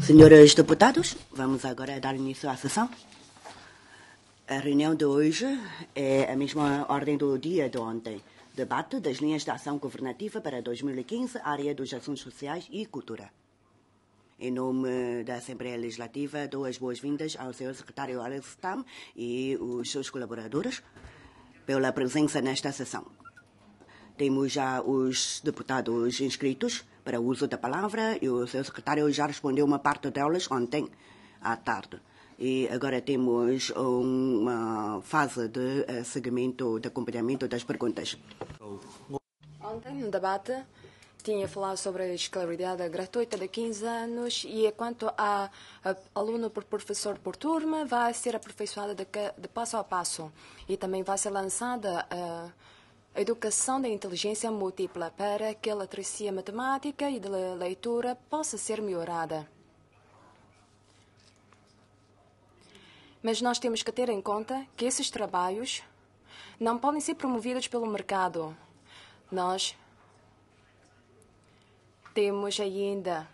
Senhoras deputados, vamos agora dar início à sessão. A reunião de hoje é a mesma ordem do dia de ontem. Debate das linhas de ação governativa para 2015, área dos assuntos sociais e cultura. Em nome da Assembleia Legislativa, dou as boas-vindas ao Sr. Secretário Alex Tam e os seus colaboradores pela presença nesta sessão. Temos já os deputados inscritos para o uso da palavra e o seu secretário já respondeu uma parte delas ontem à tarde. E agora temos uma fase de eh, seguimento, de acompanhamento das perguntas. Ontem, no debate, tinha falado sobre a escolaridade gratuita de 15 anos e quanto a, a aluno por professor por turma vai ser aperfeiçoada de, de, passo a passo e também vai ser lançada uh, a educação da inteligência múltipla para que a literacia matemática e de leitura possa ser melhorada. Mas nós temos que ter em conta que esses trabalhos não podem ser promovidos pelo mercado. Nós temos ainda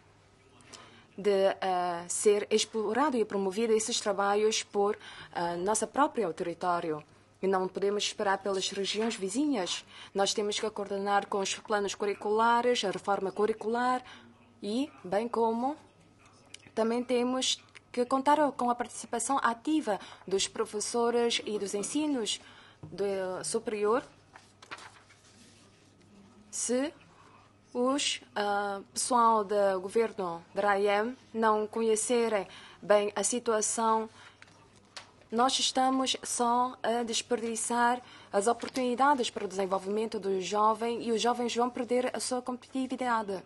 de uh, ser explorado e promovido esses trabalhos por uh, eh, nosso próprio território e não podemos esperar pelas regiões vizinhas. Nós temos que coordenar com os planos curriculares, a reforma curricular e, bem como, também temos que contar com a participação ativa dos professores e dos ensinos do superior se o uh, ah, pessoal do governo da AIM não conhecerem bem a situação nós estamos só a desperdiçar as oportunidades para o desenvolvimento do jovem e os jovens vão perder a sua competitividade.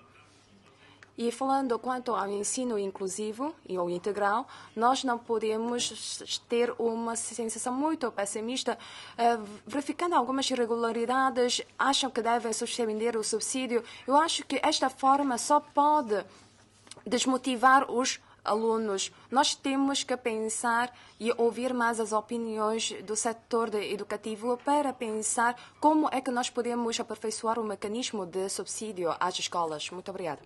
E falando quanto ao ensino inclusivo e ao integral, nós não podemos ter uma sensação muito pessimista. Eh, verificando algumas irregularidades, acham que devem suspender o subsídio. Eu acho que esta forma só pode desmotivar os alunos. Nós temos que pensar e ouvir mais as opiniões do setor educativo para pensar como é que nós podemos aperfeiçoar o mecanismo de subsídio às escolas. Muito obrigada.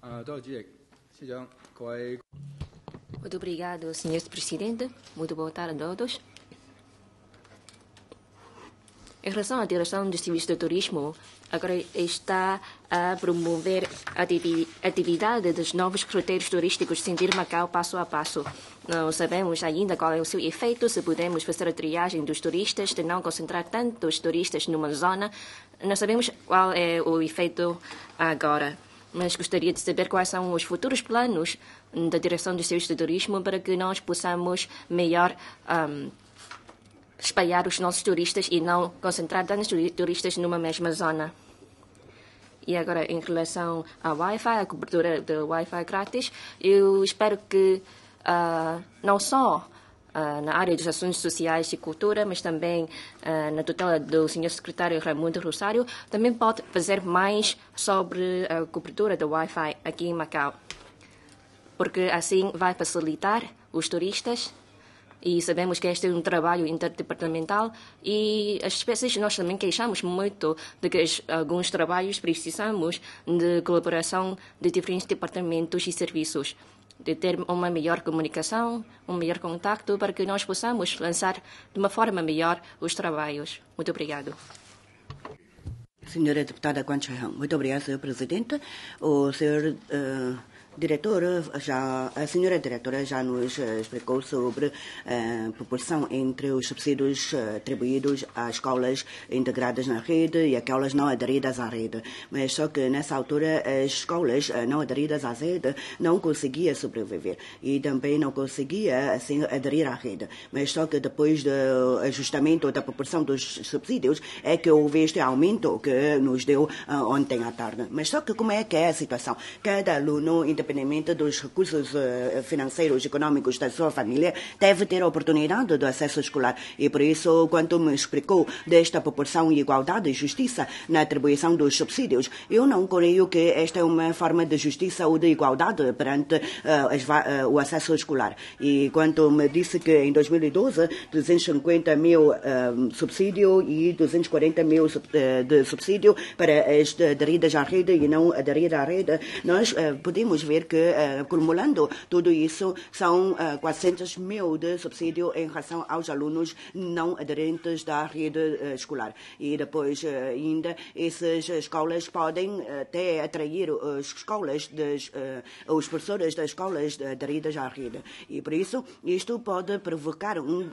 Ah, é- Muito obrigado, senhor presidente. Muito boa tarde a todos. Em relação à direção dos serviços de turismo, agora está a promover a atividade dos novos roteiros turísticos Sentir Macau passo a passo. Não sabemos ainda qual é o seu efeito, se podemos fazer a triagem dos turistas, de não concentrar tantos turistas numa zona. Não sabemos qual é o efeito agora. Mas gostaria de saber quais são os futuros planos da direção dos serviços de turismo para que nós possamos melhor. Um, espalhar os nossos turistas e não concentrar tantos turistas numa mesma zona. E agora, em relação ao Wi-Fi, a cobertura do Wi-Fi grátis, eu espero que uh, não só uh, na área dos assuntos sociais e cultura, mas também uh, na tutela do senhor secretário Raimundo Rosário, também pode fazer mais sobre a cobertura do Wi-Fi aqui em Macau, porque assim vai facilitar os turistas e sabemos que este é um trabalho interdepartamental e as espécies nós também queixamos muito de que alguns trabalhos precisamos de colaboração de diferentes departamentos e serviços de ter uma melhor comunicação, um melhor contacto para que nós possamos lançar de uma forma melhor os trabalhos. Muito obrigado. Senhora deputada Guan muito obrigada, senhor presidente. O senhor uh... Diretora, já, a senhora diretora já nos eh, explicou sobre a eh, proporção entre os subsídios eh, atribuídos às escolas integradas na rede e aquelas não aderidas à rede. Mas só que nessa altura as escolas não aderidas à rede não conseguia sobreviver e também não conseguia assim aderir à rede. Mas só que depois do ajustamento da proporção dos subsídios é que houve este aumento que nos deu ontem à tarde. Mas só que como é que é a situação? Cada aluno independentemente dos recursos eh, financeiros, econômicos da sua família, deve ter a oportunidade do acesso escolar. E por isso, quando me explicou desta proporção e igualdade e justiça na atribuição dos subsídios, eu não creio que esta é uma forma de justiça ou de igualdade perante uh, o acesso escolar. E quando me disse que em 2012 250 mil uh, subsídio e 240 mil de subsídio para as aderidas à rede e não aderida à rede, nós uh, podemos ver ver que, uh, acumulando tudo isso, são uh, eh, 400 mil de subsídio em relação aos alunos não aderentes da rede uh, escolar. E depois, ainda, essas escolas podem até atrair as escolas, das, os professores das escolas aderidas à rede. E por isso, isto pode provocar um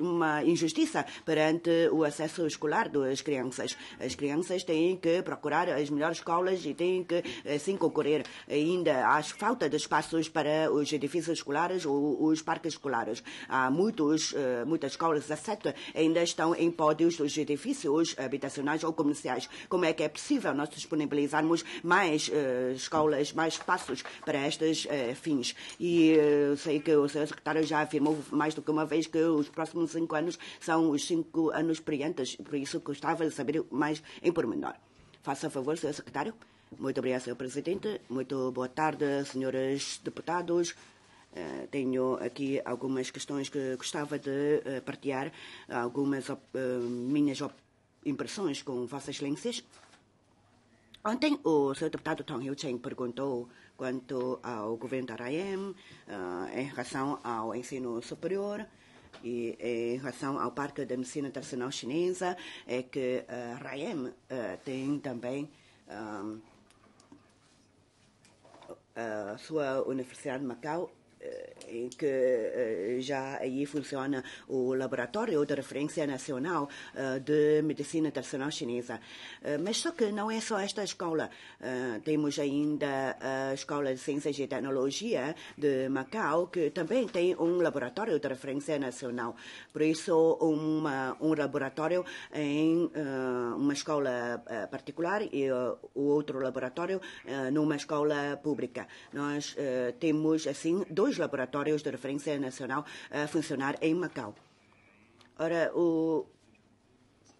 uma injustiça perante o acesso escolar das crianças. As crianças têm que procurar as melhores escolas e têm que, assim, concorrer ainda às falta de espaços para os edifícios escolares ou os parques escolares. Há muitos, eh, muitas escolas, exceto, ainda estão em pódios dos edifícios habitacionais ou comerciais. Como é que é possível nós disponibilizarmos mais eh, escolas, mais espaços para estas fins? E sei que o Sr. Secretário já afirmou mais do que uma vez que os próximos são cinco anos, são os cinco anos periantes, por isso gostava de saber mais em pormenor. Faça favor, Sr. Secretário. Muito obrigado, Sr. Presidente. Muito boa tarde, senhores deputados. Eh, tenho aqui algumas questões que gostava de eh, partilhar, algumas op eh, minhas op impressões com Vossas Excelências. Ontem, o Sr. Deputado Tom Hilcheng perguntou quanto ao governo da RAEM em relação ao ensino superior e, eh, em relação ao Parque da Medicina Tradicional Chinesa, é que a eh, RAEM eh, tem também um, ah, a ah, sua Universidade de Macau eh, em que eh, já aí funciona o Laboratório de Referência Nacional eh, de Medicina Tradicional Chinesa. Mas só que não é só esta escola. Temos ainda a Escola de Ciências e Tecnologia de Macau, que também tem um laboratório de referência nacional. Por isso, uma, um laboratório em uma escola particular e o outro laboratório numa escola pública. Nós temos, assim, dois dos laboratórios de referência nacional a funcionar em Macau. Ora, o,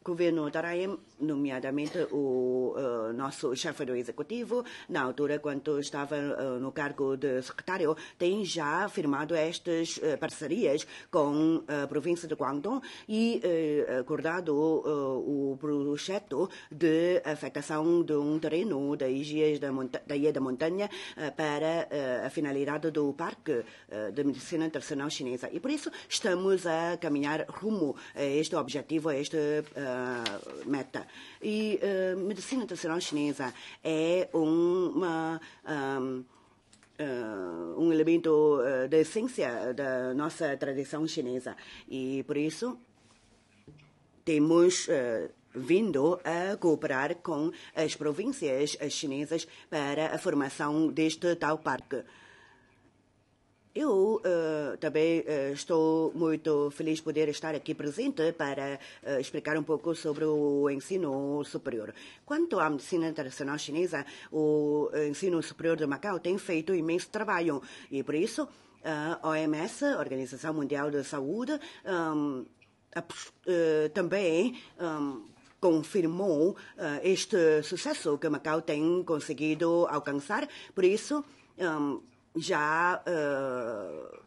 governo Tarayem, nomeadamente o uh, nosso chefe do executivo, na altura quando estava uh, no cargo de secretário, tem já firmado estas uh, parcerias com uh, a província de Guangdong e uh, acordado uh, o projeto de afetação de um terreno da ilha da, monta da, ilha da montanha para a finalidade do Parque de Medicina Internacional Chinesa. E por isso estamos a caminhar rumo a este objetivo, a este uh, eh, meta. E a uh, eh, medicina tradicional chinesa é uma. Um, ehm, Uh, eh, um elemento uh, da essência da nossa tradição chinesa. E por isso temos uh, vindo a cooperar com as províncias chinesas para a formação deste tal parque. Eu uh, também uh, estou muito feliz poder estar aqui presente para uh, explicar um pouco sobre o ensino superior. Quanto à medicina internacional chinesa, o ensino superior de Macau tem feito imenso trabalho e, por isso, a OMS, a Organização Mundial da Saúde, um, ehm, também um, ehm, confirmou uh, este sucesso que Macau tem conseguido alcançar. Por isso, um, ehm, já uh,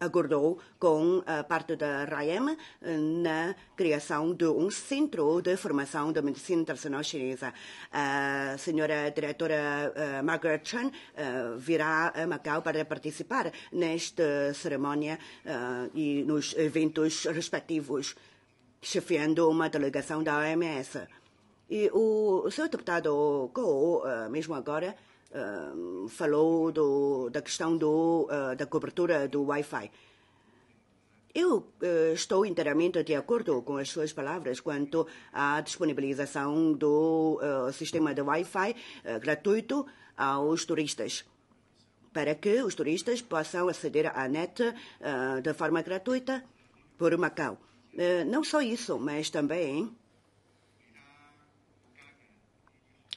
acordou com a parte da RAEM eh, na criação de um centro de formação da medicina tradicional chinesa. A senhora diretora uh, Margaret Chan uh, virá a Macau para participar nesta cerimónia uh, e nos eventos respectivos, chefiando uma delegação da OMS. E o, o seu deputado Ko, mesmo agora, falou do, da questão do, uh, da cobertura do Wi-Fi. Eu uh, estou inteiramente de acordo com as suas palavras quanto à disponibilização do ah, sistema de Wi-Fi gratuito aos turistas para que os turistas possam aceder à net uh, de forma gratuita por Macau. Uh, não só isso, mas também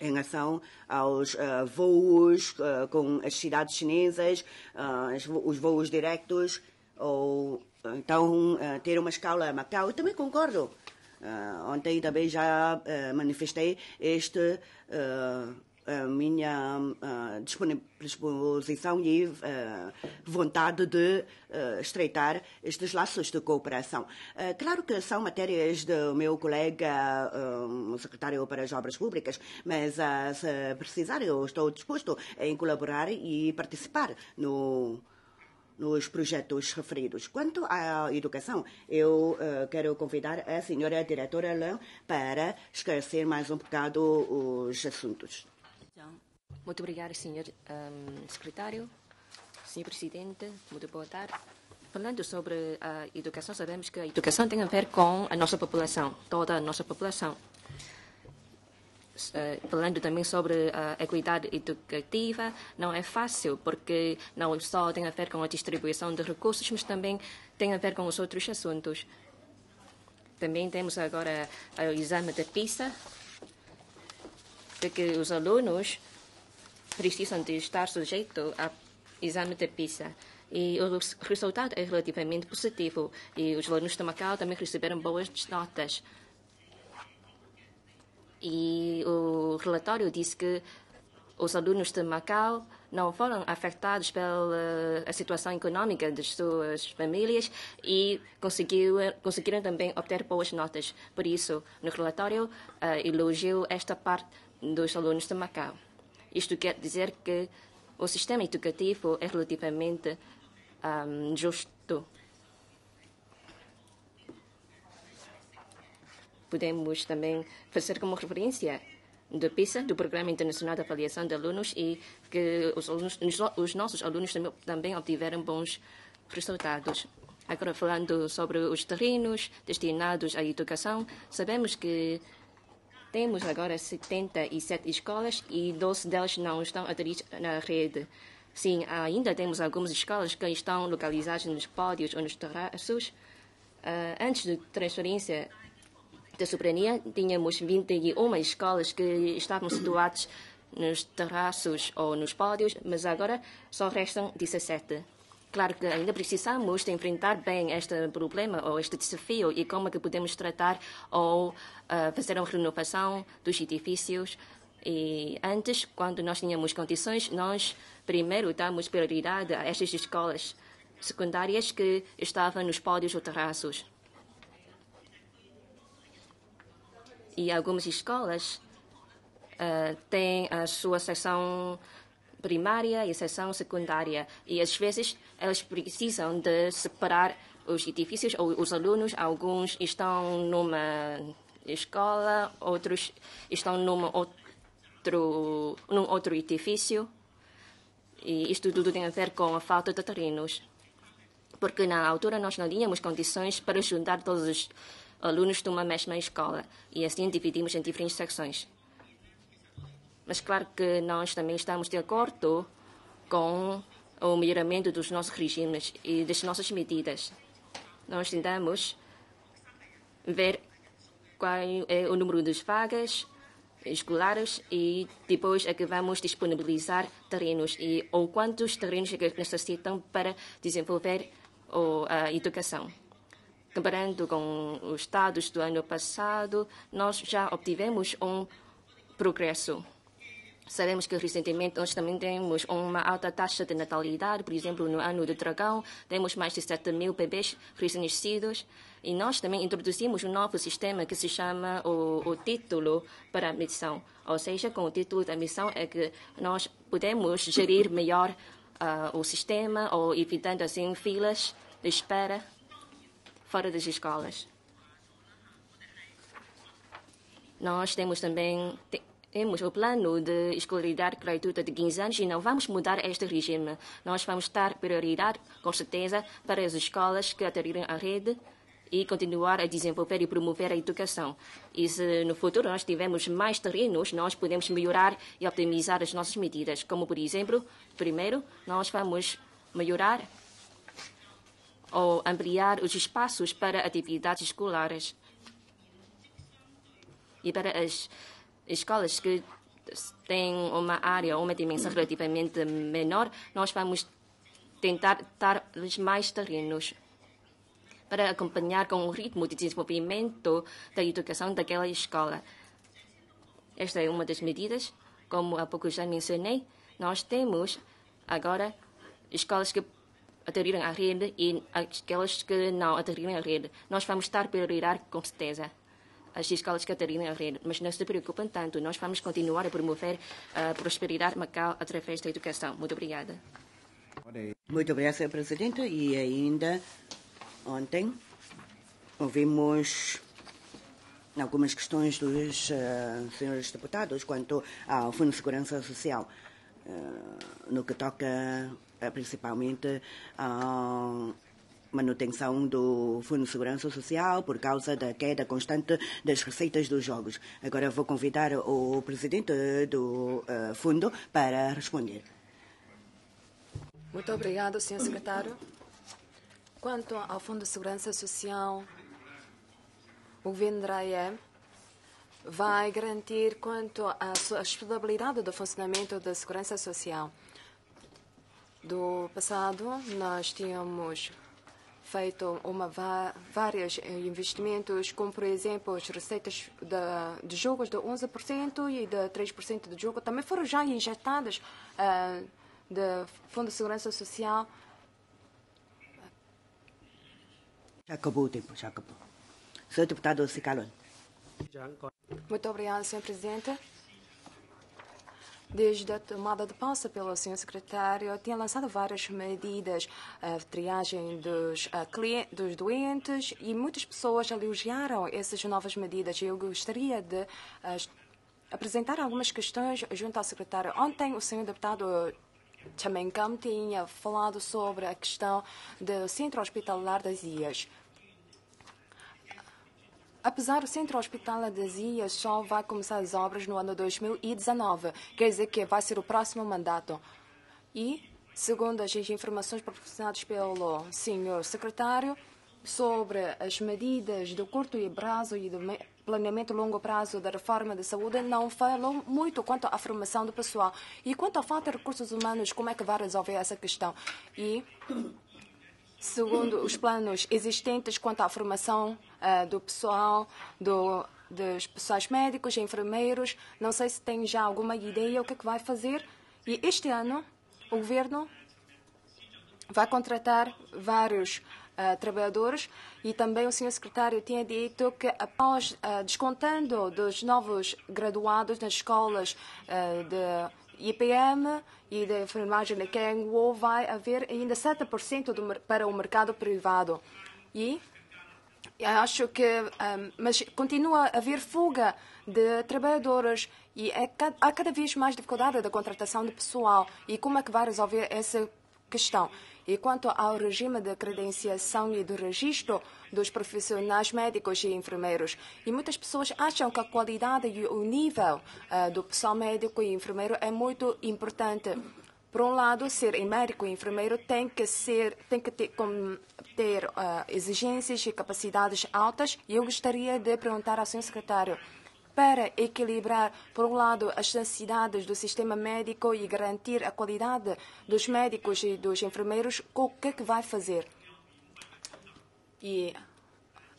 em ação aos uh, voos uh, com as cidades chinesas, uh, os voos diretos, ou então ter uma escala a Macau. Eu também concordo. ontem também já manifestei este a minha disposição e vontade de estreitar estes laços de cooperação. Claro que são matérias do meu colega, o secretário para as Obras Públicas, mas se precisar, eu estou disposto em colaborar e participar no nos projetos referidos. Quanto à educação, eu uh, quero convidar a senhora diretora Alain para esclarecer mais um bocado os assuntos. Muito obrigada, senhor um, ehm, secretário, senhor presidente, muito boa tarde. Falando sobre a educação, sabemos que a educação tem a ver com a nossa população, toda a nossa população. Uh, falando também sobre a equidade educativa, não é fácil, porque não só tem a ver com a distribuição de recursos, mas também tem a ver com os outros assuntos. Também temos agora eh, o exame da PISA, de que os alunos precisam de estar sujeitos a exame de PISA. E o resultado é relativamente positivo. E os alunos de Macau também receberam boas notas. E o relatório disse que os alunos de Macau não foram afetados pela situação econômica de suas famílias e conseguiu, conseguiram também obter boas notas. Por isso, no relatório, uh, eh, elogio esta parte dos alunos de Macau. Isto quer dizer que o sistema educativo é relativamente um, ah, justo. Podemos também fazer como referência do PISA, do Programa Internacional de Avaliação de Alunos, e que os, alunos, os nossos alunos também, também obtiveram bons resultados. Agora, falando sobre os terrenos destinados à educação, sabemos que temos agora 77 escolas e 12 delas não estão aderidas na rede. Sim, ainda temos algumas escolas que estão localizadas nos pódios ou nos terraços. Uh, antes da transferência da soberania, tínhamos 21 escolas que estavam situadas nos terraços ou nos pódios, mas agora só restam 17. Claro que ainda precisamos de enfrentar bem este problema ou este desafio e como é que podemos tratar ou uh, fazer uma renovação dos edifícios. E antes, quando nós tínhamos condições, nós primeiro damos prioridade a estas escolas secundárias que estavam nos pódios ou terraços. E algumas escolas uh, têm a sua seção primária e a seção secundária. E às vezes elas precisam de separar os edifícios ou os alunos. Alguns estão numa escola, outros estão numa outro, num outro edifício. E isto tudo tem a ver com a falta de terrenos. Porque na altura nós não tínhamos condições para juntar todos os alunos de uma mesma escola. E assim dividimos em diferentes secções. Mas claro que nós também estamos de acordo com o melhoramento dos nossos regimes e das nossas medidas. Nós tentamos ver qual é o número de vagas escolares e depois é que vamos disponibilizar terrenos e ou quantos terrenos é que necessitam para desenvolver ou, a educação. Comparando com os dados do ano passado, nós já obtivemos um progresso. Sabemos que recentemente nós também temos uma alta taxa de natalidade, por exemplo, no ano do dragão, temos mais de 7 mil bebês recém-nascidos. E nós também introduzimos um novo sistema que se chama o, o título para a missão. Ou seja, com o título da missão é que nós podemos gerir melhor uh, o sistema ou evitando assim filas de espera fora das escolas. Nós temos também temos o plano de escolaridade gratuita de 15 anos e não vamos mudar este regime. Nós vamos dar prioridade, com certeza, para as escolas que aderirem à rede e continuar a desenvolver e promover a educação. E se no futuro nós tivermos mais terrenos, nós podemos melhorar e optimizar as nossas medidas. Como, por exemplo, primeiro, nós vamos melhorar ou ampliar os espaços para atividades escolares e para as escolas que têm uma área ou uma dimensão relativamente menor, nós vamos tentar dar-lhes mais terrenos para acompanhar com o ritmo de desenvolvimento da educação daquela escola. Esta é uma das medidas. Como há pouco já mencionei, nós temos agora escolas que aderiram à rede e aquelas que não aderiram à rede. Nós vamos estar priorizar com certeza as escolas Catarina Herrera, mas não se preocupem tanto, nós vamos continuar a promover a prosperidade Macau através da educação. Muito obrigada. Muito obrigada, Sr. Presidente. E ainda ontem ouvimos algumas questões dos uh, senhores deputados quanto ao Fundo de Segurança Social, uh, no que toca uh, principalmente ao manutenção do Fundo de Segurança Social por causa da queda constante das receitas dos jogos. Agora vou convidar o presidente do eh, fundo para responder. Muito obrigado, senhor secretário. Quanto ao Fundo de Segurança Social, o VNDRAE vai garantir quanto à estabilidade do funcionamento da segurança social. Do passado, nós tínhamos feito uma, vários eh, investimentos, como por exemplo as receitas de, de jogos de 11% e de 3% de jogo também foram já injetadas uh, ah, do Fundo de Segurança Social. Já acabou o tempo, já acabou. Senhor deputado Cicalone. Muito obrigada, senhor presidente. Desde a tomada de posse pelo senhor secretário, tinha lançado várias medidas, a triagem dos, a clientes, dos doentes e muitas pessoas elogiaram essas novas medidas. Eu gostaria de apresentar algumas questões junto ao secretário. Ontem, o senhor deputado Chamencam tinha falado sobre a questão do centro hospitalar das IAS. Apesar, o Centro Hospitalar de Zia só vai começar as obras no ano 2019, quer dizer que vai ser o próximo mandato. E, segundo as informações proporcionadas pelo senhor secretário, sobre as medidas do curto e prazo e do planeamento longo prazo da reforma da saúde não falou muito quanto à formação do pessoal e quanto à falta de recursos humanos, como é que vai resolver essa questão? E segundo os planos existentes quanto à formação uh, do pessoal, do, dos pessoais médicos, enfermeiros. Não sei se tem já alguma ideia o que, é que vai fazer. E este ano o governo vai contratar vários uh, trabalhadores e também o senhor secretário tinha dito que após uh, descontando dos novos graduados nas escolas de IPM e da enfermagem de Kengwo, vai haver ainda 7% do, para o mercado privado. E acho que. Um, mas continua a haver fuga de trabalhadores e é, há cada vez mais dificuldade da contratação de pessoal. E como é que vai resolver essa questão? E quanto ao regime de credenciação e do registro dos profissionais médicos e enfermeiros, e muitas pessoas acham que a qualidade e o nível uh, do pessoal médico e enfermeiro é muito importante. Por um lado, ser médico e enfermeiro tem que ser, tem que ter, com, ter uh, exigências e capacidades altas. E eu gostaria de perguntar ao senhor secretário para equilibrar, por um lado, as necessidades do sistema médico e garantir a qualidade dos médicos e dos enfermeiros, o que é que vai fazer? E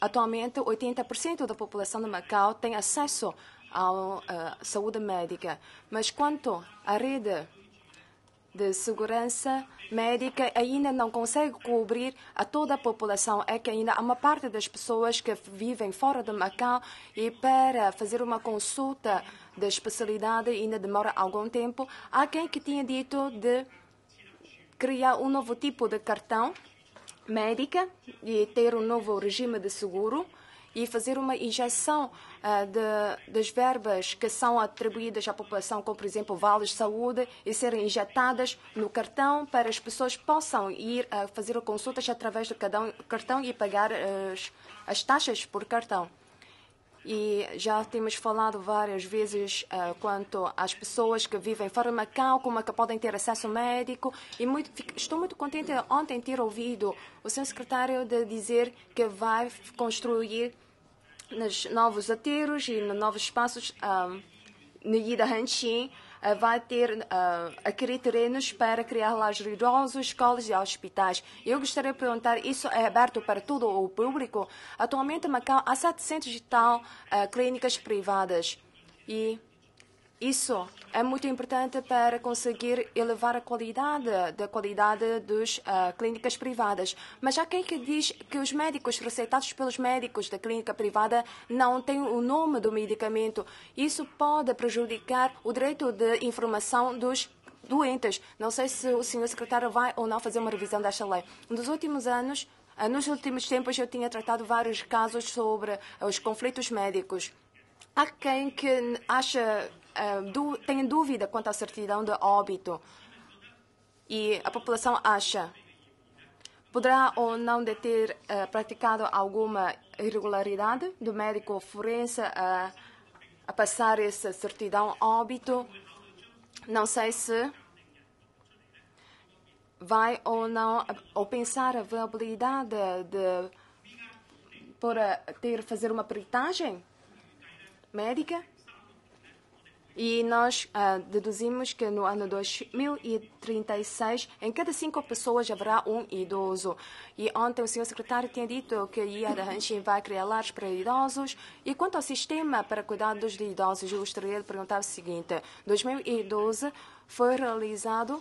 atualmente 80% da população de Macau tem acesso à eh, saúde médica, mas quanto à rede de segurança médica ainda não consegue cobrir a toda a população. É que ainda há uma parte das pessoas que vivem fora de Macau e para fazer uma consulta da especialidade ainda demora algum tempo. Há quem que tinha dito de criar um novo tipo de cartão médica e ter um novo regime de seguro e fazer uma injeção ah, de, das verbas que são atribuídas à população, como por exemplo vales de saúde, e serem injetadas no cartão para as pessoas possam ir a ah, fazer consultas através do cartão e pagar ah, as, as taxas por cartão. E já temos falado várias vezes uh, quanto às pessoas que vivem fora de Macau, como é que podem ter acesso médico. E muito, estou muito contente ontem ter ouvido o senhor secretário de dizer que vai construir nos novos aterros e nos novos espaços um, ah, no Yidahanqin, uh, ah, vai ter uh, a criar terrenos para criar lá ruidosos, escolas e hospitais. Eu gostaria de perguntar, isso é aberto para todo o público? Atualmente, em Macau, há 700 e tal uh, clínicas privadas. E isso é muito importante para conseguir elevar a qualidade da qualidade das uh, ah, clínicas privadas. Mas há quem que diz que os médicos receitados pelos médicos da clínica privada não têm o nome do medicamento. Isso pode prejudicar o direito de informação dos doentes. Não sei se o senhor secretário vai ou não fazer uma revisão desta lei. Nos últimos anos, uh, nos últimos tempos, eu tinha tratado vários casos sobre os conflitos médicos. Há quem que acha têm ehm, dúvida quanto à certidão de óbito e a população acha poderá ou não de ter uh, praticado alguma irregularidade do médico forense a, a passar essa certidão óbito. Não sei se vai ou não ou pensar a viabilidade de por ter fazer uma peritagem médica e nós ah, deduzimos que no ano 2036, em cada cinco pessoas haverá um idoso. E ontem o senhor secretário tinha dito que a Hanshin vai criar lares para idosos. E quanto ao sistema para cuidados de idosos, eu gostaria de perguntar o seguinte. 2012 foi realizado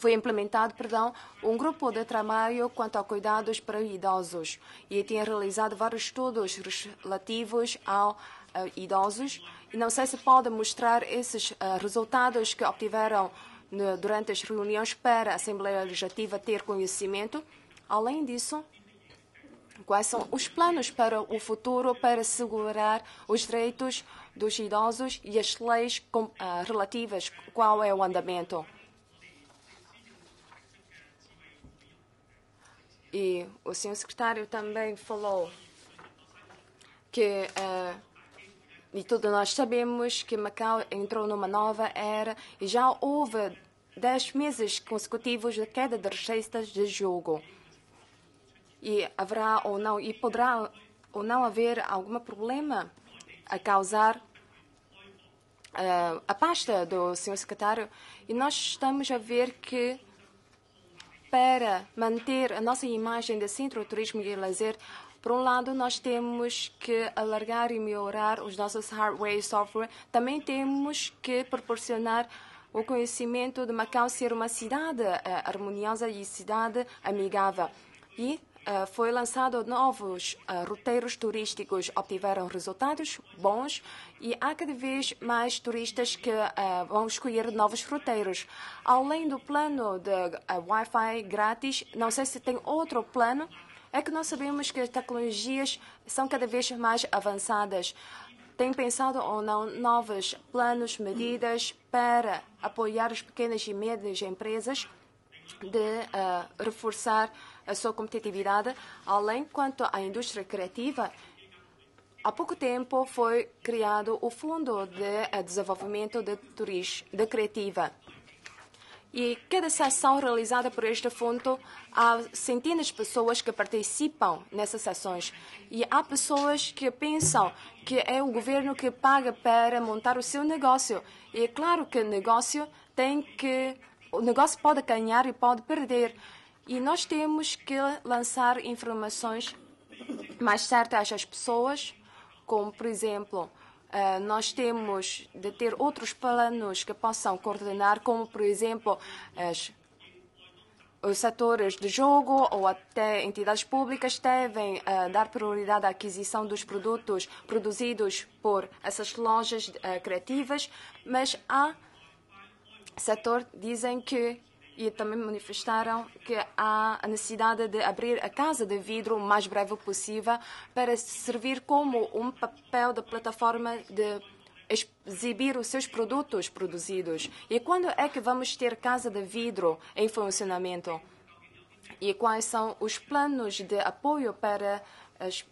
foi implementado, perdão, um grupo de trabalho quanto a cuidados para idosos e tinha realizado vários estudos relativos ao uh, idosos e não sei se pode mostrar esses eh, resultados que obtiveram eh, durante as reuniões para a Assembleia Legislativa ter conhecimento. Além disso, quais são os planos para o futuro para assegurar os direitos dos idosos e as leis eh, relativas, qual é o andamento? E o senhor secretário também falou que uh, e tudo nós sabemos que Macau entrou numa nova era e já houve dez meses consecutivos de queda de receitas de jogo. E haverá ou não, e poderá ou não haver algum problema a causar uh, a pasta do senhor secretário. E nós estamos a ver que para manter a nossa imagem de centro de turismo e lazer, por um lado, nós temos que alargar e melhorar os nossos hardware e software. Também temos que proporcionar o conhecimento de Macau ser uma cidade eh, harmoniosa e cidade amigável. E Uh, foi lançado novos uh, roteiros turísticos, obtiveram resultados bons e há cada vez mais turistas que uh, vão escolher novos roteiros. Além do plano de Wi-Fi grátis, não sei se tem outro plano é que nós sabemos que as tecnologias são cada vez mais avançadas. Tem pensado ou não novos planos, medidas para apoiar as pequenas e médias empresas de uh, reforçar a sua competitividade? Além quanto à indústria criativa, Há pouco tempo foi criado o Fundo de eh, Desenvolvimento de Turismo de Criativa. E cada sessão realizada por este fundo, há centenas de pessoas que participam nessas sessões. E há pessoas que pensam que é o governo que paga para montar o seu negócio. E é claro que negócio tem que. O negócio pode ganhar e pode perder. E nós temos que lançar informações mais certas às pessoas, como, por exemplo, Uh, nós temos de ter outros planos que possam coordenar, como, por exemplo, as, os setores de jogo ou até entidades públicas devem uh, dar prioridade à aquisição dos produtos produzidos por essas lojas uh, criativas, mas há setor dizem que e também manifestaram que há a necessidade de abrir a casa de vidro o mais breve possível para servir como um papel da plataforma de exibir os seus produtos produzidos. E quando é que vamos ter casa de vidro em funcionamento? E quais são os planos de apoio para as,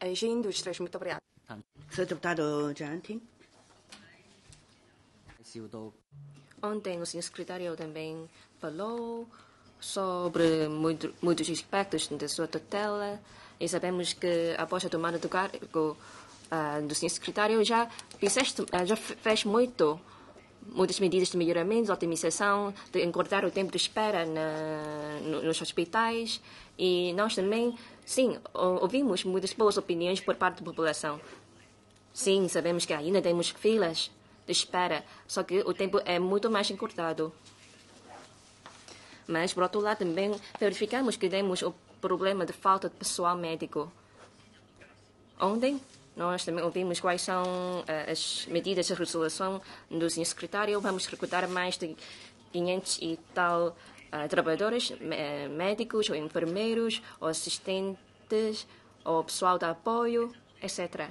as indústrias? Muito obrigada. Sr. Deputado Jantin. Ontem o senhor secretário também falou sobre muito, muitos aspectos da sua tutela e sabemos que após a tomada do cargo uh, do senhor secretário já, fizeste, uh, já fez muito muitas medidas de melhoramento, otimização, de encurtar o tempo de espera na, no, nos hospitais. E nós também, sim, ouvimos muitas boas opiniões por parte da população. Sim, sabemos que ainda temos filas de espera, só que o tempo é muito mais encurtado. Mas, por outro lado, também verificamos que temos o problema de falta de pessoal médico. Ontem, nós também ouvimos quais são eh, as medidas de resolução do senhor secretário. Vamos recrutar mais de 500 e tal uh, trabalhadores, médicos, ou enfermeiros, ou assistentes, ou pessoal de apoio, etc.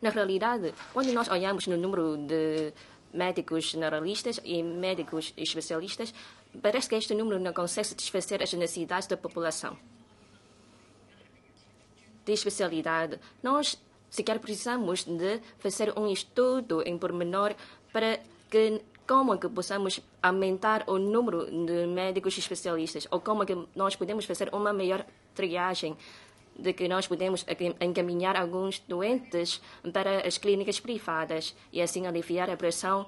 Na realidade, quando nós olhamos no número de médicos generalistas e médicos especialistas, parece que este número não consegue satisfazer as necessidades da população. De especialidade, nós sequer precisamos de fazer um estudo em pormenor para que como é que possamos aumentar o número de médicos especialistas ou como é que nós podemos fazer uma melhor triagem de que nós podemos encaminhar alguns doentes para as clínicas privadas e assim aliviar a pressão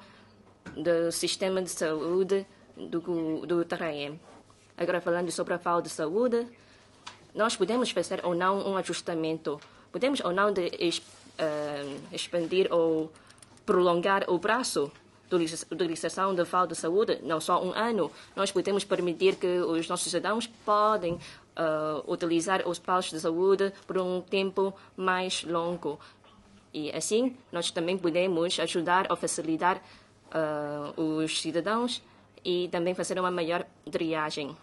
do sistema de saúde do, do terreno. Agora, falando sobre a falta de saúde, nós podemos fazer ou não um ajustamento, podemos ou não de, uh, expandir ou prolongar o prazo de licitação da falta de saúde, não só um ano, nós podemos permitir que os nossos cidadãos podem uh, utilizar os postos de saúde por um tempo mais longo. E assim, nós também podemos ajudar a facilitar uh, os cidadãos e também fazer uma melhor triagem.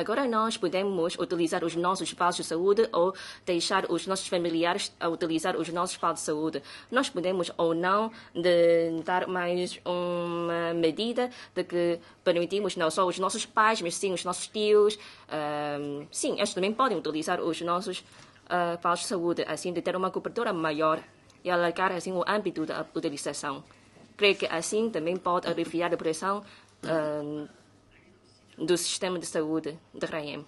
Agora nós podemos utilizar os nossos espaços de saúde ou deixar os nossos familiares a utilizar os nossos espaços de saúde. Nós podemos ou não dar mais uma medida de que permitimos não só os nossos pais, mas sim os nossos tios. Um, sim, eles também podem utilizar os nossos uh, espaços de saúde, assim de ter uma cobertura maior e alargar assim o âmbito da utilização. Creio que assim também pode aliviar a pressão do sistema de saúde de Raem.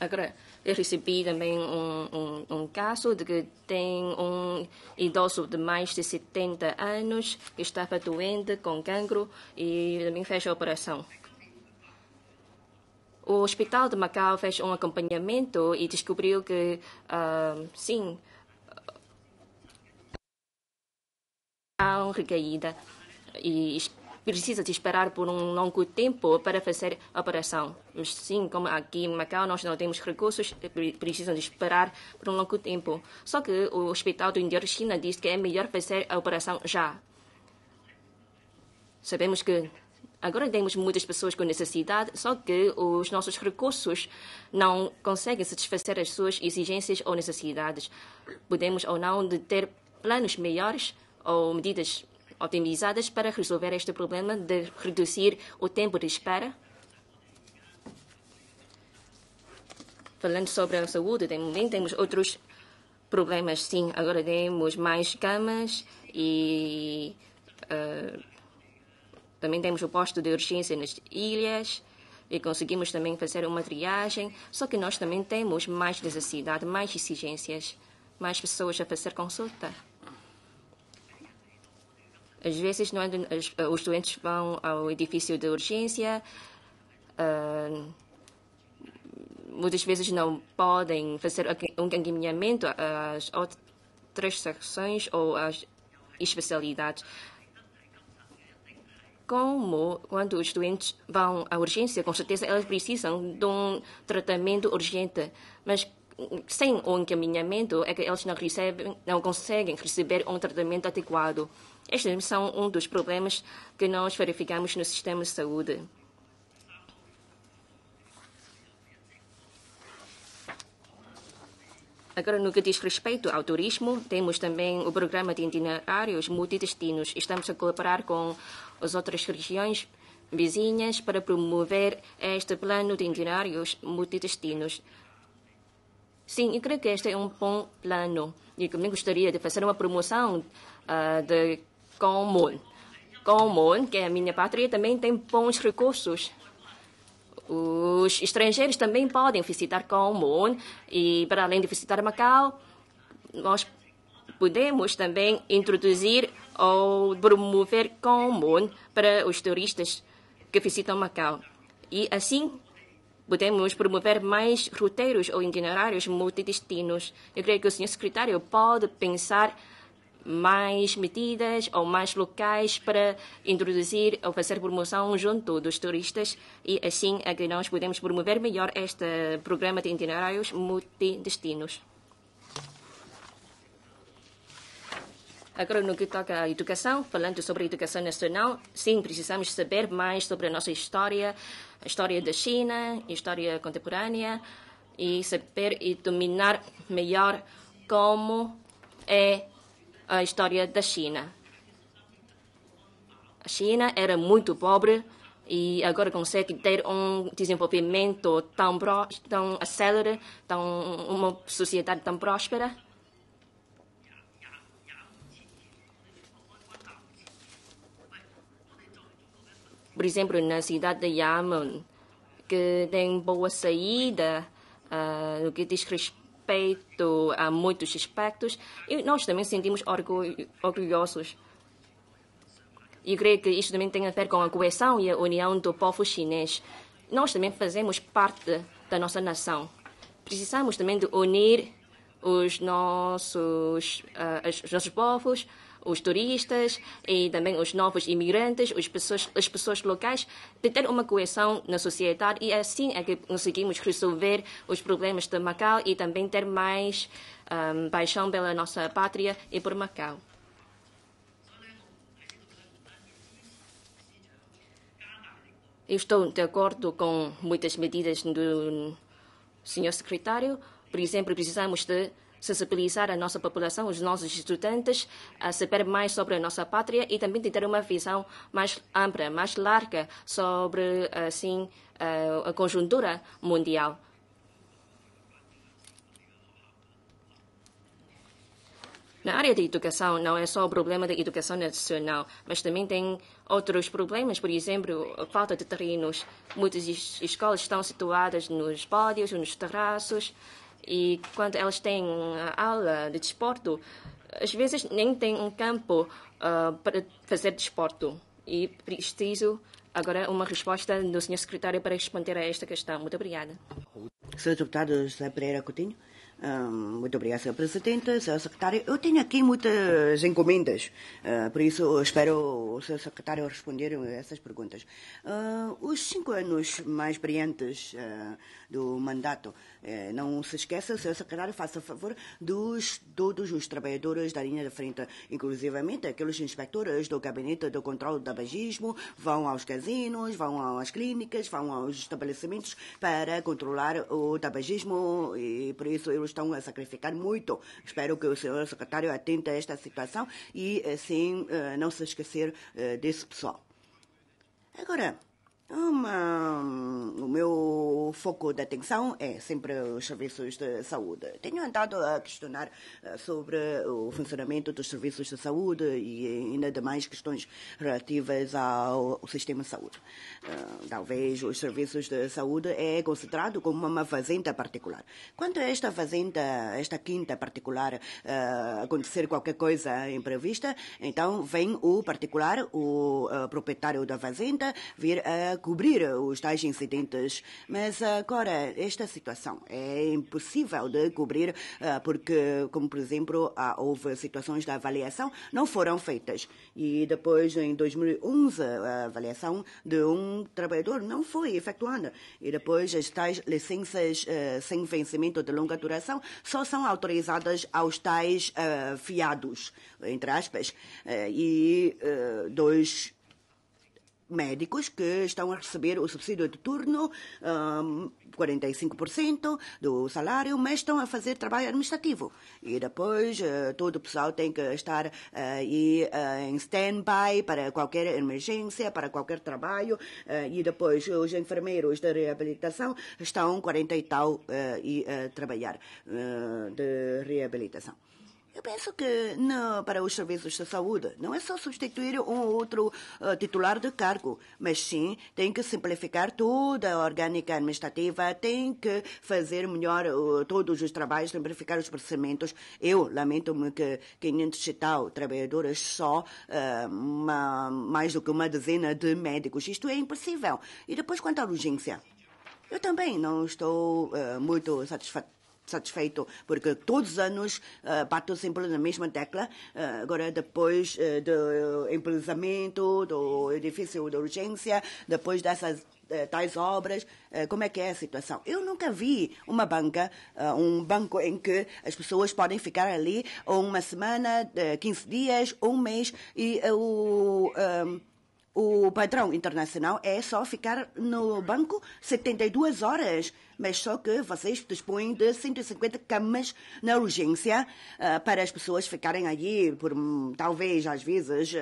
Agora, eu recebi também um, um, um, caso de que tem um idoso de mais de 70 anos que estava doente com cancro e também fez a operação. O hospital de Macau fez um acompanhamento e descobriu que, uh, sim, recaída e precisa de esperar por um longo tempo para fazer a operação. Mas sim, como aqui em Macau nós não temos recursos, eh, precisam de esperar por um longo tempo. Só que o Hospital do Interior China diz que é melhor fazer a operação já. Sabemos que agora temos muitas pessoas com necessidade, só que os nossos recursos não conseguem satisfazer as suas exigências ou necessidades. Podemos ou não ter planos melhores, ou medidas otimizadas para resolver este problema de reduzir o tempo de espera. Falando sobre a saúde, também temos outros problemas, sim. Agora temos mais camas e uh, também temos o posto de urgência nas ilhas e conseguimos também fazer uma triagem. Só que nós também temos mais necessidade, mais exigências, mais pessoas a fazer consulta. Às vezes, nós, é eh, os doentes vão ao edifício de urgência, uh, muitas vezes não podem fazer um encaminhamento às outras secções ou às especialidades. Como quando os doentes vão à urgência, com certeza elas precisam de um tratamento urgente, mas sem o encaminhamento é que eles não, recebem, não conseguem receber um tratamento adequado. Estes são um dos problemas que nós verificamos no sistema de saúde. Agora, no que diz respeito ao turismo, temos também o programa de itinerários multidestinos. Estamos a colaborar com as outras regiões vizinhas para promover este plano de itinerários multidestinos. Sim, eu creio que este é um bom plano e também gostaria de fazer uma promoção uh, de com o Com que é a minha pátria, também tem bons recursos. Os estrangeiros também podem visitar com e, para além de visitar Macau, nós podemos também introduzir ou promover com para os turistas que visitam Macau. E assim podemos promover mais roteiros ou itinerários multidestinos. Eu creio que o senhor secretário pode pensar mais medidas ou mais locais para introduzir ou fazer promoção junto dos turistas e assim é que nós podemos promover melhor este programa de itinerários multidestinos. Agora, no que toca à educação, falando sobre a educação nacional, sim, precisamos saber mais sobre a nossa história, a história da China, a história contemporânea, e saber e dominar melhor como é a história da China. A China era muito pobre e agora consegue ter um desenvolvimento tão, tão tão, uma sociedade tão próspera. Por exemplo, na cidade de Yaman, que tem boa saída uh, no que diz respeito respeito a muitos aspectos e nós também sentimos orgulho, orgulhosos. E creio que isto também tem a ver com a coesão e a união do povo chinês. Nós também fazemos parte da nossa nação. Precisamos também de unir os nossos, uh, os nossos povos, os turistas e também os novos imigrantes, as pessoas, as pessoas locais, de ter uma coesão na sociedade e assim é que conseguimos resolver os problemas de Macau e também ter mais um, paixão pela nossa pátria e por Macau. Eu estou de acordo com muitas medidas do senhor secretário. Por exemplo, precisamos de sensibilizar a nossa população, os nossos estudantes, a saber mais sobre a nossa pátria e também de ter uma visão mais ampla, mais larga sobre assim eh, a conjuntura mundial. Na área de educação, não é só o problema da educação nacional, mas também tem outros problemas, por exemplo, a falta de terrenos. Muitas escolas estão situadas nos pódios, nos terraços, e quando elas têm ah, aula de desporto, às vezes nem têm um campo uh, para fazer desporto. E preciso agora uma resposta do Sr. Secretário para responder a esta questão. Muito obrigada. Sr. Deputado José Pereira Coutinho. Ah, muito obrigada, Sr. Presidente, Sr. secretário, Eu tenho aqui muitas encomendas, uh, por isso espero o Sr. Secretário responder a essas perguntas. Uh, os cinco anos mais brilhantes uh, do mandato é, não se esqueça, senhor secretário, faça favor dos todos os trabalhadores da linha de frente, inclusivamente aqueles inspectores do gabinete do controle do tabagismo, vão aos casinos, vão às clínicas, vão aos estabelecimentos para controlar o tabagismo e por isso eles estão a sacrificar muito. Espero que o senhor secretário atente a esta situação e, assim, eh, não se esquecer eh, desse pessoal. Agora, uma, hum, o meu foco de atenção é sempre os serviços de saúde. Tenho andado a questionar eh, sobre o funcionamento dos serviços de saúde e ainda demais questões relativas ao sistema de saúde. Eh, talvez os serviços de saúde é considerado como uma fazenda particular. Quando esta fazenda, esta quinta particular, eh, acontecer qualquer coisa imprevista, então vem o particular, o proprietário da fazenda, vir a cobrir os tais incidentes. Mas agora, esta situação é impossível de cobrir, eh, porque, como por exemplo, houve situações da avaliação não foram feitas. E depois, em 2011, a avaliação de um trabalhador não foi efetuada. E depois, as tais licenças eh, sem vencimento de longa duração só são autorizadas aos tais eh, fiados, entre aspas. E dois médicos que estão a receber o subsídio de turno, um, 45% do salário, mas estão a fazer trabalho administrativo. E depois uh, todo o pessoal tem que estar uh, aí, uh, em stand-by para qualquer emergência, para qualquer trabalho. e depois os enfermeiros da reabilitação estão 40 e tal uh, e a trabalhar de reabilitação. Eu penso que não, para os serviços de saúde não é só substituir um ou outro uh, titular de cargo, mas sim tem que simplificar toda a orgânica administrativa, tem que fazer melhor uh, todos os trabalhos, simplificar os procedimentos. Eu lamento-me que 500 e tal trabalhadores só, uh, uma, mais do que uma dezena de médicos. Isto é impossível. E depois quanto à urgência? Eu também não estou muito satisfeito satisfeito, porque todos os anos uh, bato sempre na mesma tecla. Uh, agora, depois uh, do empresamento, do edifício de urgência, depois dessas tais obras, como é que é a situação? Eu nunca vi uma banca, um banco em que as pessoas podem ficar ali uma semana, 15 dias, um mês e o o padrão internacional é só ficar no banco 72 horas, mas só que vocês dispõem de 150 camas na urgência uh, para as pessoas ficarem ali por hum, talvez às vezes uh,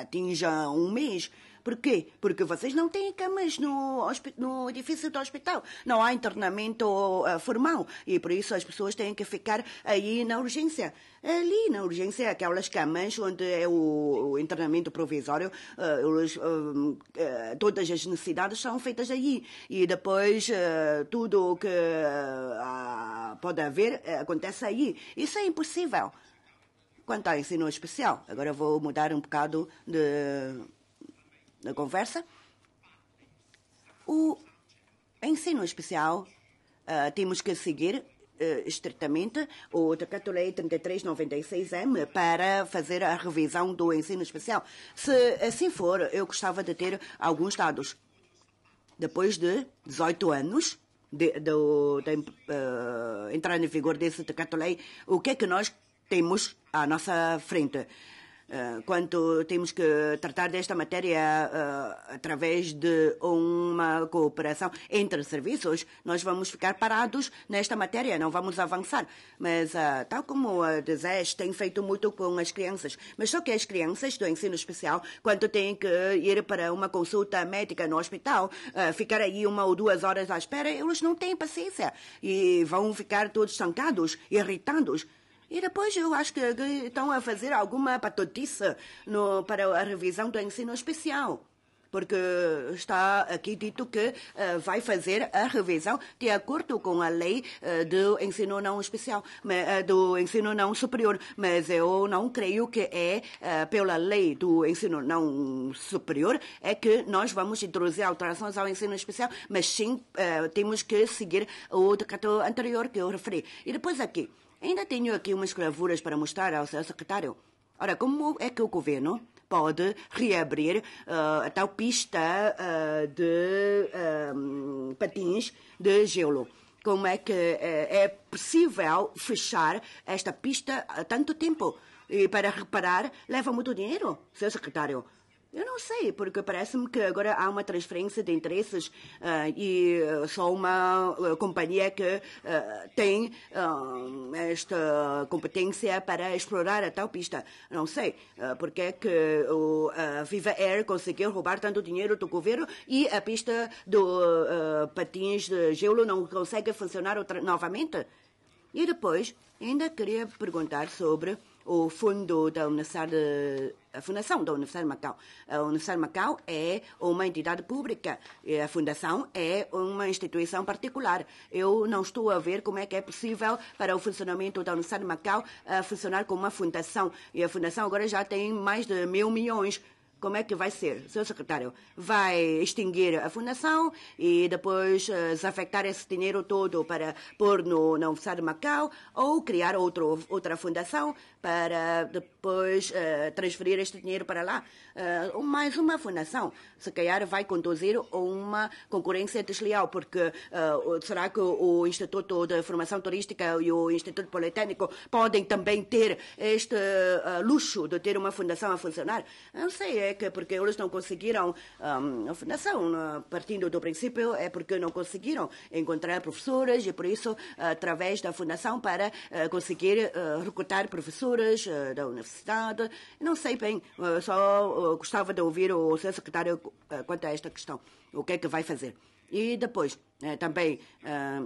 atinja um mês. Porquê? Porque vocês não têm camas no, no edifício do hospital. Não há internamento uh, formal. E por isso as pessoas têm que ficar aí na urgência. Ali na urgência, aquelas camas onde é o, o internamento provisório, uh, uh, todas as necessidades são feitas aí. E depois tudo o que pode haver acontece aí. Isso é impossível quanto ao ensino especial. Agora vou mudar um bocado de da conversa. O ensino especial uh, temos que seguir uh, estritamente o Decreto-Lei 3396-M para fazer a revisão do ensino especial. Se assim for, eu gostava de ter alguns dados. Depois de 18 anos de, de, de uh, ah, entrar em vigor desse Decreto-Lei, o que é que nós temos à nossa frente? Eh, quando temos que tratar desta matéria eh, através de uma cooperação entre serviços, nós vamos ficar parados nesta matéria, não vamos avançar. Mas, eh, tal como a DESES tem feito muito com as crianças, mas só que as crianças do ensino especial, quando têm que ir para uma consulta médica no hospital, ficar aí uma ou duas horas à espera, eles não têm paciência e vão ficar todos estancados, irritados. E depois eu acho que, estão a fazer alguma patotice no, para a revisão do ensino especial porque está aqui dito que uh, vai fazer a revisão de acordo com a lei uh, do ensino não especial, mas, uh, eh, do ensino não superior, mas eu não creio que é pela lei do ensino não superior é que nós vamos introduzir alterações ao ensino especial, mas sim temos que seguir o decreto anterior que eu referi. E depois aqui, Ainda tenho aqui umas gravuras para mostrar ao secretário. Ora, como é que o governo pode reabrir uh, a tal pista uh, de eh, patins de gelo? Como é que uh, é possível fechar esta pista há tanto tempo? E para reparar, leva muito dinheiro, seu secretário. Eu não sei, porque parece-me que agora há uma transferência de interesses uh, e ah, só uma uh, companhia que uh, tem esta competência para explorar a tal pista. Não sei porque é que o, a Viva Air conseguiu roubar tanto dinheiro do governo e a pista do patins de gelo não consegue funcionar outra, novamente. E depois, ainda queria perguntar sobre o fundo da Universidade, a fundação da Universidade de Macau. A Universidade de Macau é uma entidade pública, e a fundação é uma instituição particular. Eu não estou a ver como é que é possível para o funcionamento da Universidade de Macau funcionar como uma fundação. E a fundação agora já tem mais de mil milhões como é que vai ser, senhor secretário? Vai extinguir a fundação e depois eh, desafectar esse dinheiro todo para pôr no, na Universidade de Macau ou criar outro, outra fundação para depois uh, transferir este dinheiro para lá? uh, mais uma fundação, se calhar vai conduzir a uma concorrência desleal, porque uh, será que o Instituto de Formação Turística e o Instituto Politécnico podem também ter este uh, luxo de ter uma fundação a funcionar? Não sei, é que porque eles não conseguiram um, ehm, a fundação, partindo do princípio, é porque não conseguiram encontrar professores e por isso, através da fundação, para conseguir recrutar professores da universidade, não sei bem, só gostava de ouvir o seu secretário eh, quanto a esta questão. O que é que vai fazer? E depois, eh, também eh,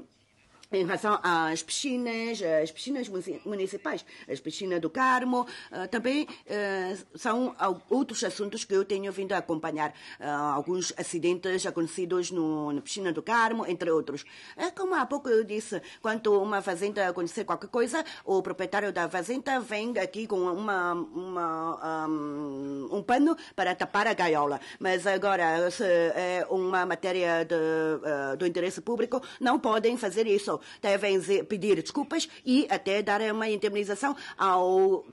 em relação às piscinas, as piscinas municipais, as piscinas do Carmo, ah, também ah, são outros assuntos que eu tenho vindo a acompanhar. Ah, alguns acidentes acontecidos no, na piscina do Carmo, entre outros. É como há pouco eu disse, quando uma fazenda acontecer qualquer coisa, o proprietário da fazenda vem aqui com uma, uma um, um, pano para tapar a gaiola. Mas agora, se é uma matéria de, do interesse público, não podem fazer isso devem pedir desculpas e até dar uma indemnização ao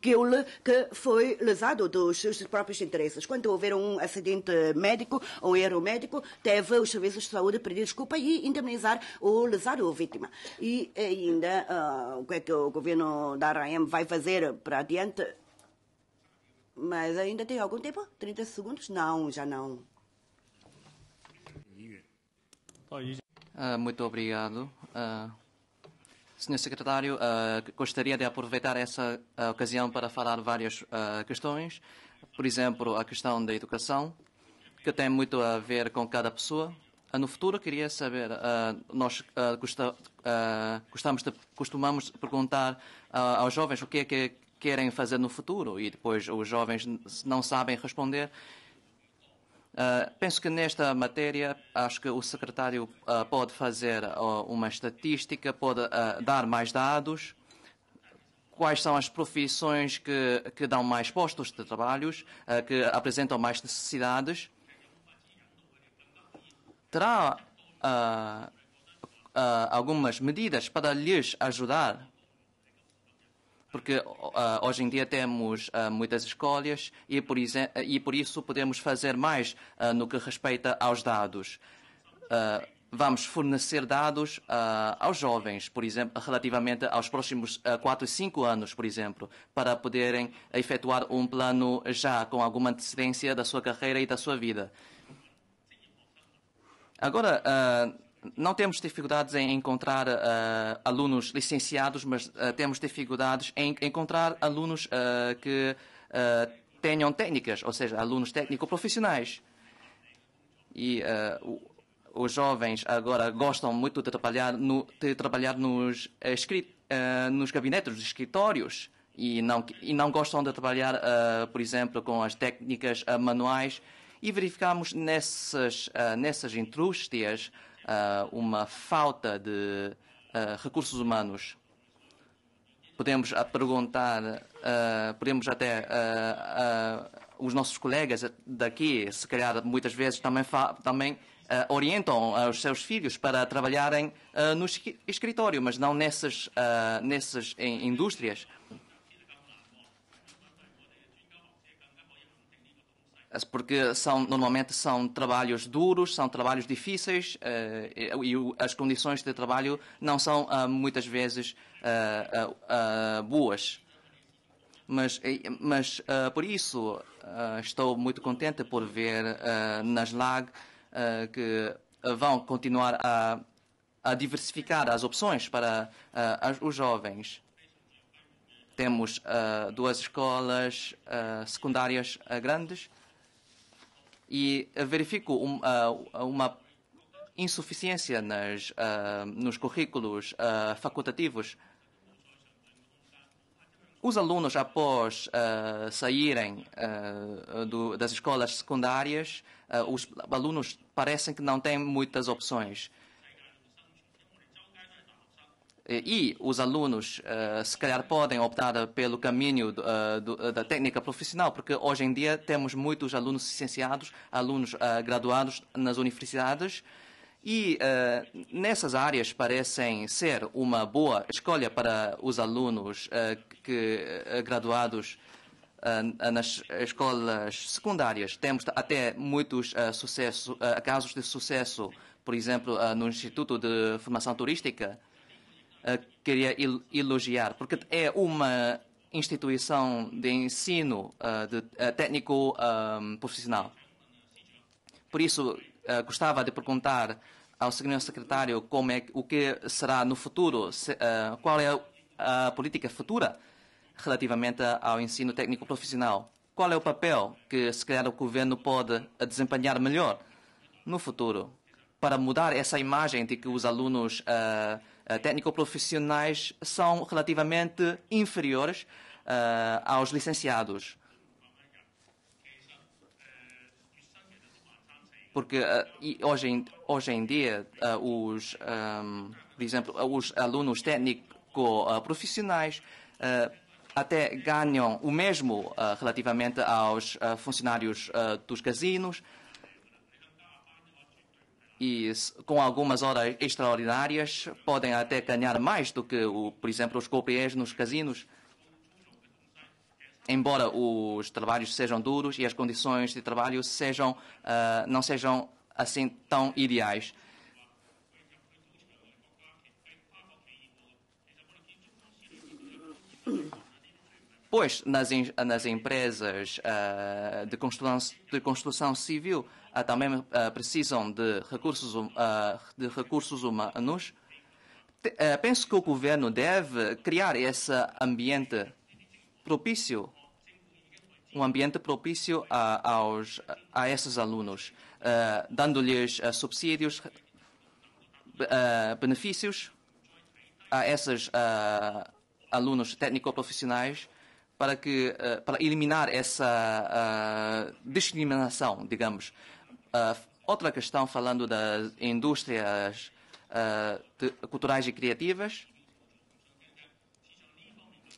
que foi lesado dos seus próprios interesses. Quando houver um acidente médico ou um erro médico, deve os serviços de saúde pedir desculpa e indemnizar o lesado ou vítima. E ainda, uh, o que é que o governo da RAM vai fazer para adiante? Mas ainda tem algum tempo? 30 segundos? Não, já não. Então, ah, muito obrigado. Uh, Senhor Secretário, uh, gostaria de aproveitar essa ocasião para falar várias questões. Por exemplo, a questão da educação, que tem muito a ver com cada pessoa. no futuro, queria saber, nós custa, de, costumamos perguntar aos jovens o que é que querem fazer no futuro e depois os jovens não sabem responder. Ah, penso que nesta matéria, acho que o secretário uh, pode fazer uh, uma estatística, pode dar mais dados, quais são as profissões que, que dão mais postos de trabalhos, que apresentam mais necessidades. Terá algumas medidas para lhes ajudar porque uh, hoje em dia temos uh, muitas escolhas e por, ah, e por, isso podemos fazer mais uh, no que respeita aos dados. vamos fornecer dados aos jovens, por exemplo, relativamente aos próximos uh, 4 e 5 anos, por exemplo, para poderem efetuar um plano já com alguma antecedência da sua carreira e da sua vida. Agora, não temos dificuldades em encontrar uh, alunos licenciados, mas uh, temos dificuldades em encontrar alunos uh, que tenham técnicas, ou seja, alunos técnico-profissionais. E os jovens agora gostam muito de trabalhar, no, de trabalhar nos, nos gabinetes, nos escritórios, e não, e não gostam de trabalhar, por exemplo, com as técnicas manuais. E verificamos nessas, nessas indústrias uh, uma falta de uh, recursos humanos. Podemos perguntar, uh, podemos até os nossos colegas daqui, se calhar muitas vezes também, também orientam os seus filhos para trabalharem no escritório, mas não nessas, nessas indústrias. porque são, normalmente são trabalhos duros, são trabalhos difíceis uh, e, e, as condições de trabalho não são uh, muitas vezes uh, boas. Mas, eh, mas por isso estou muito contente por ver nas LAG que vão continuar a, a, diversificar as opções para as, os jovens temos uh, duas escolas uh, secundárias uh, grandes e eh, verifico um, uh, uma insuficiência nas, uh, nos currículos uh, facultativos. Os alunos, após saírem do, das escolas secundárias, os alunos parecem que não têm muitas opções. E os alunos, eh, se calhar, podem optar pelo caminho eh, eh, da técnica profissional, porque hoje em dia temos muitos alunos licenciados, alunos graduados nas universidades. E nessas áreas parecem ser uma boa escolha para os alunos que, graduados nas escolas secundárias. Temos até muitos sucesso, casos de sucesso, por exemplo, no Instituto de Formação Turística, queria elogiar, porque é uma instituição de ensino ah, de, ah, técnico ah, profissional. Por isso, gostava de perguntar ao senhor secretário como é o que será no futuro, se, uh, qual é a política futura relativamente ao ensino técnico profissional. Qual é o papel que, se calhar, o governo pode desempenhar melhor no futuro para mudar essa imagem de que os alunos uh, eh, técnico-profissionais são relativamente inferiores uh, aos licenciados. Porque uh, hoje, em, hoje em dia, uh, os, um, ehm, por exemplo, os alunos técnico-profissionais até ganham o mesmo relativamente aos funcionários dos casinos, e com algumas horas extraordinárias podem até ganhar mais do que, o, por exemplo, os copiés nos casinos. Embora os trabalhos sejam duros e as condições de trabalho sejam, uh, não sejam assim tão ideais. Pois, nas, nas empresas uh, de, construção, de construção civil uh, também uh, precisam de recursos, hum, de recursos humanos. penso que o governo deve criar esse ambiente propício, um ambiente propício a, aos, a esses alunos, dando-lhes subsídios, benefícios a esses alunos técnico-profissionais para, que, uh, para eliminar essa uh, discriminação, digamos. Eh, outra questão, falando das indústrias de, culturais e criativas,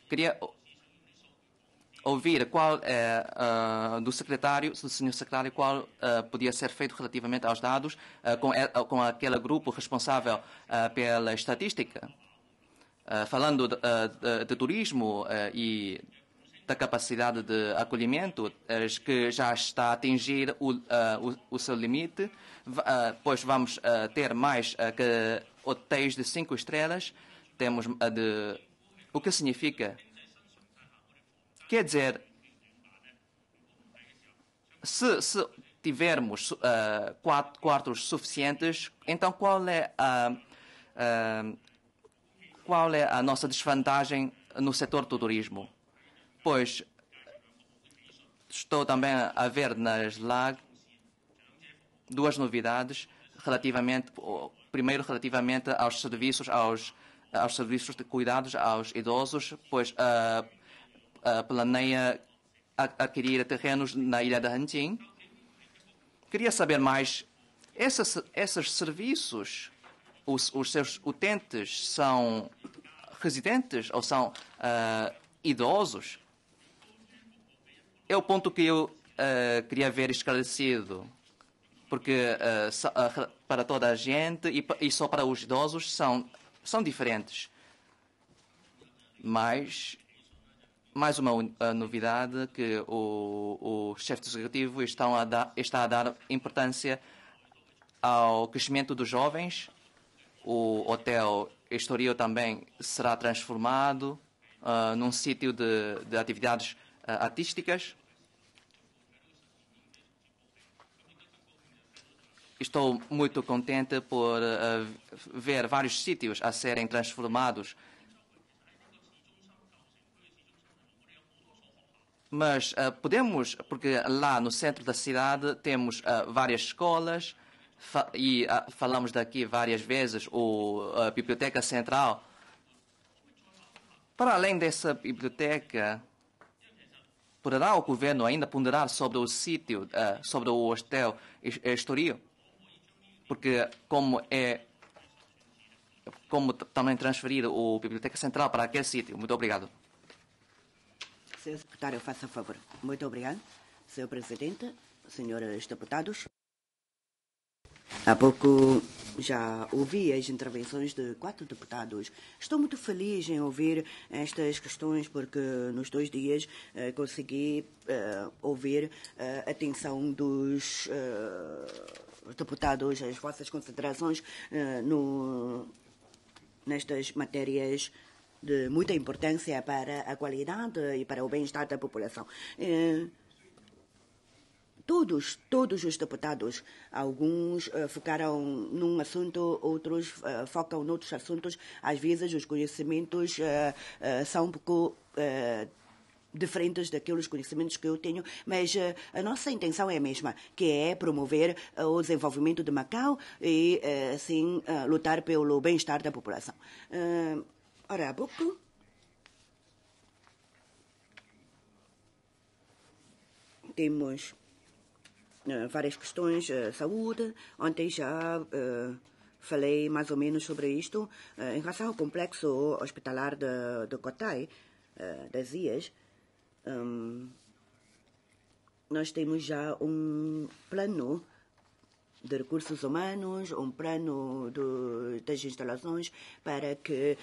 queria ouvir qual é uh, do secretário, do senhor secretário, qual uh, podia ser feito relativamente aos dados uh, com, uh, com aquele grupo responsável pela estatística, falando de, de, de turismo e da capacidade de acolhimento, que já está a atingir o, eh, o, o seu limite, eh, pois vamos eh, ter mais que hotéis de cinco estrelas, temos de... O que significa? Quer dizer, se, se tivermos uh, quatro quartos suficientes, então qual é a, uh, qual é a nossa desvantagem no setor do turismo? Pois, estou também a ver nas LAG duas novidades relativamente, primeiro relativamente aos serviços, aos, aos serviços de cuidados aos idosos, pois uh, uh, planeia adquirir terrenos na ilha de Hanjin. Queria saber mais, esses, esses serviços, os, os seus utentes são residentes ou são uh, idosos? é o ponto que eu uh, queria ver esclarecido, porque uh, para toda a gente e, e, só para os idosos são, são diferentes. Mas, mais uma novidade que o, o chefe executivo está a, dar, está a dar importância ao crescimento dos jovens. O hotel Estoril também será transformado uh, num sítio de, de atividades uh, artísticas. Estou muito contente por uh, ver vários sítios a serem transformados. Mas uh, podemos, porque lá no centro da cidade temos uh, várias escolas fa e falamos daqui várias vezes o, a Biblioteca Central. Para além dessa biblioteca, poderá o governo ainda ponderar sobre o sítio, sobre o hostel Estoril? porque como é como também transferir o Biblioteca Central para aquele sítio. Muito obrigado. Senhor Secretário, faça favor. Muito obrigado. Senhor Presidente, senhores deputados. Há pouco já ouvi as intervenções de quatro deputados. Estou muito feliz em ouvir estas questões, porque nos dois dias eh, consegui eh, ouvir eh, a eh, atenção dos eh, deputados, as vossas considerações uh, eh, no, nestas matérias de muita importância para a qualidade e para o bem-estar da população. Uh, todos, todos os deputados, alguns uh, focaram num assunto, outros uh, focam noutros assuntos. Às vezes os conhecimentos uh, são um pouco diferentes daqueles conhecimentos que eu tenho, mas eh, a nossa intenção é a mesma, que é promover eh, o desenvolvimento de Macau e, eh, assim, lutar pelo bem-estar da população. Ora, há pouco... Temos várias questões, saúde. Ontem já falei mais ou menos sobre isto. Em relação ao complexo hospitalar de, de Cotai, das IAS, um, nós temos já um plano de recursos humanos, um plano do, das instalações para que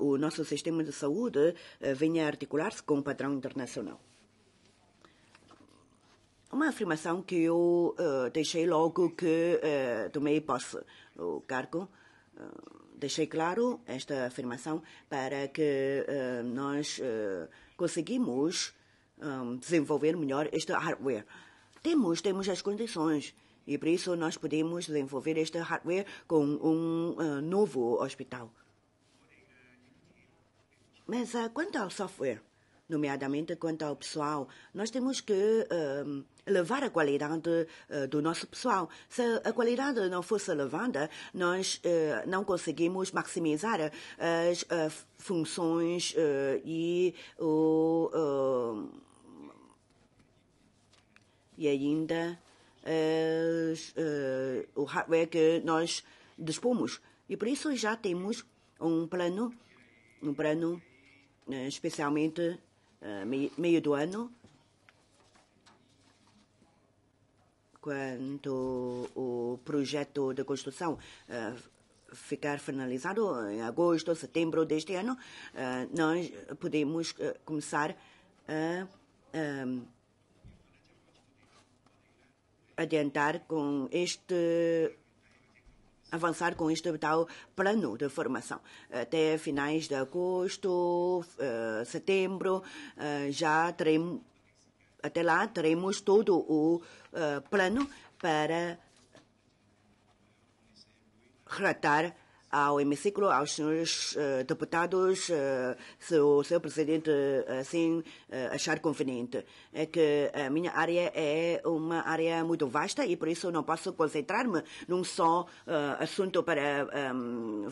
uh, o nosso sistema de saúde uh, venha a articular-se com o padrão internacional. Uma afirmação que eu uh, deixei logo que tomei posse do cargo. deixei claro esta afirmação para que nós conseguimos um, desenvolver melhor este hardware. Temos, temos as condições e por isso nós podemos desenvolver este hardware com um uh, novo hospital. Mas uh, quanto ao software? nomeadamente quanto ao pessoal. Nós temos que levar ehm, elevar a qualidade uh, do nosso pessoal. Se a qualidade não fosse elevada, nós uh, não conseguimos maximizar as uh, funções e o. Ehm, e ainda o hardware que nós dispomos. E por isso já temos um plano, um plano especialmente eh, meio do ano, quando o projeto de construção eh, ficar finalizado em agosto ou setembro deste ano, eh, nós podemos começar a adiantar com este avançar com este tal plano de formação. Até finais de agosto, eh, setembro, eh, já teremos, até lá teremos todo o eh, plano para relatar ao hemiciclo, aos senhores uh, deputados, uh, se o seu presidente eh, assim achar conveniente. É que a minha área é uma área muito vasta e por isso não posso concentrar-me num só assunto para um,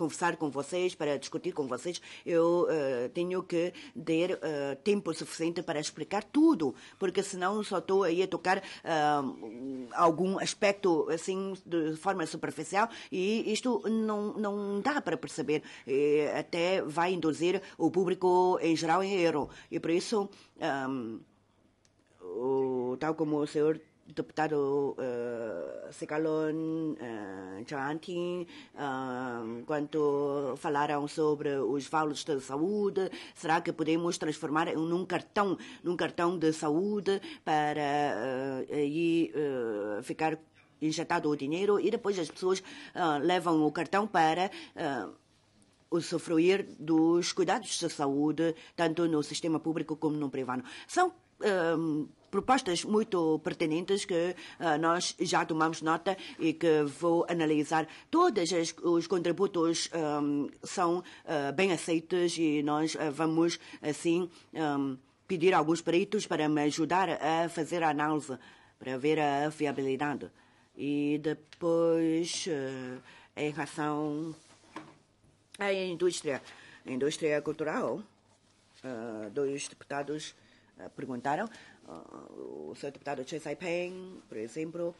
conversar com vocês, para discutir com vocês, eu uh, tenho que ter uh, tempo suficiente para explicar tudo, porque senão só estou aí a tocar uh, algum aspecto assim de forma superficial e isto não, não dá para perceber. E até vai induzir o público em geral em erro. E por isso. Um, ehm, o, tal como o senhor deputado uh, eh, Segalon eh, uh, uh, eh, quando falaram sobre os valores de saúde, será que podemos transformar num cartão, num cartão de saúde para uh, uh, ficar injetado o dinheiro e depois as pessoas levam o cartão para usufruir dos cuidados de saúde, tanto no sistema público como no privado. São um, propostas muito pertinentes que uh, nós já tomamos nota e que vou analisar. Todos as, os contributos um, são uh, bem aceitos e nós uh, vamos, assim, um, pedir alguns peritos para me ajudar a fazer a análise, para ver a fiabilidade. E depois, em relação à indústria, indústria cultural, dois deputados eh, perguntaram, ah, uh, o senhor deputado Che Saipeng, por exemplo.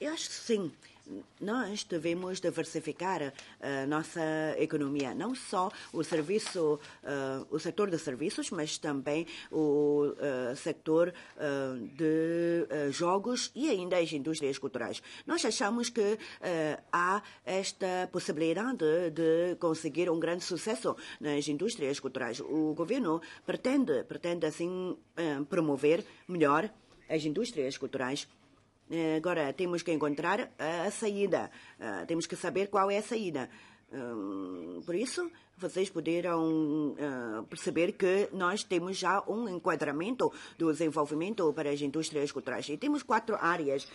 Eu acho que sim nós devemos diversificar a eh, nossa economia, não só o serviço, eh, o setor de serviços, mas também o eh, setor de jogos e ainda as indústrias culturais. Nós achamos que há esta possibilidade de conseguir um grande sucesso nas indústrias culturais. O governo pretende, pretende assim promover melhor as indústrias culturais eh, agora, temos que encontrar a saída, eh, temos que saber qual é a saída. Hum, por isso, vocês poderão eh, perceber que nós temos já um enquadramento do desenvolvimento para as indústrias culturais. E temos quatro áreas.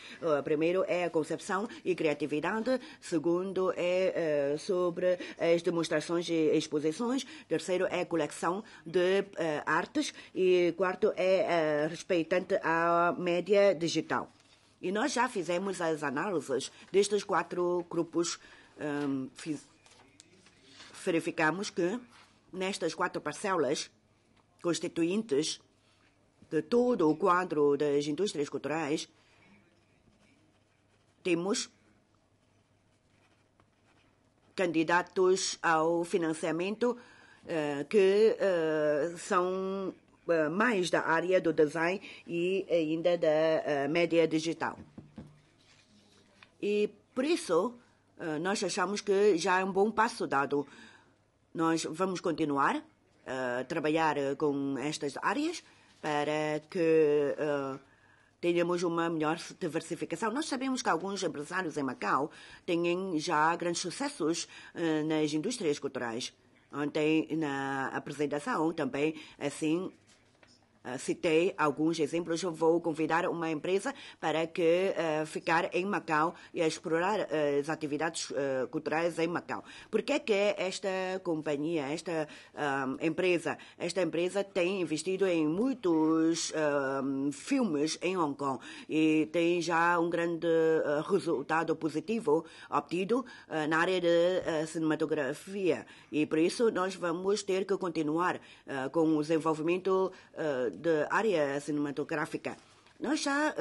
primeiro é a concepção e criatividade. Segundo é sobre as demonstrações e exposições. Terceiro é a coleção de artes. E quarto é respeitante à média digital. E nós já fizemos as análises destes quatro grupos. Um, fiz, verificamos que nestas quatro parcelas constituintes de todo o quadro das indústrias culturais, temos candidatos ao financiamento uh, que uh, são eh, mais da área do design e ainda da eh, média digital. E por isso, eh, nós achamos que já é um bom passo dado. Nós vamos continuar a trabalhar com estas áreas para que tenhamos uma melhor diversificação. Nós sabemos que alguns empresários em Macau têm já grandes sucessos nas indústrias culturais. Ontem, na apresentação, também assim ah, citei alguns exemplos, eu vou convidar uma empresa para que uh, ficar em Macau e explorar uh, as atividades uh, culturais em Macau. Por que é que esta companhia, esta empresa, esta empresa tem investido em muitos filmes em Hong Kong e tem já um grande resultado positivo obtido na área de cinematografia e por isso nós vamos ter que continuar com o desenvolvimento de área cinematográfica. Nós já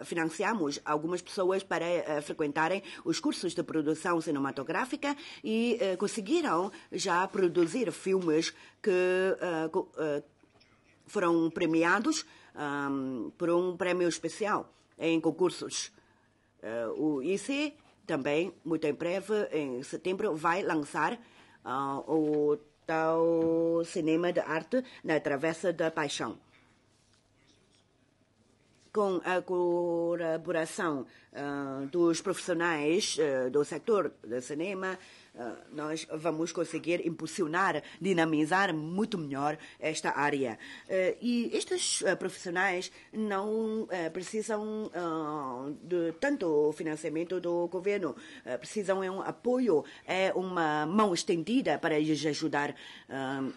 uh, financiamos algumas pessoas para uh, frequentarem os cursos de produção cinematográfica e uh, conseguiram já produzir filmes que foram premiados um, por um prémio especial em concursos. o IC também, muito em breve, em setembro, vai lançar ah, o ao cinema de arte na Travessa da Paixão. Com a colaboração uh, dos profissionais uh, do setor do cinema, ah, nós vamos conseguir impulsionar, dinamizar muito melhor esta área. Ah, e estes ah, profissionais não precisam de tanto financiamento do governo, precisam é um apoio, é uma mão estendida para lhes ajudar.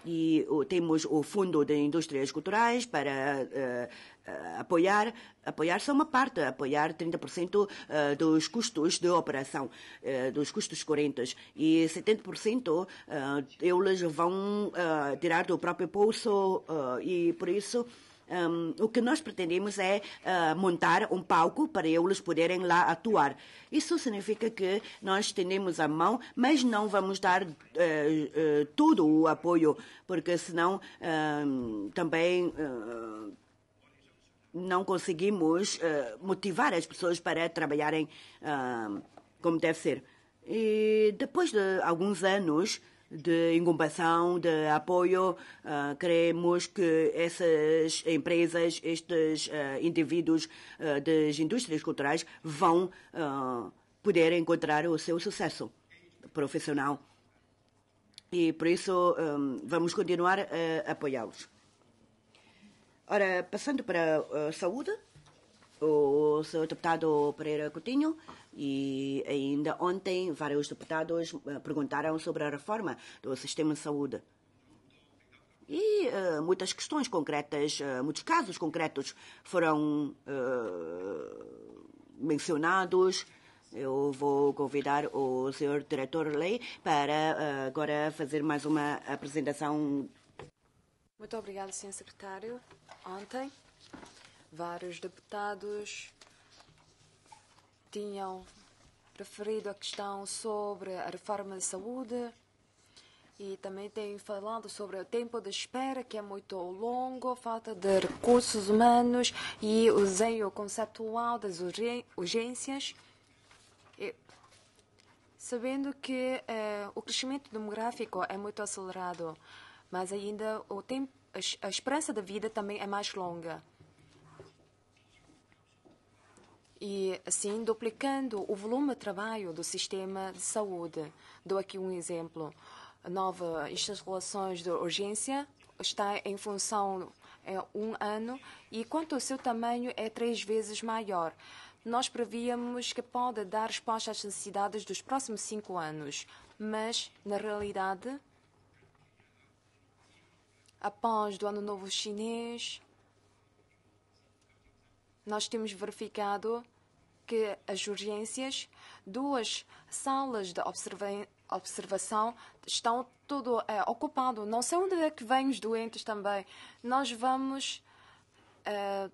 E temos o Fundo de Indústrias Culturais para eh, apoiar, apoiar só uma parte, apoiar 30% eh, dos custos de operação, eh, dos custos correntes, e 70% eles vão tirar do próprio bolso, e por isso. Um, o que nós pretendemos é uh, montar um palco para eles poderem lá atuar. Isso significa que nós tendemos a mão, mas não vamos dar uh, uh, todo o apoio, porque senão também não conseguimos uh, motivar as pessoas para trabalharem uh, como deve ser. E depois de alguns anos de incubação, de apoio, uh, queremos que essas empresas, estes ah, indivíduos das indústrias culturais vão poder encontrar o seu sucesso profissional. E por isso um, vamos continuar a apoiá-los. Ora, passando para eh, a saúde, o senhor deputado Pereira Coutinho e ainda ontem vários deputados eh, perguntaram sobre a reforma do sistema de saúde. E uh, muitas questões concretas, uh, muitos casos concretos foram uh, mencionados. Eu vou convidar o senhor diretor-lei para agora fazer mais uma apresentação muito obrigada, Sr. Secretário. Ontem, vários deputados tinham referido a questão sobre a reforma de saúde e também têm falado sobre o tempo de espera, que é muito longo, falta de recursos humanos e o desenho conceptual das urgências. E, sabendo que eh, o crescimento demográfico é muito acelerado, mas ainda o tempo, a esperança da vida também é mais longa. E assim, duplicando o volume de trabalho do sistema de saúde. Dou aqui um exemplo. Nova instalações de urgência está em função é, um ano e quanto ao seu tamanho é três vezes maior. Nós prevíamos que pode dar resposta às necessidades dos próximos cinco anos, mas, na realidade, após do Ano Novo Chinês, nós temos verificado que as urgências, duas salas de observa observação estão tudo é, ocupado. Não sei onde é que vêm os doentes também. Nós vamos é,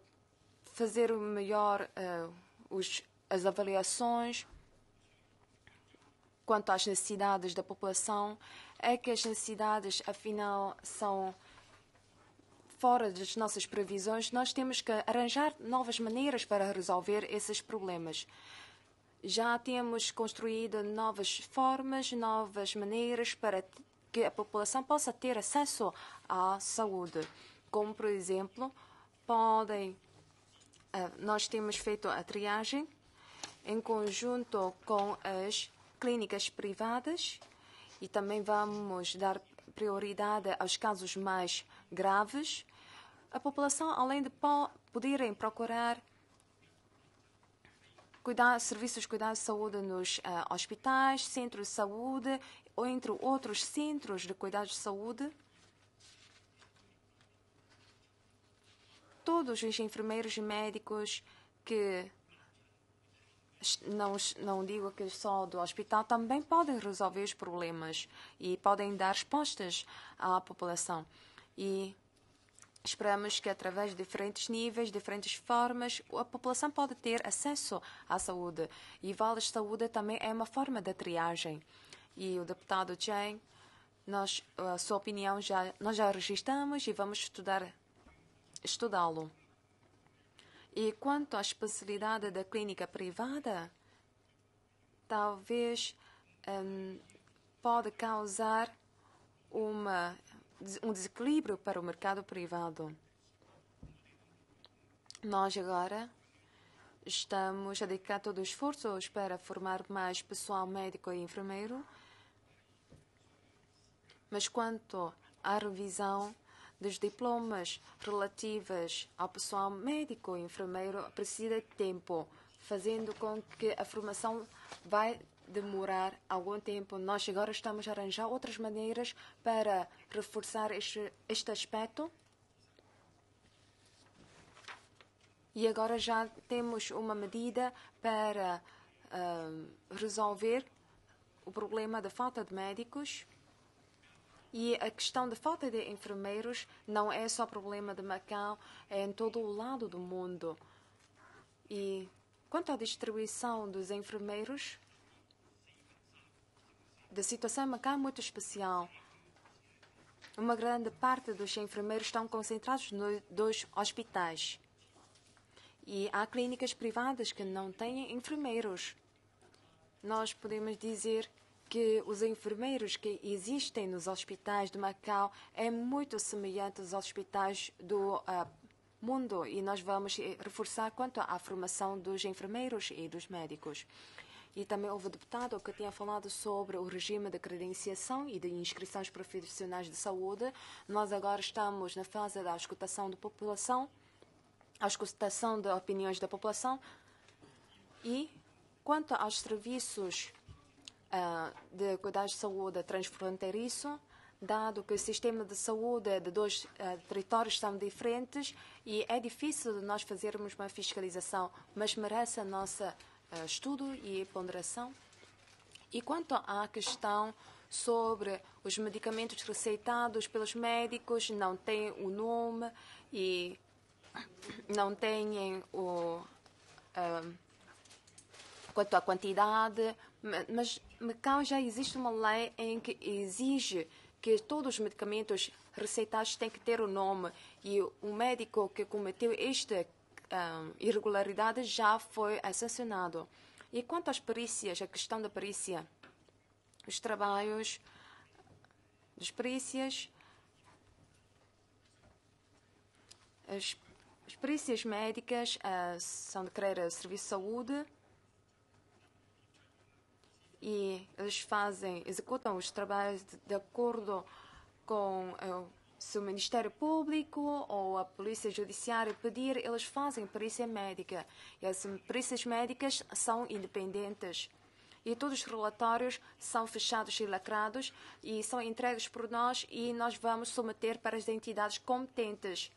fazer melhor é, os, as avaliações quanto às necessidades da população. É que as necessidades, afinal, são fora das nossas previsões, nós temos que arranjar novas maneiras para resolver esses problemas. Já temos construído novas formas, novas maneiras para que a população possa ter acesso à saúde. Como, por exemplo, podem, ah, nós temos feito a triagem em conjunto com as clínicas privadas e também vamos dar prioridade aos casos mais graves a população, além de poderem procurar cuidar, serviços de cuidados de saúde nos uh, hospitais, centros de saúde, ou entre outros centros de cuidados de saúde, todos os enfermeiros e médicos que não, não digo que só do hospital, também podem resolver os problemas e podem dar respostas à população. E Esperamos que, através de diferentes níveis, diferentes formas, a população pode ter acesso à saúde. E vales de saúde também é uma forma de triagem. E o deputado Chen, nós, a sua opinião já, nós já registramos e vamos estudar estudá-lo. E quanto à especialidade da clínica privada, talvez um, pode causar uma um desequilíbrio para o mercado privado. Nós agora estamos a dedicar todos os esforços para formar mais pessoal médico e enfermeiro. Mas quanto à revisão dos diplomas relativas ao pessoal médico e enfermeiro, precisa de tempo, fazendo com que a formação vai demorar algum tempo. Nós agora estamos a arranjar outras maneiras para reforçar este, este aspecto. E agora já temos uma medida para uh, resolver o problema da falta de médicos. E a questão da falta de enfermeiros não é só problema de Macau, é em todo o lado do mundo. E quanto à distribuição dos enfermeiros, da situação em Macau é muito especial. Uma grande parte dos enfermeiros estão concentrados nos hospitais. E há clínicas privadas que não têm enfermeiros. Nós podemos dizer que os enfermeiros que existem nos hospitais de Macau é muito semelhante aos hospitais do uh, mundo e nós vamos eh, reforçar quanto à formação dos enfermeiros e dos médicos. E também houve deputado que tinha falado sobre o regime de credenciação e de inscrições profissionais de saúde. Nós agora estamos na fase da escutação da população, a escutação de opiniões da população. E quanto aos serviços uh, de cuidados de saúde transfronteiriço, dado que o sistema de saúde de dois uh, territórios são diferentes e é difícil de nós fazermos uma fiscalização, mas merece a nossa estudo e ponderação. E quanto à questão sobre os medicamentos receitados pelos médicos, não têm o nome e não têm o. Uh, quanto à quantidade, mas Macau já existe uma lei em que exige que todos os medicamentos receitados têm que ter o um nome e o médico que cometeu este um, ehm, irregularidades já foi assassinado. E quanto às perícias, a questão da perícia, os trabalhos das perícias, as, as perícias médicas uh, são de crer ao Serviço de Saúde e eles fazem, executam os trabalhos de, de acordo com uh, se o Ministério Público ou a Polícia Judiciária pedir, eles fazem perícia médica. E as perícias médicas são independentes. E todos os relatórios são fechados e lacrados e são entregues por nós e nós vamos submeter para as entidades competentes.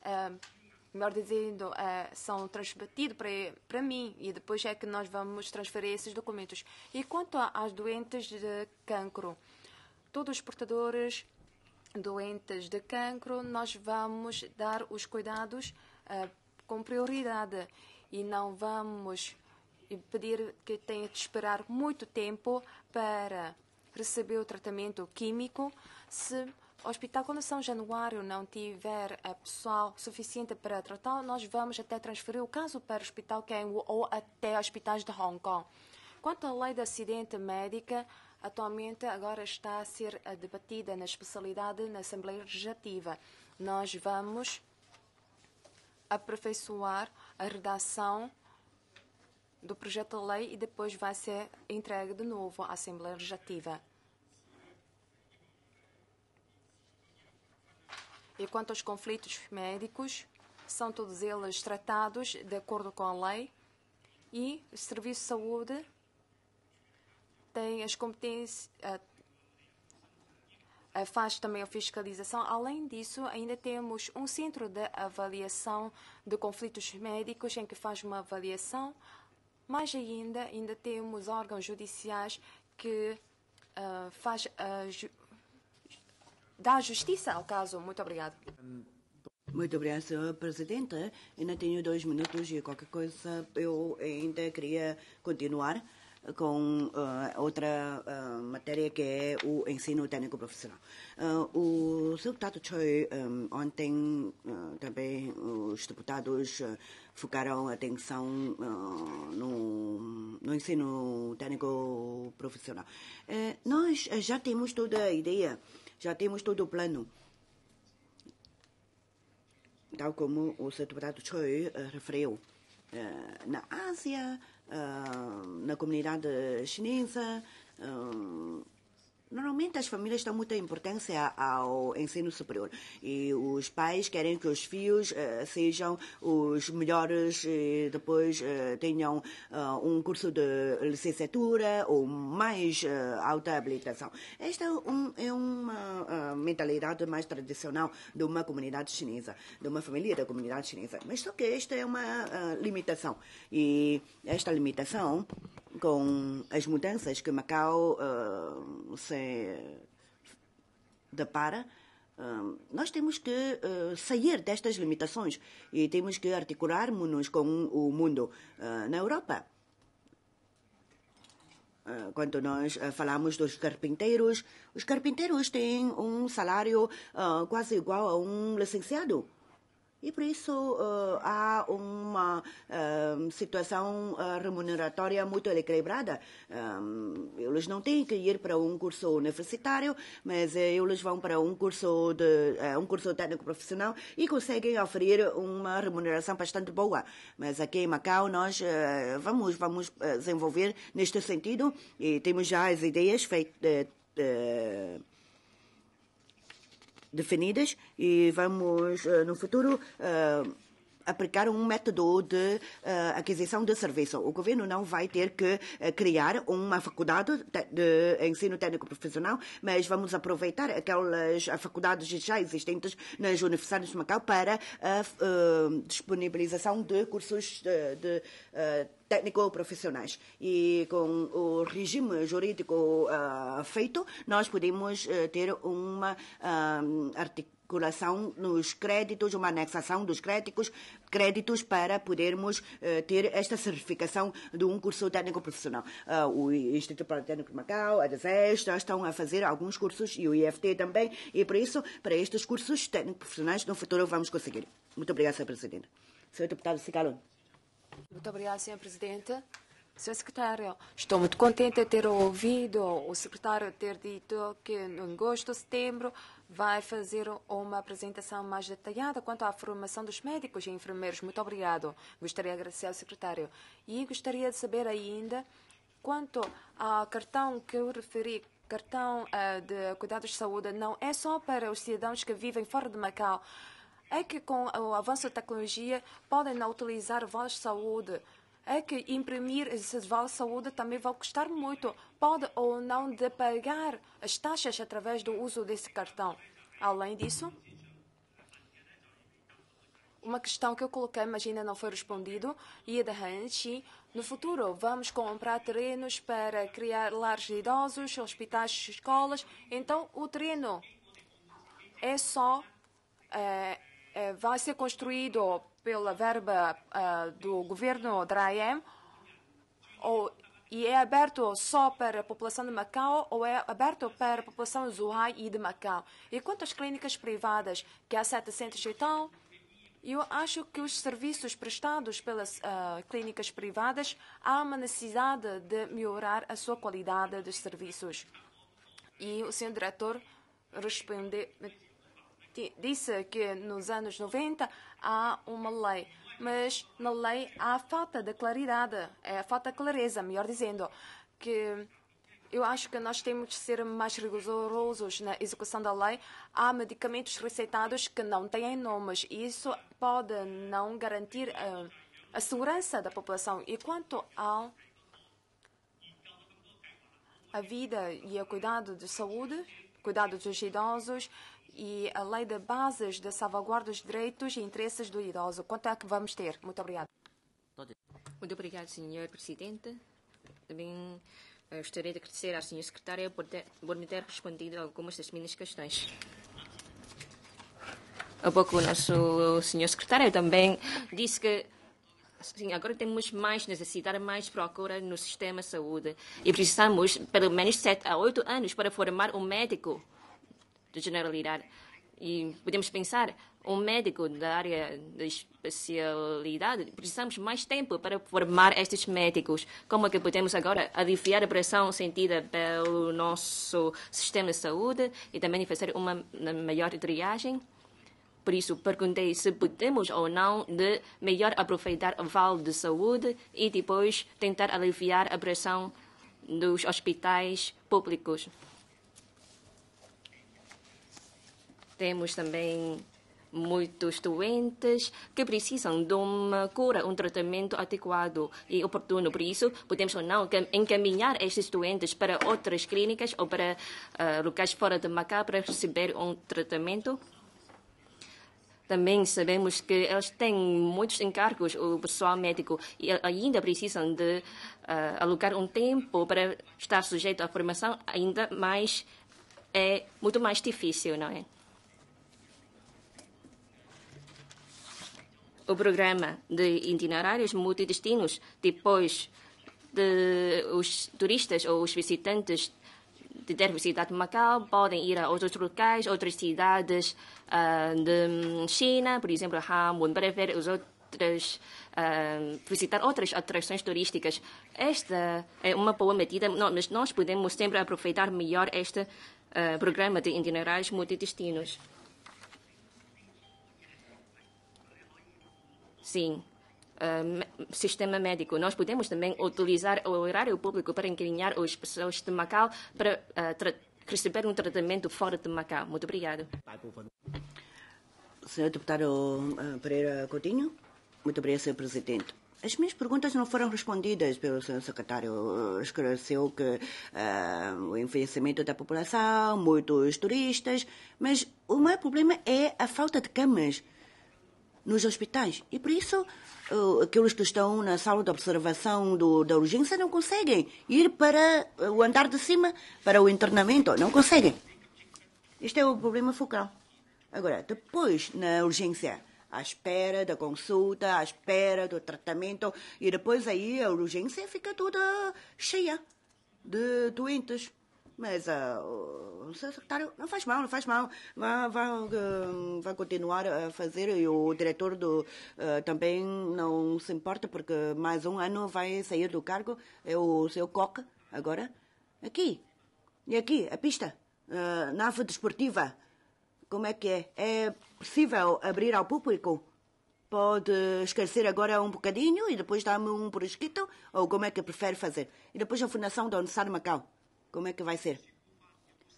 Uh, melhor dizendo, uh, são transmitidos para, para mim e depois é que nós vamos transferir esses documentos. E quanto às doentes de cancro, todos os portadores doentes de cancro, nós vamos dar os cuidados uh, com prioridade e não vamos eh, pedir que tenha de esperar muito tempo para receber o tratamento químico se o Hospital Conexão Januário não tiver eh, pessoal suficiente para tratar, nós vamos até transferir o caso para o Hospital Kenwo é ou até hospitais de Hong Kong. Quanto à lei de acidente médica, atualmente agora está a ser eh, debatida na especialidade na Assembleia Legislativa. Nós vamos aperfeiçoar a redação do projeto de lei e depois vai ser entregue de novo à Assembleia Legislativa. E quanto aos conflitos médicos, são todos eles tratados de acordo com a lei e o Serviço de Saúde tem as competências. Faz também a fiscalização. Além disso, ainda temos um centro de avaliação de conflitos médicos em que faz uma avaliação. Mais ainda, ainda temos órgãos judiciais que uh, faz, uh, ju dá justiça ao caso. Muito obrigado. Muito obrigada, Sra. Presidenta. Ainda tenho dois minutos e qualquer coisa eu ainda queria continuar com uh, outra uh, matéria que é o ensino técnico profissional. Uh, o seu deputado Choi, um, ontem também os deputados focaram a atenção no, no, ensino técnico profissional. nós já temos toda a ideia, já temos todo o plano tal como o seu deputado Choi referiu. na Ásia, na comunidade chinesa. Normalmente as famílias dão muita importância ao ensino superior e os pais querem que os filhos eh, sejam os melhores e eh, depois eh, tenham uh, um curso de licenciatura ou mais uh, alta habilitação. Esta é, um, é uma uh, mentalidade mais tradicional de uma comunidade chinesa, de uma família da comunidade chinesa. Mas só que esta é uma limitação e esta limitação com as mudanças que Macau uh, se depara, uh, nós temos que uh, sair destas limitações e temos que articular nos com o mundo na Europa. Quando nós falamos dos carpinteiros, os carpinteiros têm um salário quase igual a um licenciado e por isso uh, há uma uh, situação uh, remuneratória muito equilibrada. Um, eles não têm que ir para um curso universitário, mas eles vão para um curso, de, um curso técnico profissional e conseguem oferecer uma remuneração bastante boa. Mas aqui em Macau nós vamos, vamos desenvolver neste sentido e temos já as ideias feitas definidas e vamos, eh, no futuro, eh, aplicar um método de uh, aquisição de serviço. O governo não vai ter que uh, criar uma faculdade de ensino técnico profissional, mas vamos aproveitar aquelas eh, faculdades já existentes nas universidades de Macau para a uh, disponibilização de cursos de, de técnico-profissionais. E com o regime jurídico feito, nós podemos ter uma articulação colação nos créditos, uma anexação dos créditos, créditos para podermos eh, ter esta certificação de um curso técnico profissional. Uh, o Instituto Politécnico de Macau, a Desesta, estão a fazer alguns cursos e o IFT também, e por isso, para estes cursos técnicos profissionais, no futuro vamos conseguir. Muito obrigada, Sr. Presidente. Sr. Deputado Cicalon. Muito obrigada, Sr. Presidente. Sr. Secretário, estou muito contente de ter ouvido o secretário ter dito que no agosto, setembro, vai fazer uma apresentação mais detalhada quanto à formação dos médicos e enfermeiros. Muito obrigado. Gostaria de agradecer ao secretário. E gostaria de saber ainda quanto ao cartão que eu referi, cartão uh, de cuidados de saúde, não é só para os cidadãos que vivem fora de Macau. É que com o avanço da tecnologia podem utilizar voz de saúde é que imprimir esse vale saúde também vai custar muito. Pode ou não de pagar as taxas através do uso desse cartão. Além disso, uma questão que eu coloquei, mas ainda não foi respondido, e é da Hanchi. No futuro, vamos comprar terrenos para criar lares de idosos, hospitais, escolas. Então, o terreno é só é, é, vai ser construído pela verba uh, do governo Draem ou, e é aberto só para a população de Macau ou é aberto para a população de Zhuhai e de Macau? E quanto às clínicas privadas, que há 700 e tal, eu acho que os serviços prestados pelas uh, clínicas privadas há uma necessidade de melhorar a sua qualidade dos serviços. E o senhor diretor responde, disse que nos anos 90 há uma lei, mas na lei há falta de claridade, é, falta de clareza, melhor dizendo, que eu acho que nós temos de ser mais rigorosos na execução da lei. Há medicamentos receitados que não têm nomes e isso pode não garantir a, eh, a segurança da população. E quanto ao a vida e o cuidado de saúde, cuidado dos idosos, e a lei de bases de salvaguarda dos direitos e interesses do idoso. Quanto é que vamos ter? Muito obrigada. Muito obrigada, Sr. Presidente. Também eh, gostaria de agradecer à Sra. Secretária por, ter, por me ter respondido algumas das minhas questões. Há pouco o nosso Sr. Secretário também disse que agora temos mais necessidade, mais procura no sistema de saúde. E precisamos pelo menos 7 a 8 anos para formar um médico de generalidade. E podemos pensar, um médico da área da especialidade, precisamos mais tempo para formar estes médicos. Como é que podemos agora aliviar a pressão sentida pelo nosso sistema de saúde e também fazer uma melhor triagem? Por isso, perguntei se podemos ou não de melhor aproveitar o vale de saúde e depois tentar aliviar a pressão dos hospitais públicos. Temos também muitos doentes que precisam de uma cura, um tratamento adequado e oportuno. Por isso, podemos ou não encaminhar estes doentes para outras clínicas ou para uh, locais fora de Macau para receber um tratamento. Também sabemos que eles têm muitos encargos, o pessoal médico, e ainda precisam de uh, ah, alugar um tempo para estar sujeito à formação, ainda mais é muito mais difícil, não é? o programa de itinerários multidestinos. Depois, de, os turistas ou os visitantes de ter visitado de Macau podem ir a outros locais, outras cidades uh, de hum, China, por exemplo, Hamburgo, para ver os outros, uh, ah, visitar outras atrações turísticas. Esta é uma boa medida, mas nós podemos sempre aproveitar melhor este uh, programa de itinerários multidestinos. Sim. Uh, sistema médico. Nós podemos também utilizar o horário público para encaminhar as pessoas de Macau para uh, receber um tratamento fora de Macau. Muito obrigado. Senhor deputado ah, Pereira Coutinho, muito obrigado, senhor presidente. As minhas perguntas não foram respondidas pelo senhor secretário. Esclareceu que uh, o envelhecimento da população, muitos turistas, mas o maior problema é a falta de camas nos hospitais. E por isso, uh, aqueles que estão na sala de observação do, da urgência não conseguem ir para eh, o andar de cima, para o internamento. Não conseguem. Este é o problema focal. Agora, depois, na urgência, à espera da consulta, à espera do tratamento, e depois aí a urgência fica toda cheia de doentes. Mas uh, ah, o secretário, não faz mal, não faz mal, vai, vai, uh, hum, vai continuar a fazer e o diretor do, uh, também não se importa porque mais um ano vai sair do cargo, é o seu coque agora. Aqui, e aqui, a pista, uh, nave desportiva, como é que é? É possível abrir ao público? Pode esquecer agora um bocadinho e depois dá-me um por escrito? Ou como é que prefere fazer? E depois a Fundação Don Sar Macau. Como é que vai ser?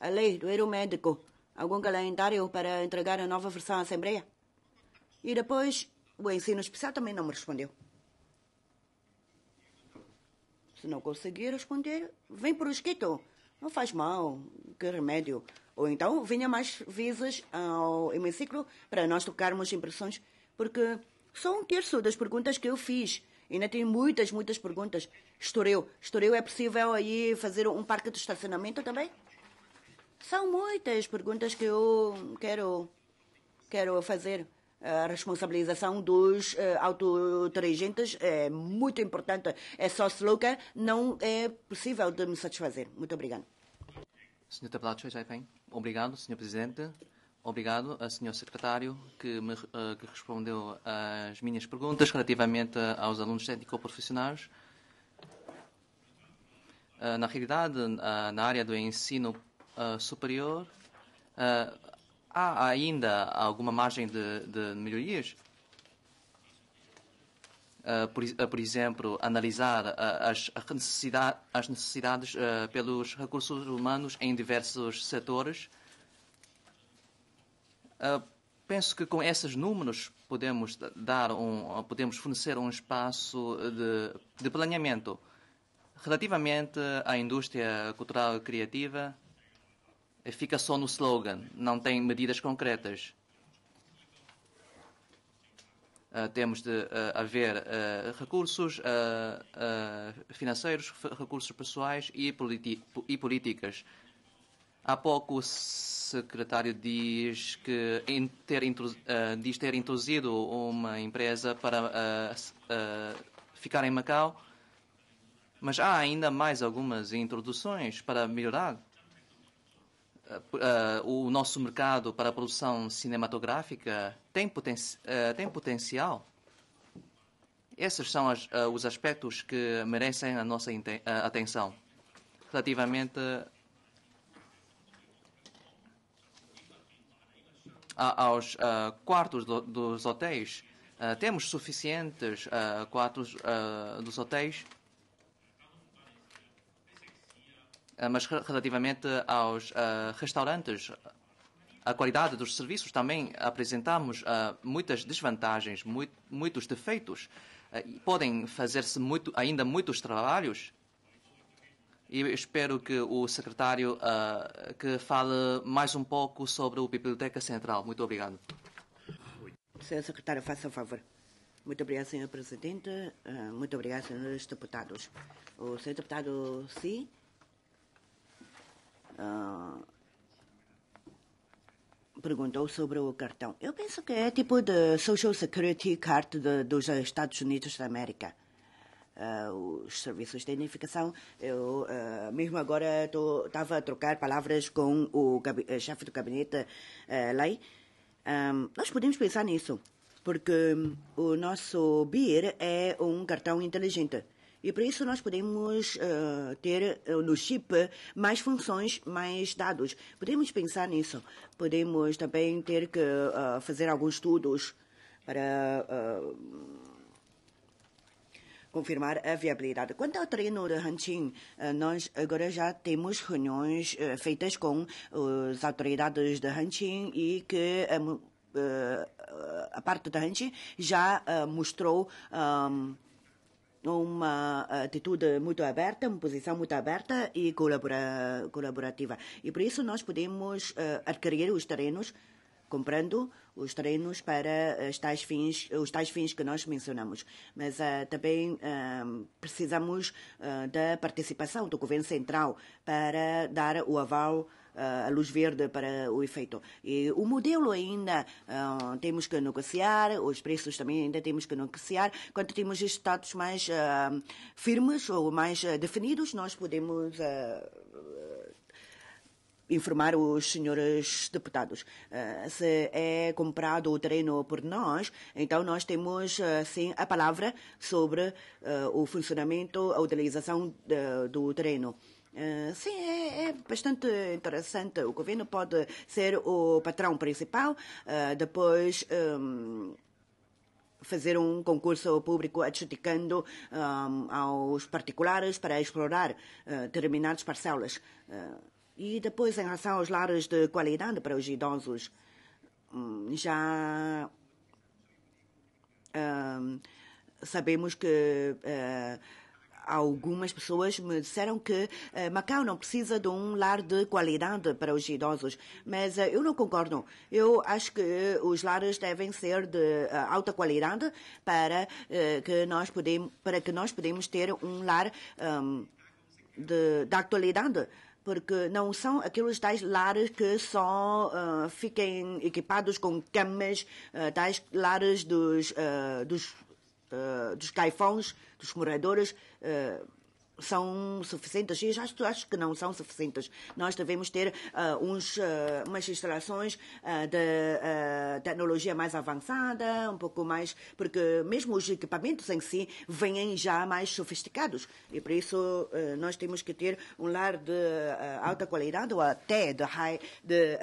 A lei do erro médico. Algum calendário para entregar a nova versão à Assembleia? E depois, o ensino especial também não me respondeu. Se não conseguir responder, vem por escrito. Não faz mal, que remédio. Ou então, venha mais vezes ao hemiciclo para nós tocarmos impressões, porque só um terço das perguntas que eu fiz. Ainda tem muitas, muitas perguntas. Estoureu, estoureu. é possível aí fazer um parque de estacionamento também? São muitas perguntas que eu quero, quero fazer. A responsabilização dos uh, eh, autodirigentes é muito importante. É só slogan, não é possível de me satisfazer. Muito obrigado. Sr. Tablacho, já bem. Obrigado, Sr. Presidente. Obrigado ao Sr. Secretário que, me, uh, que respondeu às minhas perguntas relativamente aos alunos técnico-profissionais. Ah, na realidade, ah, na área do ensino ah, superior, há ainda alguma margem de, de melhorias? Por, por, exemplo, analisar as, necessidade, as necessidades pelos recursos humanos em diversos setores. Penso que com esses números podemos, dar um, podemos fornecer um espaço de, de planeamento Relativamente à indústria cultural e criativa, fica só no slogan, não tem medidas concretas. Uh, temos de uh, haver uh, recursos financeiros, recursos pessoais e, e, políticas. Há pouco o secretário diz que in ter diz ter introduzido uma empresa para ficar em Macau mas há ainda mais algumas introduções para melhorar Uh, o nosso mercado para a produção cinematográfica tem, poten uh, tem potencial. Esses são as, uh, os aspectos que merecem a nossa atenção. Relativamente a, aos quartos do, dos hotéis, temos suficientes quartos dos hotéis Ah, mas relativamente ah, aos uh, restaurantes, a qualidade dos serviços também apresentamos uh, muitas desvantagens, muito, muitos defeitos. Uh, podem fazer-se muito, ainda muitos trabalhos. E espero que o secretário que fale mais um pouco sobre a Biblioteca Central. Muito obrigado. Senhor secretário, faça o favor. Muito obrigado, senhor presidente. Muito obrigado, senhores deputados. O senhor deputado Sim. Ah, perguntou sobre o cartão. Eu penso que é tipo de Social Security Card de, dos Estados Unidos da América. Uh, os serviços de identificação. Eu uh, mesmo agora estava a trocar palavras com o eh, chefe do gabinete uh, Lei. Um, nós podemos pensar nisso, porque hum, o nosso BIR é um cartão inteligente. E para isso nós podemos uh, ter uh, no chip mais funções, mais dados. Podemos pensar nisso. Podemos também ter que uh, fazer alguns estudos para confirmar a viabilidade. Quanto ao treino de Hanchin, nós agora já temos reuniões feitas com as autoridades de Hanchin e que a parte de Hanchin já mostrou. Um, uma atitude muito aberta, uma posição muito aberta e colabora, colaborativa. E por isso nós podemos eh, adquirir os terrenos comprando os terrenos para eh, os tais fins, os tais fins que nós mencionamos. Mas uh, também uh, precisamos uh, da participação do Governo Central para dar o aval ah, a luz verde para o efeito. E o modelo ainda uh, temos que negociar, os preços também ainda temos que negociar. Quando temos estados mais uh, firmes ou mais uh, definidos, nós podemos informar os senhores deputados. Se é comprado o terreno por nós, então nós temos, sim, a palavra sobre o funcionamento, a utilização do terreno. Ah, sim, é, é, bastante interessante. O governo pode ser o patrão principal, uh, depois. Um, fazer um concurso público adjudicando um, aos particulares para explorar uh, determinadas parcelas. e depois, em relação aos lares de qualidade para os idosos, um, já hum, sabemos que uh, algumas pessoas me disseram que eh, Macau não precisa de um lar de qualidade para os idosos, mas eh, eu não concordo. Eu acho que eh, os lares devem ser de alta qualidade para que nós podemos para que nós podemos ter um lar um, de, da atualidade porque não são aqueles tais lares que só uh, fiquem equipados com camas, uh, tais lares dos, uh, dos eh, dos caifões, dos moradores, uh, são suficientes? Eu acho, acho que não são suficientes. Nós devemos ter uh, uns, uh, umas instalações uh, de tecnologia mais avançada, um pouco mais, porque mesmo os equipamentos em si vêm já mais sofisticados. E por isso nós temos que ter um lar de alta qualidade ou até de, high, de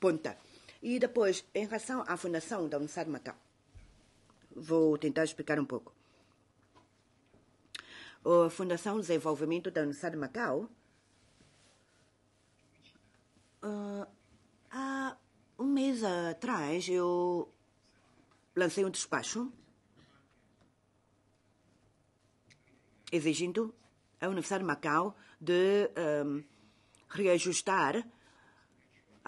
ponta. E depois, em relação à fundação da Universidade de Macau, vou tentar explicar um pouco. A Fundação de Desenvolvimento da Universidade de Macau uh, há um mês atrás eu lancei um despacho exigindo ao Universidade de Macau de um, ah, reajustar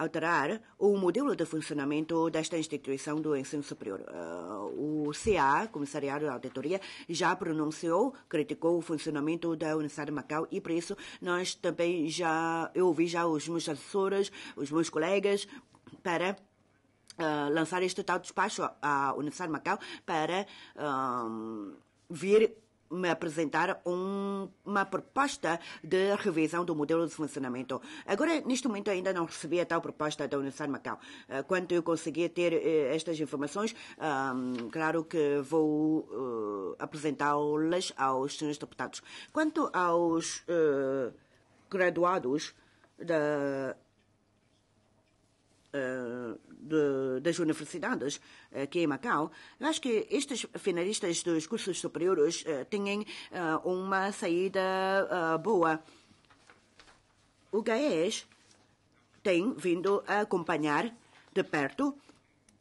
alterar o modelo de funcionamento desta instituição do ensino superior. Eh, o CA, Comissariado da Auditoria, já pronunciou, criticou o funcionamento da Universidade de Macau e, por isso, nós também já, eu ouvi já os meus assessores, os meus colegas, para uh, lançar este tal despacho à Universidade de Macau para eh, vir me apresentar um, uma proposta de revisão do modelo de funcionamento. Agora, neste momento, ainda não recebi a tal proposta da Unisar Macau. Eh, Quando eu conseguir ter eh, estas informações, claro que vou eh, apresentá-las aos senhores deputados. Quanto aos graduados da de, das universidades eh, aqui em Macau, eu acho que estes finalistas dos cursos superiores eh, têm eh, uma saída boa. O GAES tem vindo a acompanhar de perto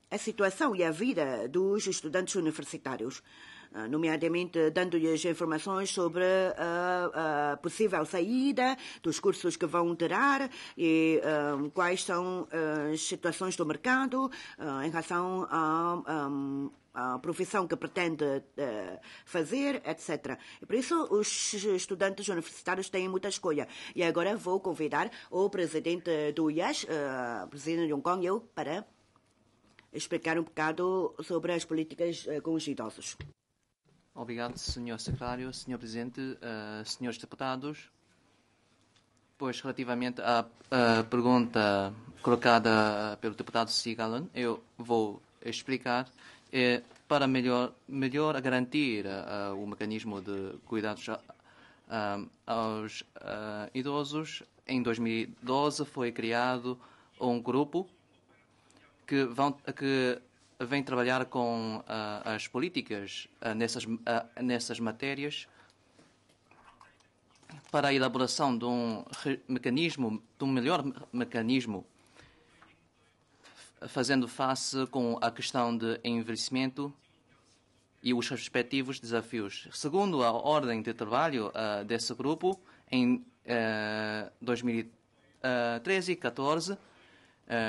a situação e a vida dos estudantes universitários. Ah, nomeadamente dando lhes informações sobre a, a, possível saída dos cursos que vão tirar e um, ah, quais são as situações do mercado uh, em relação a, um, a profissão que pretende uh, fazer, etc. E por isso, os estudantes universitários têm muita escolha. E agora vou convidar o presidente do IES, uh, presidente Yong Kong, eu, para explicar um bocado sobre as políticas uh, com os idosos. Obrigado, Sr. Secretário, Sr. Presidente, uh, eh, Srs. Deputados. Pois, relativamente à uh, pergunta colocada pelo deputado Sigalan, eu vou explicar. É, para melhor, melhor garantir uh, o mecanismo de cuidados uh, aos eh, idosos, em 2012 foi criado um grupo que, vão, que vem trabalhar com ah, as políticas ah, nessas, ah, nessas matérias para a elaboração de um mecanismo, de um melhor mecanismo, fazendo face com a questão de envelhecimento e os respectivos desafios. Segundo a ordem de trabalho uh, desse grupo, em uh, 2013 e 14 uh,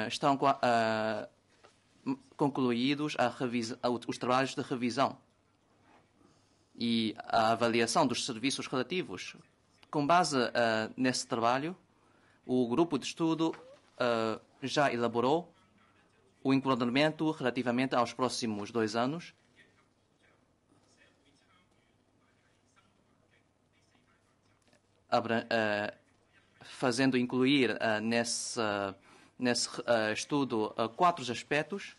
estão concluídos os trabalhos de revisão e a avaliação dos serviços relativos. Com base uh, nesse trabalho, o grupo de estudo uh, já elaborou o enquadramento relativamente aos próximos dois anos. Abra uh, eh, fazendo incluir nessa nesse uh, estudo uh, quatro aspectos.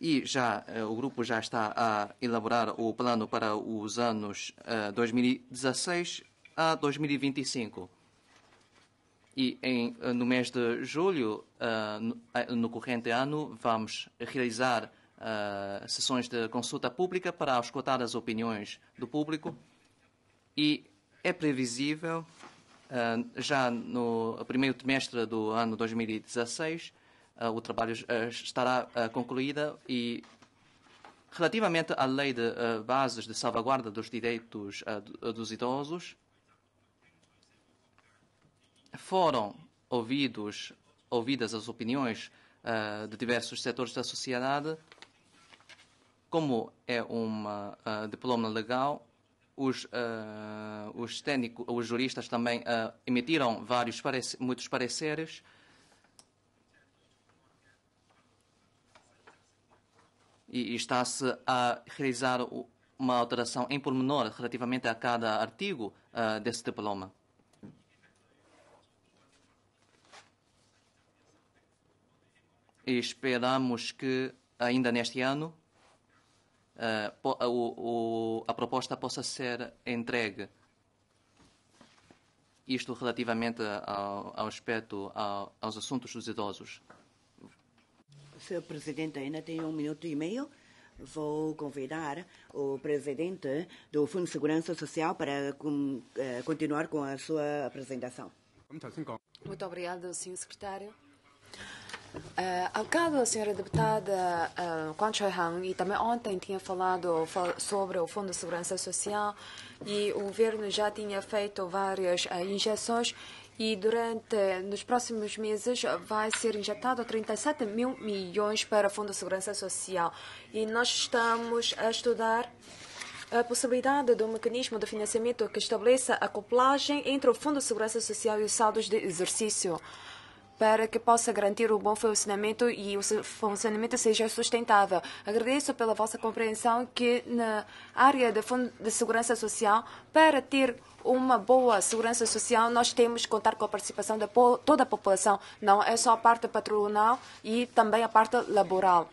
E já uh, o grupo já está a elaborar o plano para os anos 2016 a 2025. E em, no mês de julho, no, no corrente ano, vamos realizar uh, sessões de consulta pública para escutar as opiniões do público e é previsível, uh, já no primeiro trimestre do ano 2016, uh, eh, o trabalho estará uh, concluído e relativamente à lei de bases de salvaguarda dos direitos dos idosos, foram ouvidos, ouvidas as opiniões de diversos setores da sociedade como é um uh, ah, diploma legal, os, uh, os técnicos, os juristas também uh, emitiram vários muitos pareceres. E, e está-se a realizar uma alteração em pormenor relativamente a cada artigo uh, desse diploma. E esperamos que ainda neste ano a, eh, eh, o, a proposta possa ser entregue. Isto relativamente ao, ao aspecto ao, aos assuntos dos idosos. Senhor Presidente, ainda tem um minuto e meio. Vou convidar o presidente do Fundo de Segurança Social para com, eh, continuar com a sua apresentação. Muito obrigada, senhor secretário. Uh, ao cabo, a senhora deputada uh, Choi Han, e também ontem tinha falado sobre o Fundo de Segurança Social e o governo já tinha feito várias uh, injeções e durante nos próximos meses vai ser injetado 37 mil milhões para o Fundo de Segurança Social e nós estamos a estudar a possibilidade do mecanismo de financiamento que estabeleça a acoplagem entre o Fundo de Segurança Social e os saldos de exercício para que possa garantir o bom funcionamento e o funcionamento seja sustentável. Agradeço pela vossa compreensão que na área de, de segurança social, para ter uma boa segurança social, nós temos que contar com a participação de toda a população, não é só a parte patronal e também a parte laboral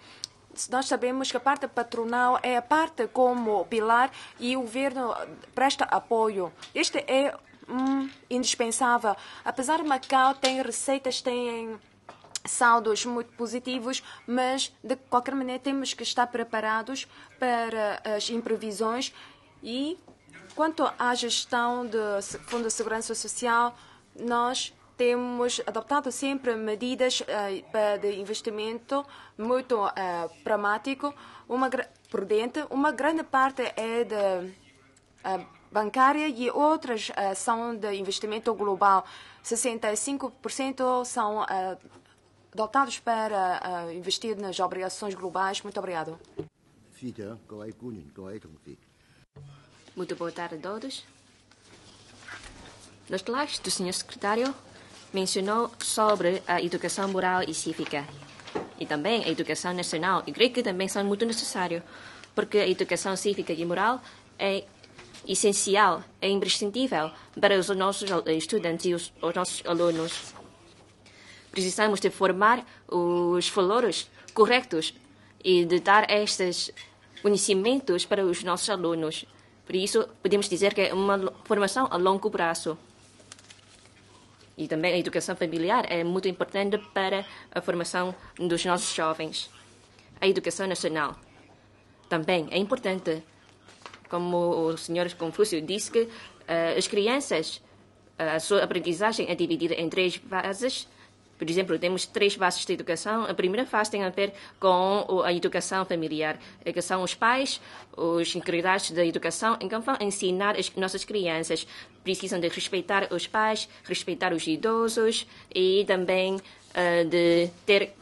nós sabemos que a parte patronal é a parte como pilar e o governo presta apoio. Este é hum, indispensável. Apesar de Macau tem receitas, tem saldos muito positivos, mas de qualquer maneira temos que estar preparados para as imprevisões e quanto à gestão do Fundo de Segurança Social, nós temos adoptado sempre medidas uh, de investimento muito uh, pragmático, uma prudente. Uma grande parte é de uh, bancária e outras uh, são de investimento global. 65% são uh, dotados para uh, investir nas obrigações globais. Muito obrigado. É é é muito boa tarde a todos. Nos slides do Sr. secretário mencionou sobre a educação moral e cívica e também a educação nacional. E creio que também são muito necessários, porque a educação cívica e moral é essencial, é imprescindível para os nossos estudantes e os, os nossos alunos. Precisamos de formar os valores corretos e de dar estes conhecimentos para os nossos alunos. Por isso, podemos dizer que é uma formação a longo prazo. E também a educação familiar é muito importante para a formação dos nossos jovens. A educação nacional também é importante como o senhor Confúcio disse, que uh, as crianças, uh, a sua aprendizagem é dividida em três fases. Por exemplo, temos três fases de educação. A primeira fase tem a ver com a educação familiar, eh, que são os pais, os encarregados da educação, em então que vão ensinar as nossas crianças. Precisam de respeitar os pais, respeitar os idosos e também uh, de ter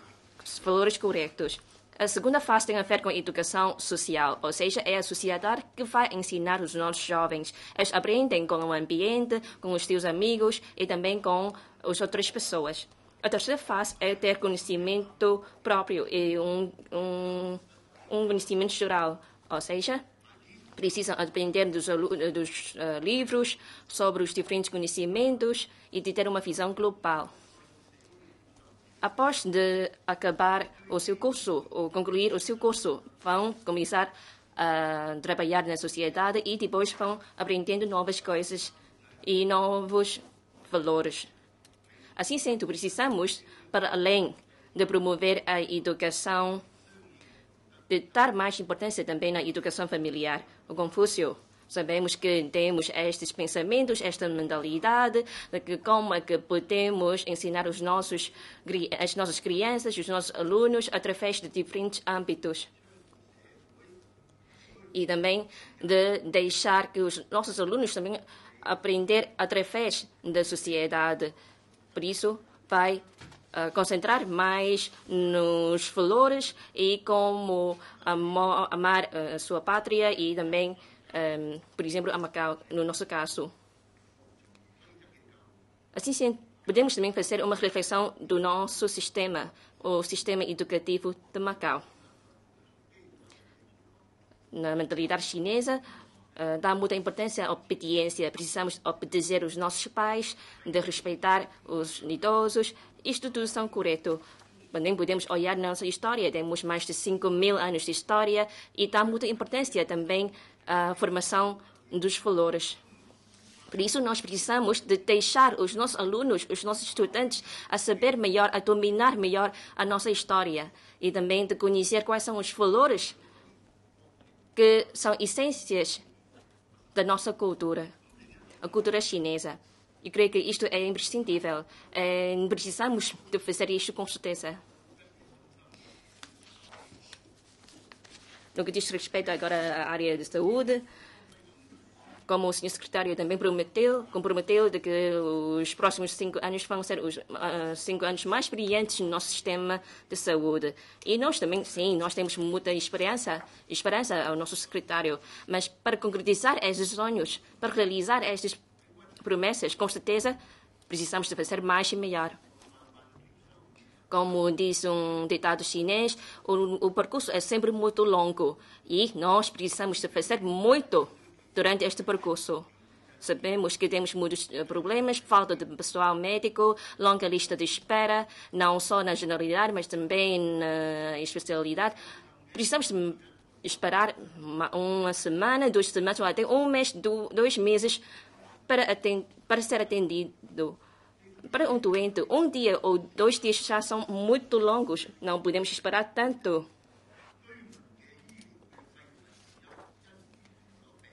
valores corretos. A segunda fase tem a ver com a educação social, ou seja, é a sociedade que vai ensinar os nossos jovens. Eles aprendem com o ambiente, com os seus amigos e também com as outras pessoas. A terceira fase é ter conhecimento próprio e um, um, um conhecimento geral, ou seja, precisam aprender dos, dos uh, livros sobre os diferentes conhecimentos e de ter uma visão global. Após de acabar o seu curso ou concluir o seu curso, vão começar a trabalhar na sociedade e depois vão aprendendo novas coisas e novos valores. Assim sendo, precisamos, para além de promover a educação, de dar mais importância também na educação familiar. O Confúcio Sabemos que temos estes pensamentos, esta mentalidade, de que como é que podemos ensinar os nossos, as nossas crianças, os nossos alunos, através de diferentes âmbitos e também de deixar que os nossos alunos também aprender através da sociedade. Por isso, vai uh, concentrar mais nos valores e como amar ah, a sua pátria e também um, ehm, por exemplo, a Macau, no nosso caso. Assim, podemos também fazer uma reflexão do nosso sistema, o sistema educativo de Macau. Na mentalidade chinesa, eh, dá muita importância à obediência. Precisamos obedecer os nossos pais, de respeitar os idosos. Isto tudo são correto também podemos olhar nossa história. Temos mais de 5 mil anos de história e dá muita importância também a formação dos valores. Por isso, nós precisamos de deixar os nossos alunos, os nossos estudantes, a saber melhor, a dominar melhor a nossa história e também de conhecer quais são os valores que são essências da nossa cultura, a cultura chinesa. E creio que isto é imprescindível. É, precisamos de fazer isto com certeza. No que diz respeito agora à área de saúde, como o senhor secretário também prometeu, comprometeu de que os próximos cinco anos vão ser os uh, cinco anos mais brilhantes no nosso sistema de saúde. E nós também, sim, nós temos muita esperança, esperança ao nosso secretário, mas para concretizar estes sonhos, para realizar estas promessas, com certeza precisamos de fazer mais e melhor. Como diz um ditado chinês, o, o percurso é sempre muito longo e nós precisamos de fazer muito durante este percurso. Sabemos que temos muitos eh, problemas, falta de pessoal médico, longa lista de espera, não só na generalidade, mas também na especialidade. Precisamos de esperar uma semana, duas semanas, ou até um mês, dois meses para, atend para ser atendido para um doente, um dia ou dois dias já são muito longos. Não podemos esperar tanto.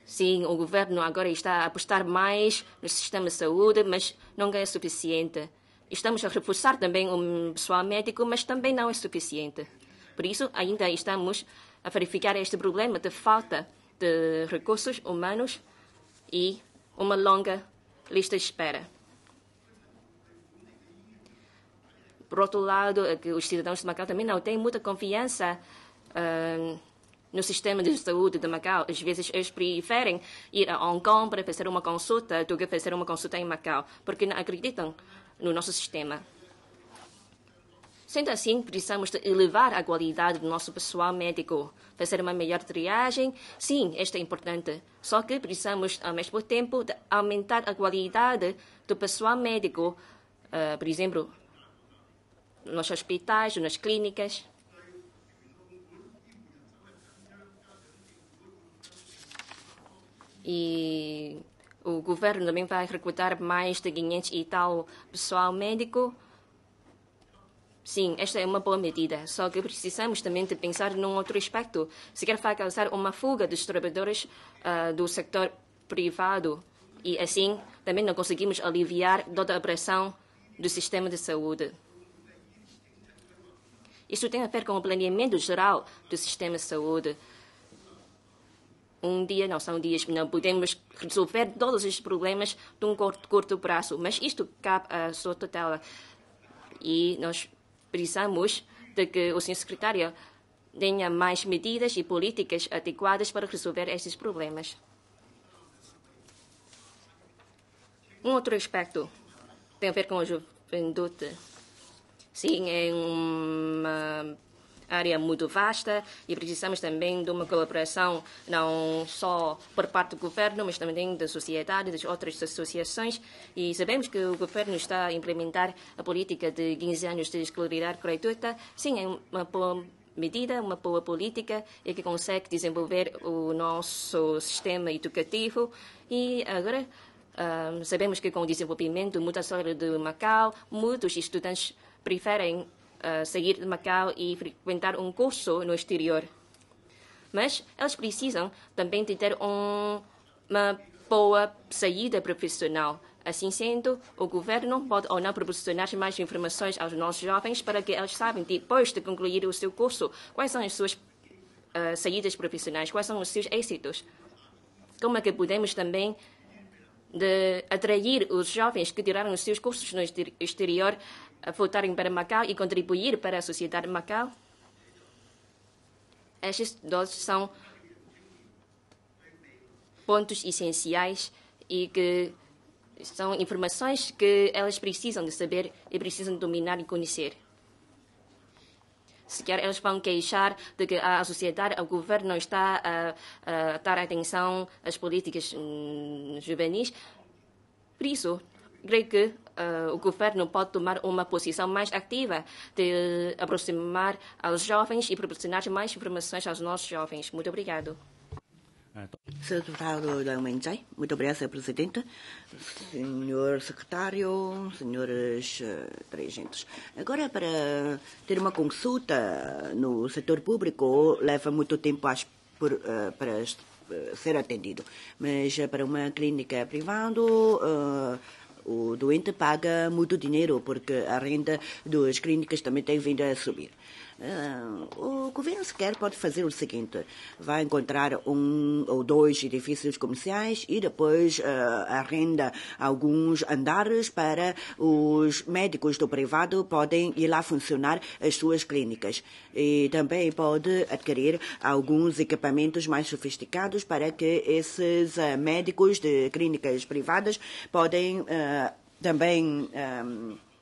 Sim, o governo agora está a apostar mais no sistema de saúde, mas não é suficiente. Estamos a reforçar também o pessoal médico, mas também não é suficiente. Por isso, ainda estamos a verificar este problema de falta de recursos humanos e uma longa lista de espera. Por outro lado, é os cidadãos de Macau também não têm muita confiança uh, no sistema de saúde de Macau. Às vezes, eles preferem ir a Hong Kong para fazer uma consulta do que fazer uma consulta em Macau, porque não acreditam no nosso sistema. Sendo assim, precisamos de elevar a qualidade do nosso pessoal médico, fazer uma melhor triagem. Sim, isto é importante. Só que precisamos, ao mesmo tempo, de aumentar a qualidade do pessoal médico. Uh, por exemplo, nos hospitais, nas clínicas. E o governo também vai recrutar mais de 500 e tal pessoal médico. Sim, esta é uma boa medida, só que precisamos também de pensar num outro aspecto. quer vai causar uma fuga dos trabalhadores uh, do sector privado e assim também não conseguimos aliviar toda a pressão do sistema de saúde. Isso tem a ver com o planeamento geral do sistema de saúde. Um dia não são dias, não podemos resolver todos os problemas de um curto, curto prazo, mas isto cabe à sua tutela. E nós precisamos de que o senhor secretário tenha mais medidas e políticas adequadas para resolver estes problemas. Um outro aspecto tem a ver com a juventude. Sim, é uma área muito vasta e precisamos também de uma colaboração não só por parte do governo, mas também da sociedade, das outras associações. E sabemos que o governo está a implementar a política de 15 anos de escolaridade gratuita. Sim, é uma boa medida, uma boa política e que consegue desenvolver o nosso sistema educativo. E agora. Uh, sabemos que com o desenvolvimento, muda a de Macau, muitos estudantes preferem uh, sair de Macau e frequentar um curso no exterior. Mas elas precisam também de ter um, uma boa saída profissional. Assim sendo, o governo pode ou não proporcionar mais informações aos nossos jovens para que eles saibam, depois de concluir o seu curso, quais são as suas uh, saídas profissionais, quais são os seus êxitos. Como é que podemos também de atrair os jovens que tiraram os seus cursos no exterior voltarem para Macau e contribuir para a sociedade de Macau. Estes dois são pontos essenciais e que são informações que elas precisam de saber e precisam dominar e conhecer. Se Sequer elas vão queixar de que a sociedade, o governo não está eh, eh, a, a dar atenção às políticas hum, mm, juvenis. Por isso, creio que uh, o governo pode tomar uma posição mais ativa de aproximar aos jovens e proporcionar mais informações aos nossos jovens. Muito obrigado. Sr. Deputado Liu Menjai, muito obrigada, Sra. presidente, Senhor Secretário, senhores dirigentes. Eh, Agora, para ter uma consulta no setor público, leva muito tempo eh, para ser atendido. Mas para uma clínica privada, o doente paga muito dinheiro porque a renda das clínicas também tem vindo a subir. Uh, o governo sequer pode fazer o seguinte: vai encontrar um ou dois edifícios comerciais e depois uh, arrenda alguns andares para os médicos do privado podem ir lá funcionar as suas clínicas. E também pode adquirir alguns equipamentos mais sofisticados para que esses uh, médicos de clínicas privadas podem também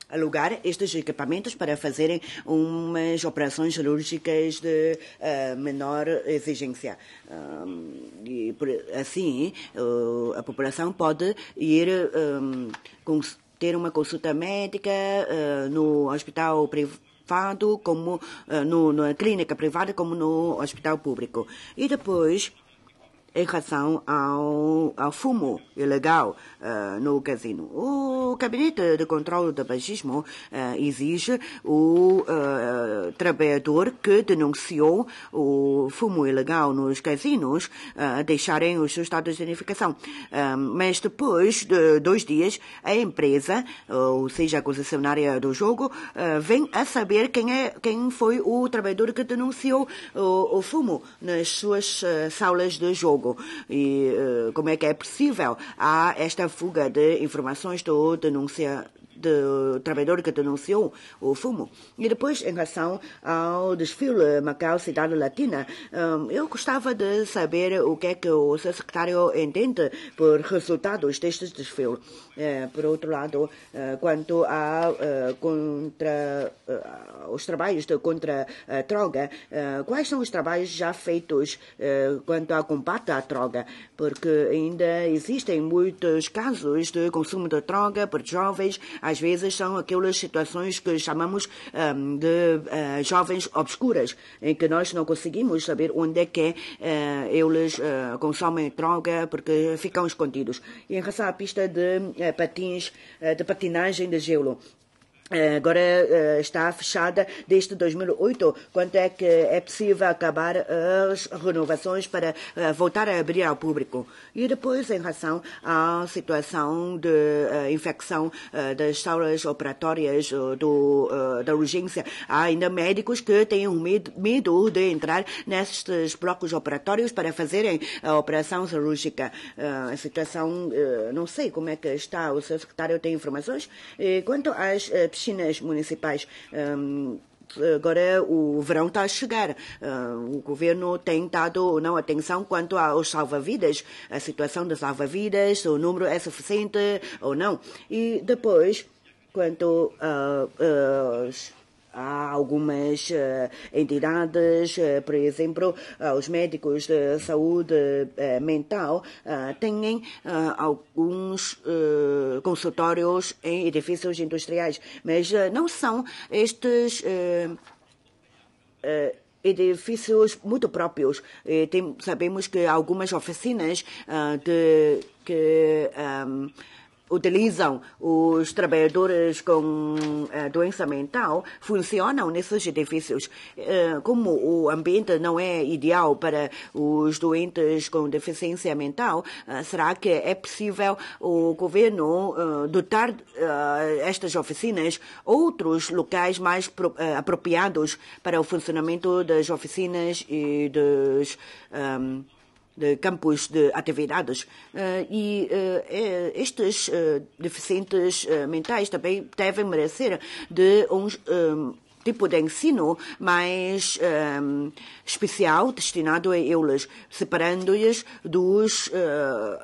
alugar estes equipamentos para fazerem umas operações cirúrgicas de uh, menor exigência. Um, e por, assim, uh, a população pode ir um, ter uma consulta médica uh, no hospital privado como eh, no, na clínica privada como no hospital público e depois em relação ao, ao fumo ilegal uh, no casino. O Gabinete de Controlo do Tabagismo uh, eh, exige o uh, trabalhador que denunciou o fumo ilegal nos casinos deixarem os seus estados de identificação. mas depois de dois dias, a empresa, ou seja, a concessionária do jogo, vem a saber quem, é, quem foi o trabalhador que denunciou o, o fumo nas suas salas de jogo. E eh, como é que é possível? Há esta fuga de informações, estou denúncia do trabalhador que denunciou o fumo. E depois, em relação ao desfile Macau Cidade Latina, hum, eu gostava de saber o que é que o seu secretário entende por resultados deste desfile. Eh, por outro lado, eh, quanto a, eh, contra, aos trabalhos de contra-droga, quais são os trabalhos já feitos quanto ao combate à droga? Porque ainda existem muitos casos de consumo de droga por jovens, às vezes são aquelas situações que chamamos um, de uh, jovens obscuras, em que nós não conseguimos saber onde é que uh, eles uh, consomem droga porque ficam escondidos. E em relação à pista de patins, de patinagem de gelo, é, agora é, está fechada desde 2008. Quanto é que é possível acabar as renovações para é, voltar a abrir ao público? E depois, em relação à situação de infecção das salas operatórias do, da urgência, há ainda médicos que têm medo de entrar nestes blocos operatórios para fazerem a operação cirúrgica. A situação, não sei como é que está, o seu secretário tem informações. E quanto às piscinas municipais. Um, agora o verão está a chegar. Uh, o governo tem dado ou não atenção quanto aos salva-vidas, a situação dos salva-vidas, se o número é suficiente ou não. E depois, quanto aos hum, hum, Há algumas eh, entidades, eh, por exemplo, eh, os médicos de saúde mental têm alguns consultórios em edifícios industriais, mas não são estes edifícios muito próprios. Tem, sabemos que algumas oficinas uh, de, que um, utilizam os trabalhadores com eh, doença mental funcionam nesses edifícios. Eh, como o ambiente não é ideal para os doentes com deficiência mental, eh, será que é possível o governo dotar estas oficinas outros locais mais apropriados para o funcionamento das oficinas e dos. Um, ehm, de campos de atividades. Eh, e eh, eh, estes deficientes mentais também devem merecer de uns tipo de ensino mais um, ehm, especial destinado a eles, separando-os dos uh,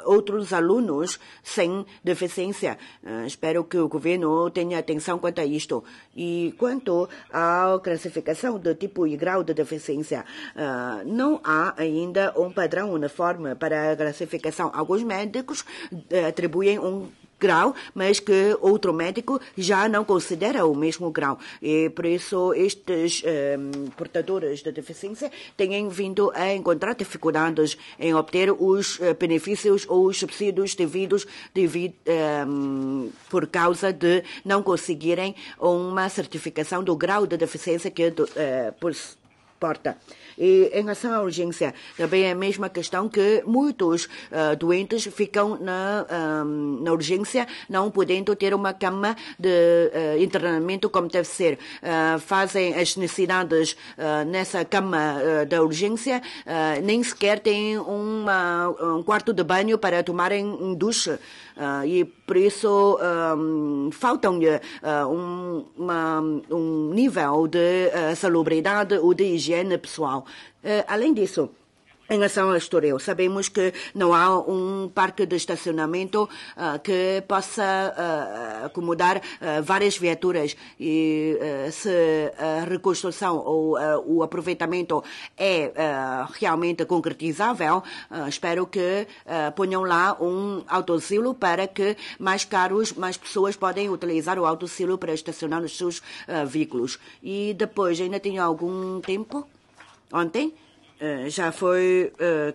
outros alunos sem deficiência. Uh, espero que o governo tenha atenção quanto a isto. E quanto à classificação do tipo e grau de deficiência, uh, não há ainda um padrão uniforme para a classificação. Alguns médicos atribuem um grau, mas que outro médico já não considera o mesmo grau. E por isso estes um, ehm, portadores de deficiência têm vindo a encontrar dificuldades em obter os eh, benefícios ou os subsídios devidos devido, um, ehm, por causa de não conseguirem uma certificação do grau de deficiência que uh, porta. E em relação à urgência, também é a mesma questão que muitos uh, doentes ficam na, um, ehm, na urgência, não podendo ter uma cama de uh, internamento como deve ser. Uh, fazem as necessidades nessa cama da urgência, nem sequer têm uma, um quarto de banho para tomarem um duche. e por isso ehm, um, faltam-lhe um, um, nível de salubridade ou de higiene pessoal. Eh, além disso, em relação ao Estoril, sabemos que não há um parque de estacionamento uh, que possa uh, acomodar uh, várias viaturas e se a reconstrução ou o aproveitamento é realmente concretizável, espero que ponham lá um autosilo para que mais caros, mais pessoas podem utilizar o autosilo para estacionar os seus veículos. E depois, ainda tenho algum tempo? Ontem eh, já foi eh,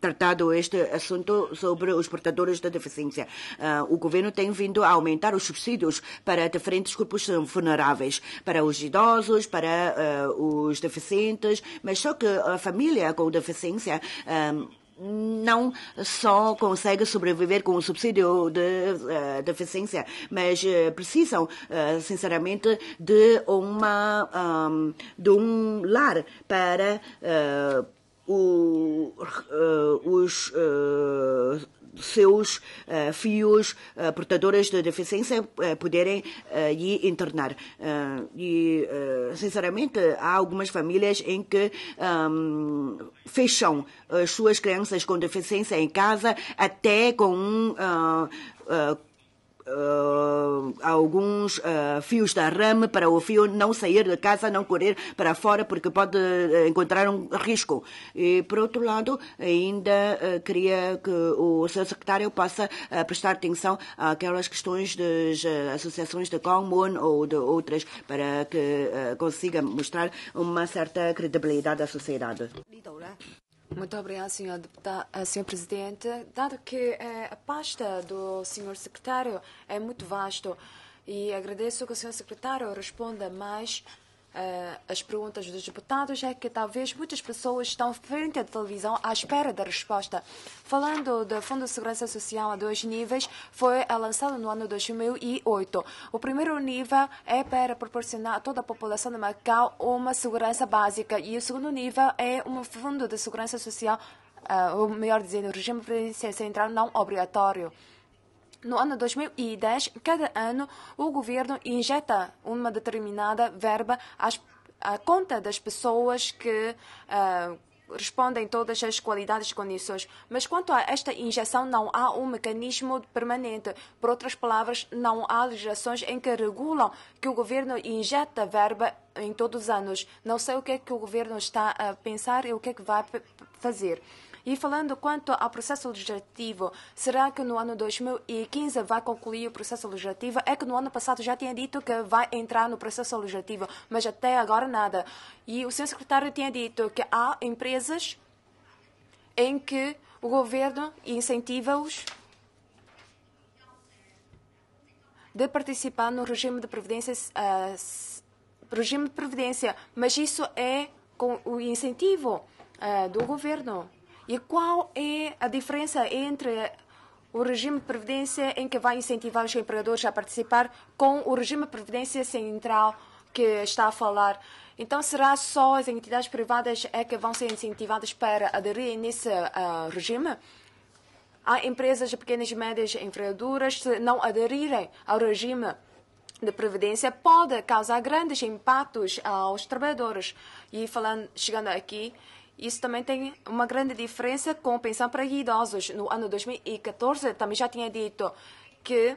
tratado este assunto sobre os portadores da deficiência. Eh, o governo tem vindo a aumentar os subsídios para diferentes grupos vulneráveis, para os idosos, para os deficientes, mas só que a família com deficiência não só consegue sobreviver com o subsídio de uh, deficiência, mas uh, precisam, uh, sinceramente, de, uma, um, de um lar para o, os seus uh, eh, filhos uh, eh, portadores de deficiência uh, poderem ir internar. e, sinceramente, há algumas famílias em que um, ehm, fecham as suas crianças com deficiência em casa até com um uh, alguns uh, fios da rame para o fio não sair de casa, não correr para fora, porque pode eh, encontrar um risco. E, por outro lado, ainda uh, queria que o seu secretário possa prestar atenção àquelas questões das associações de Common ou de outras, para que consiga mostrar uma certa credibilidade à sociedade. Muito obrigada, senhor, eh, senhor presidente. Dado que eh, a pasta do senhor secretário é muito vasto e agradeço que o senhor secretário responda mais uh, as perguntas dos deputados é que talvez muitas pessoas estão frente à televisão à espera da resposta. Falando do Fundo de Segurança Social a dois níveis, foi lançado no ano 2008. O primeiro nível é para proporcionar a toda a população de Macau uma segurança básica e o segundo nível é um fundo de segurança social, uh, ou melhor dizendo, o regime previdenciário central não obrigatório. No ano 2010, cada ano, o governo injeta uma determinada verba às, à conta das pessoas que uh, respondem todas as qualidades e condições. Mas quanto a esta injeção, não há um mecanismo permanente. Por outras palavras, não há legislações em que regulam que o governo injeta verba em todos os anos. Não sei o que é que o governo está a pensar e o que é que vai fazer. E falando quanto ao processo legislativo, será que no ano 2015 vai concluir o processo legislativo? É que no ano passado já tinha dito que vai entrar no processo legislativo, mas até agora nada. E o senhor secretário tinha dito que há empresas em que o governo incentiva-os de participar no regime de previdência, uh, regime de previdência, mas isso é com o incentivo uh, do governo. E qual é a diferença entre o regime de previdência em que vai incentivar os empregadores a participar com o regime de previdência central que está a falar? Então, será só as entidades privadas é que vão ser incentivadas para aderir nesse uh, regime? Há empresas de pequenas e médias empregadoras, se não aderirem ao regime de previdência, pode causar grandes impactos aos trabalhadores. E falando, chegando aqui, isso também tem uma grande diferença com pensão para idosos. No ano 2014, também já tinha dito que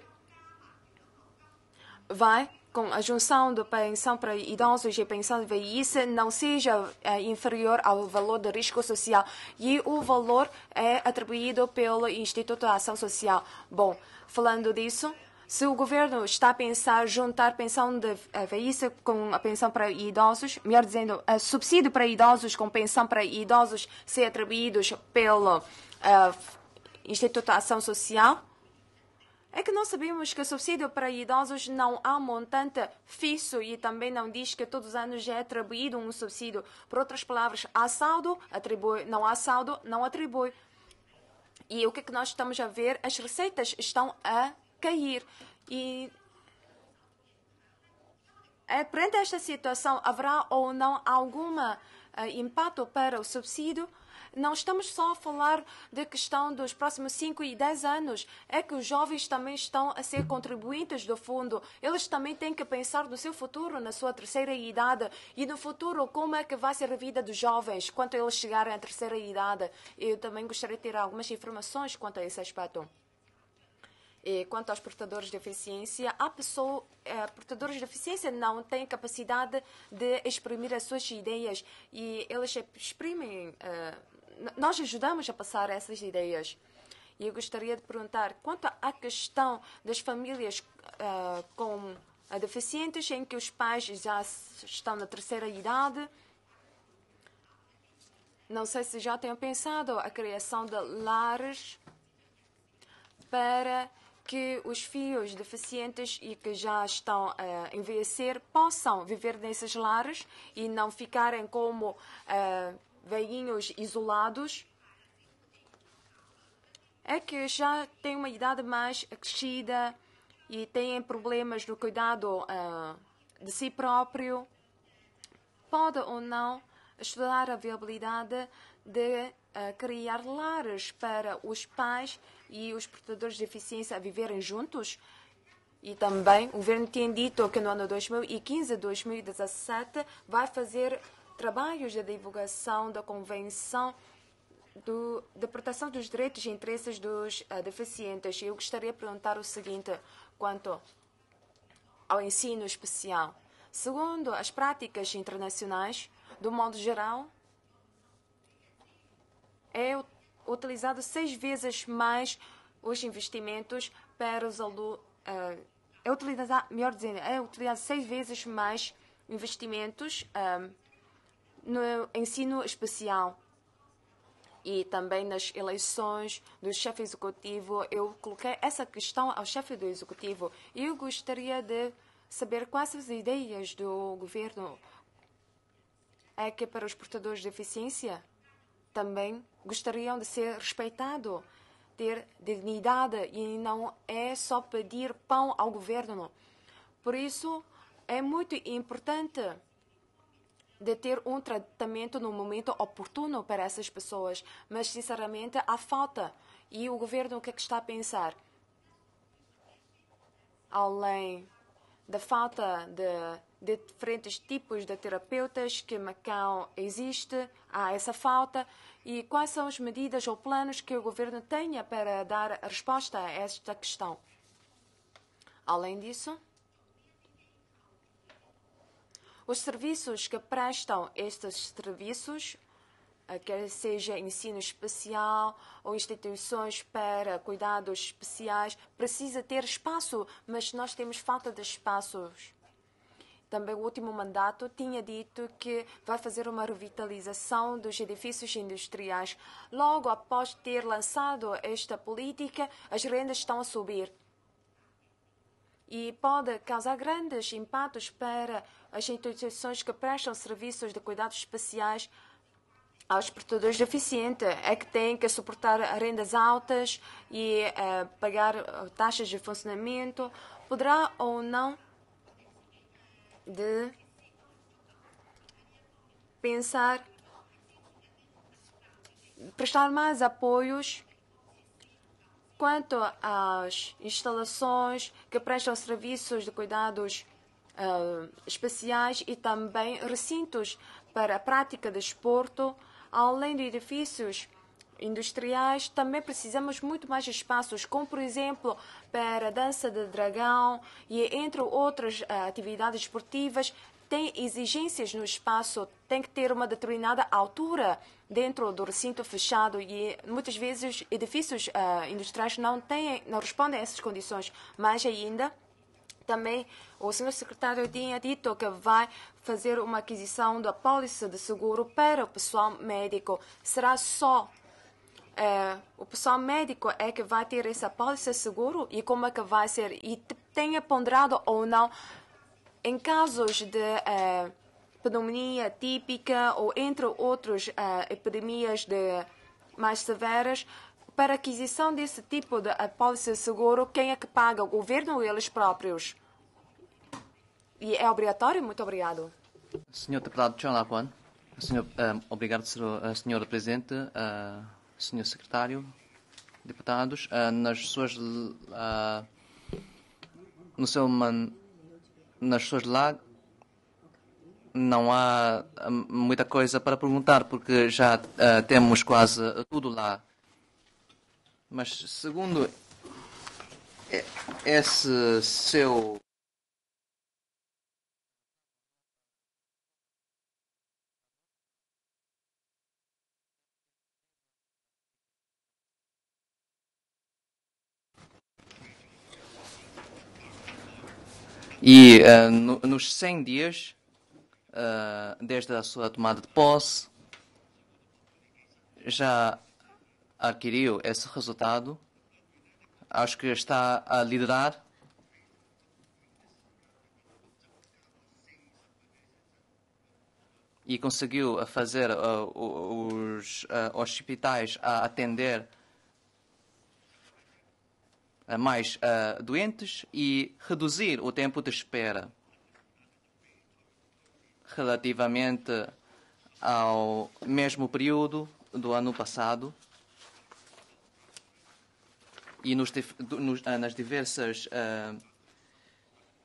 vai com a junção de pensão para idosos e pensão de velhice não seja é, inferior ao valor de risco social e o valor é atribuído pelo Instituto de Ação Social. Bom, falando disso, se o governo está a pensar juntar pensão de velhice com a pensão para idosos, melhor dizendo, a subsídio para idosos com pensão para idosos ser atribuídos pelo ah, Instituto de Ação Social, é que nós sabemos que subsídio para idosos não há montante fixo e também não diz que todos os anos é atribuído um subsídio. Por outras palavras, há saldo, atribui, não há saldo, não atribui. E o que, é que nós estamos a ver? As receitas estão a cair. E eh, perante esta situação, haverá ou não algum uh, eh, impacto para o subsídio? Não estamos só a falar da questão dos próximos 5 e 10 anos, é que os jovens também estão a ser contribuintes do fundo. Eles também têm que pensar no seu futuro, na sua terceira idade e no futuro como é que vai ser a vida dos jovens quando eles chegarem à terceira idade. Eu também gostaria de ter algumas informações quanto a esse aspecto quanto aos portadores de deficiência, há pessoas, eh, portadores de deficiência não têm capacidade de exprimir as suas ideias e eles exprimem, eh, nós ajudamos a passar essas ideias. E eu gostaria de perguntar quanto à questão das famílias eh, com deficientes em que os pais já estão na terceira idade, não sei se já tenham pensado a criação de lares para que os filhos deficientes e que já estão a eh, envelhecer possam viver nesses lares e não ficarem como uh, isolados. É que já têm uma idade mais crescida e têm problemas no cuidado uh, de si próprio. Pode ou não estudar a viabilidade de a criar lares para os pais e os portadores de deficiência a viverem juntos. E também o governo tem dito que no ano 2015 2017 vai fazer trabalhos de divulgação da Convenção do, de Proteção dos Direitos e Interesses dos uh, Deficientes. Eu gostaria de perguntar o seguinte quanto ao ensino especial. Segundo as práticas internacionais, do modo geral, é utilizado seis vezes mais os investimentos para os alunos. Ah, é utilizado, melhor dizendo, é utilizado seis vezes mais investimentos ah, no ensino especial. E também nas eleições do chefe executivo, eu coloquei essa questão ao chefe do executivo. E eu gostaria de saber quais as ideias do governo é que é para os portadores de deficiência também gostariam de ser respeitado, ter dignidade e não é só pedir pão ao governo. Por isso, é muito importante de ter um tratamento no momento oportuno para essas pessoas, mas sinceramente há falta. E o governo o que, é que está a pensar? Além da falta de diferentes tipos de terapeutas que Macau existe, há essa falta e quais são as medidas ou planos que o governo tenha para dar resposta a esta questão. Além disso, os serviços que prestam estes serviços, eh, quer seja ensino especial ou instituições para cuidados especiais, precisa ter espaço, mas nós temos falta de espaços também o último mandato, tinha dito que vai fazer uma revitalização dos edifícios industriais. Logo após ter lançado esta política, as rendas estão a subir e pode causar grandes impactos para as instituições que prestam serviços de cuidados especiais aos portadores deficientes, é que têm que suportar rendas altas e uh, pagar taxas de funcionamento, poderá ou não de pensar, prestar mais apoios quanto às instalações que prestam serviços de cuidados uh, especiais e também recintos para a prática de esporto, além de edifícios industriais, também precisamos muito mais espaços, como por exemplo para dança de dragão e entre outras eh, atividades esportivas, tem exigências no espaço, tem que ter uma determinada altura dentro do recinto fechado e muitas vezes edifícios uh, industriais não têm, não respondem a essas condições. Mais ainda, também o senhor secretário tinha dito que vai fazer uma aquisição da pólice de seguro para o pessoal médico. Será só é, o pessoal médico é que vai ter essa pólice seguro e como é que vai ser e tenha ponderado ou não em casos de é, pneumonia típica ou entre outras é, epidemias de, mais severas para aquisição desse tipo de pólice seguro quem é que paga o governo ou eles próprios e é obrigatório muito obrigado Senhor deputado John Lapuan Senhor, um, eh, obrigado, senhor, eh, senhora Presidente. Uh... Senhor Secretário, deputados, uh, nas suas uh, no seu man, nas suas lá não há ah, muita coisa para perguntar porque já uh, temos quase tudo lá. Mas segundo é, esse seu E uh, no, nos 100 dias, uh, desde a sua tomada de posse, já adquiriu esse resultado. Acho que está a liderar. E conseguiu fazer uh, os hospitais a atender eh, mais uh, doentes e reduzir o tempo de espera relativamente ao mesmo período do ano passado e nos, nos, eh, nas diversas uh,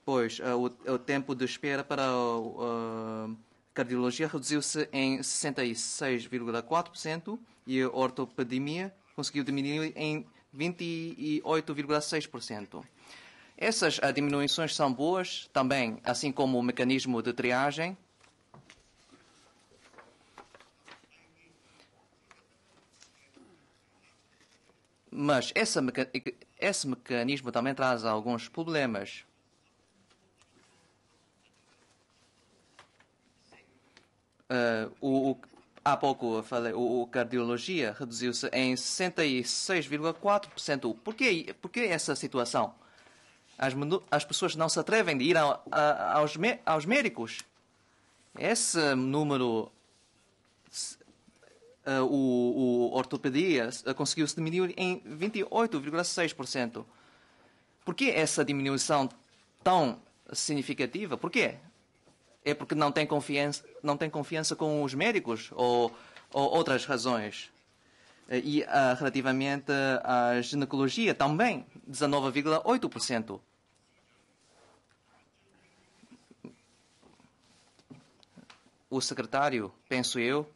pois uh, o, o, tempo de espera para uh, cardiologia reduziu-se em 66,4% e a ortopedemia conseguiu diminuir em 28,6%. Essas ah, diminuições são boas também, assim como o mecanismo de triagem. Mas esse, meca esse mecanismo também traz alguns problemas. Uh, o, Há pouco falei, o, o cardiologia reduziu-se em 66,4%. Por que, essa situação? As, as pessoas não se atrevem de ir a, a, aos, me, aos médicos. Esse número Uh, o, o, ortopedia uh, conseguiu-se diminuir em 28,6%. Por que essa diminuição tão significativa? Por quê? É porque não tem confiança, não tem confiança com os médicos ou, ou outras razões? Eh, e uh, relativamente à ginecologia também, 19,8%. O secretário, penso eu,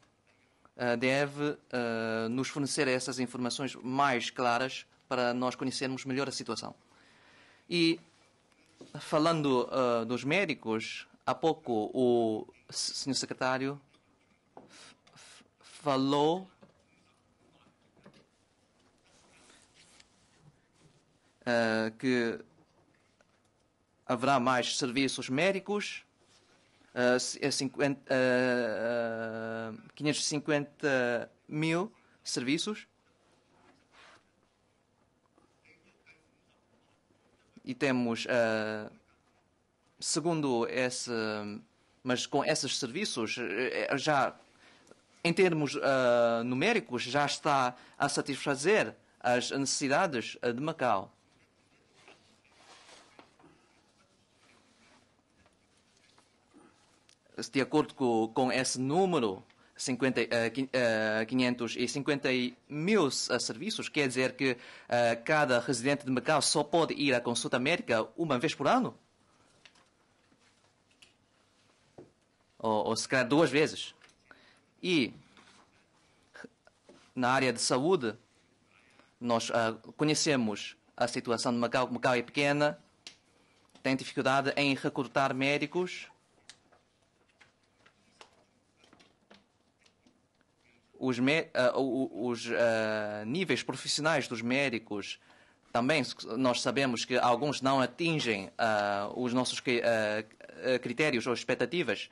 ah, deve uh, nos fornecer essas informações mais claras para nós conhecermos melhor a situação. E falando uh, dos médicos, Há pouco o senhor secretário falou uh, que haverá mais serviços médicos, uh, 50, uh, 550 mil serviços. E temos uh, segundo esse, mas com esses serviços eh, eh, já em termos uh, numéricos já está a satisfazer as necessidades de Macau. De acordo com, com esse número, 50, uh, 550 mil serviços, quer dizer que cada residente de Macau só pode ir à consulta médica uma vez por ano? ou, ou se calhar duas vezes. E na área de saúde, nós ah, conhecemos a situação de Macau. Macau é pequena, tem dificuldade em recrutar médicos. Os, me, ah, os ah, níveis profissionais dos médicos também nós sabemos que alguns não atingem os nossos critérios ou expectativas.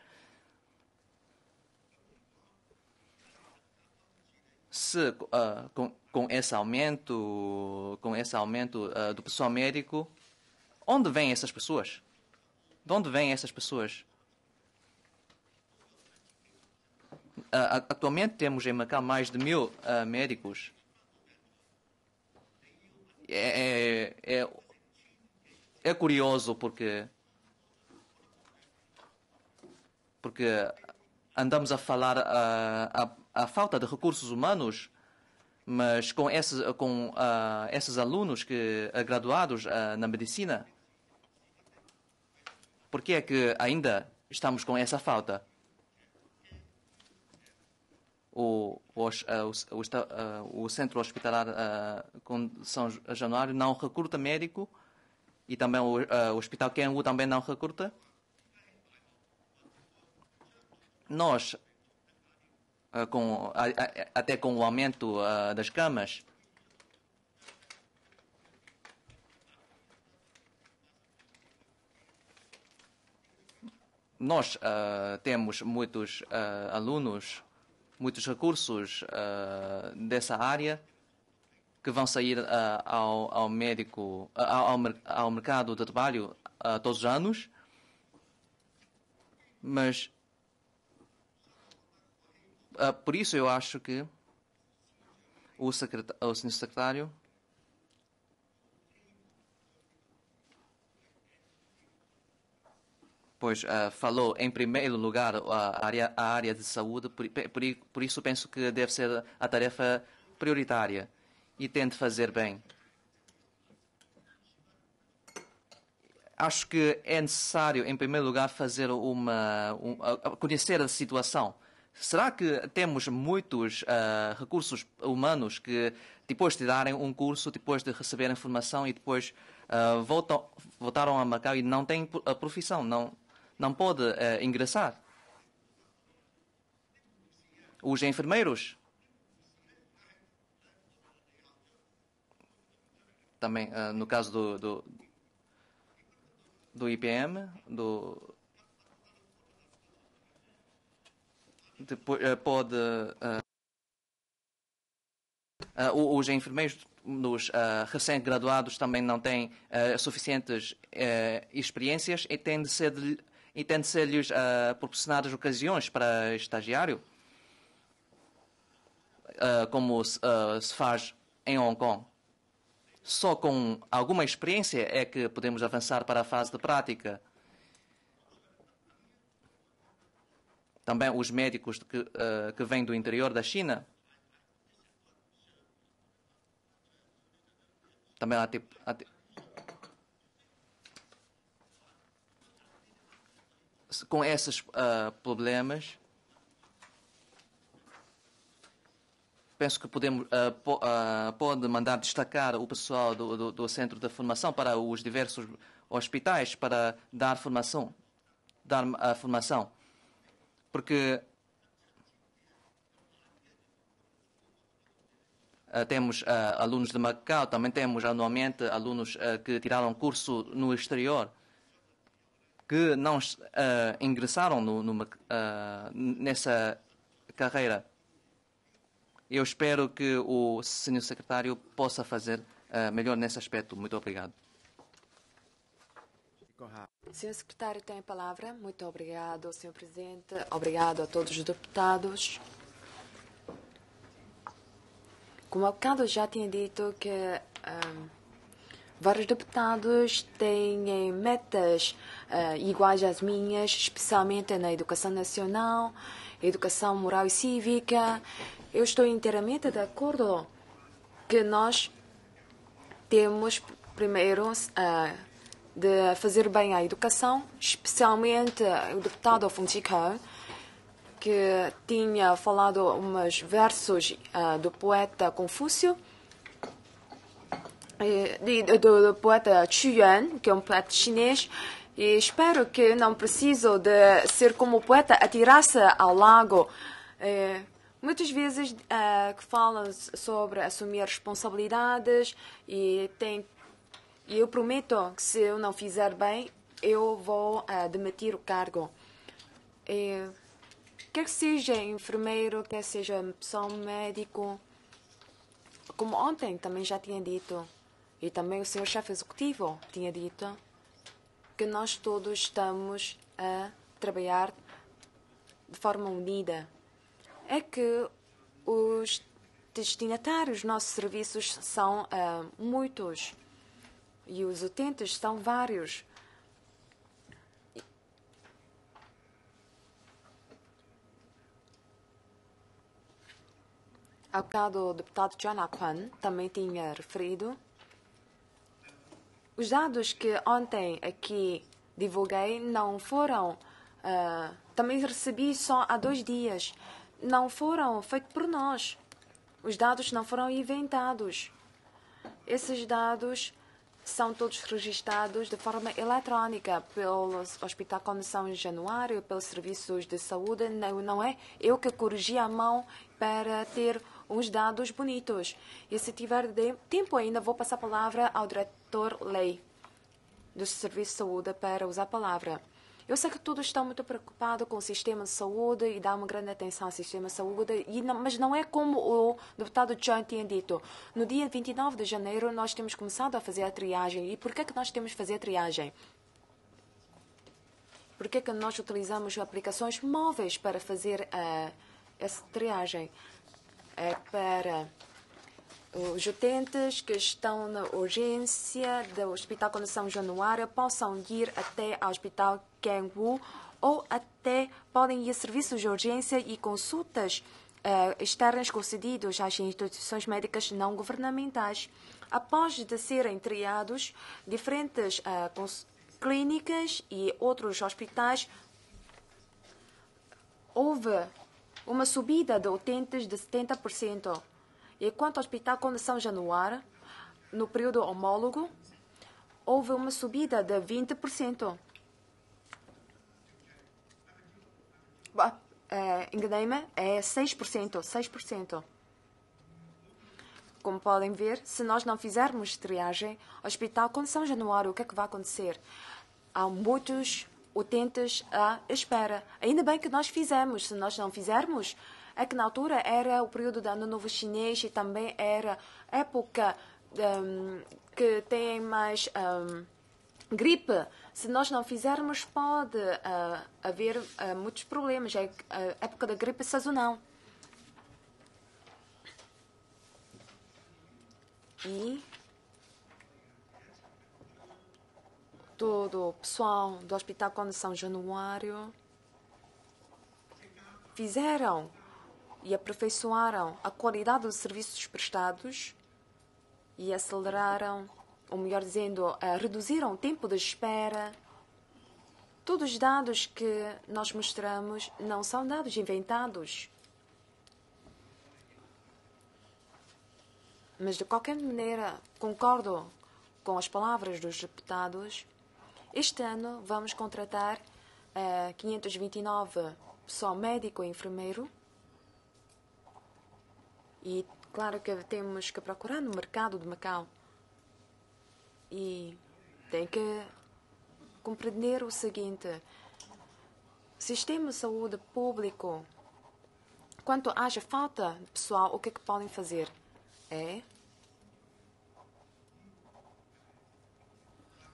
se uh, com, com esse aumento, com esse aumento uh, do pessoal médico, onde vêm essas pessoas? De onde vêm essas pessoas? Uh, atualmente temos em Macau mais de mil médicos. É, é, é, é curioso porque porque andamos a falar a a falta de recursos humanos, mas com esses, com, uh, esses alunos que uh, graduados uh, na medicina, por que é que ainda estamos com essa falta? O, o, o, o, centro hospitalar uh, São Januário não recruta médico e também o, o hospital Kenwu também não recruta. Nós ah, com, a, a, até com o aumento ah, das camas. Nós ah, temos muitos alunos, muitos recursos dessa área que vão sair uh, ao, ao, médico, uh, ao, ao mercado de trabalho uh, todos os anos, mas Uh, por isso eu acho que o, secretário, o senhor secretário pois uh, falou em primeiro lugar a área, a área de saúde, por, por, por, isso penso que deve ser a tarefa prioritária e tente fazer bem. Acho que é necessário, em primeiro lugar, fazer uma, conhecer a situação Será que temos muitos uh, recursos humanos que, depois de darem um curso, depois de receberem formação e depois uh, voltam, voltaram a Macau e não têm a profissão, não, não podem uh, eh, ingressar? Os enfermeiros também, no caso do, do, do IPM, do depois, eh, pode. Eh, eh, os enfermeiros nos recém-graduados também não têm suficientes experiências e têm de ser de, e tem de ser-lhes proporcionadas ocasiões para estagiário, como se faz em Hong Kong. Só com alguma experiência é que podemos avançar para a fase de prática. também os médicos que, uh, que vêm do interior da China. Também há tipo. Há tipo com esses uh, problemas, penso que podemos uh, po, uh, pode mandar destacar o pessoal do, do, do, centro de formação para os diversos hospitais para dar formação, dar a formação porque ah, temos ah, alunos de Macau, também temos anualmente alunos ah, que tiraram curso no exterior, que não ingressaram no, nessa carreira. Eu espero que o senhor secretário possa fazer melhor nesse aspecto. Muito obrigado. Senhor secretário, tem a palavra. Muito obrigado, senhor presidente. Obrigado a todos os deputados. Como o bocado já tinha dito que um, vários deputados têm eh, metas uh, iguais às minhas, especialmente na educação nacional, educação moral e cívica. Eu estou inteiramente de acordo que nós temos primeiro uh, de fazer bem à educação, especialmente o deputado Fonticar, que tinha falado uns versos uh, do poeta Confúcio, e, do, do, poeta Chu Yuan, que é um poeta chinês, e espero que não preciso de ser como o poeta atirar-se ao lago. É, muitas vezes uh, que falam sobre assumir responsabilidades e tem e eu prometo que se eu não fizer bem, eu vou uh, demitir o cargo. E, eh, quer que seja enfermeiro, quer seja pessoal médico, como ontem também já tinha dito, e também o senhor chefe executivo tinha dito, que nós todos estamos a trabalhar de forma unida. É que os destinatários dos nossos serviços são uh, muitos e os utentes são vários. Ao caso, o deputado John Aquan também tinha referido. Os dados que ontem aqui divulguei não foram. Uh, também recebi só há dois dias. Não foram feitos por nós. Os dados não foram inventados. Esses dados são todos registados de forma eletrónica pelo Hospital em Januário, pelos serviços de saúde, não, não é eu que corrigi a mão para ter uns dados bonitos. E se tiver tempo ainda, vou passar a palavra ao diretor Lei do Serviço de Saúde para usar a palavra. Eu sei que todos estão muito preocupados com o sistema de saúde e dá uma grande atenção ao sistema de saúde, e não, mas não é como o deputado John tinha dito. No dia 29 de janeiro, nós temos começado a fazer a triagem. E por que, é que nós temos que fazer a triagem? Por que, é que nós utilizamos aplicações móveis para fazer eh, essa triagem? É para os utentes que estão na urgência do Hospital Condição Januária possam ir até ao Hospital Gangwoo ou até podem ir a serviços de urgência e consultas uh, eh, externas concedidos às instituições médicas não governamentais. Após de serem triados, diferentes uh, clínicas e outros hospitais, houve uma subida de utentes de 70%. E quanto ao Hospital Condição Januar, no período homólogo, houve uma subida de 20%. É, enganei-me, é 6%, 6%. Como podem ver, se nós não fizermos triagem, hospital com São Januário, o que é que vai acontecer? Há muitos utentes à espera. Ainda bem que nós fizemos, se nós não fizermos, é que na altura era o período do Ano Novo Chinês e também era época um, que tem mais... Um, gripe, se nós não fizermos, pode uh, haver uh, muitos problemas. É a uh, época da gripe é sazonal. E todo o pessoal do Hospital Condição Januário fizeram e aperfeiçoaram a qualidade dos serviços prestados e aceleraram ou melhor dizendo, reduziram o tempo de espera. Todos os dados que nós mostramos não são dados inventados. Mas, de qualquer maneira, concordo com as palavras dos deputados. Este ano vamos contratar uh, 529 pessoal médico e enfermeiro. E, claro que temos que procurar no mercado de Macau e tem que compreender o seguinte: sistema de saúde público, quando haja falta de pessoal, o que é que podem fazer? É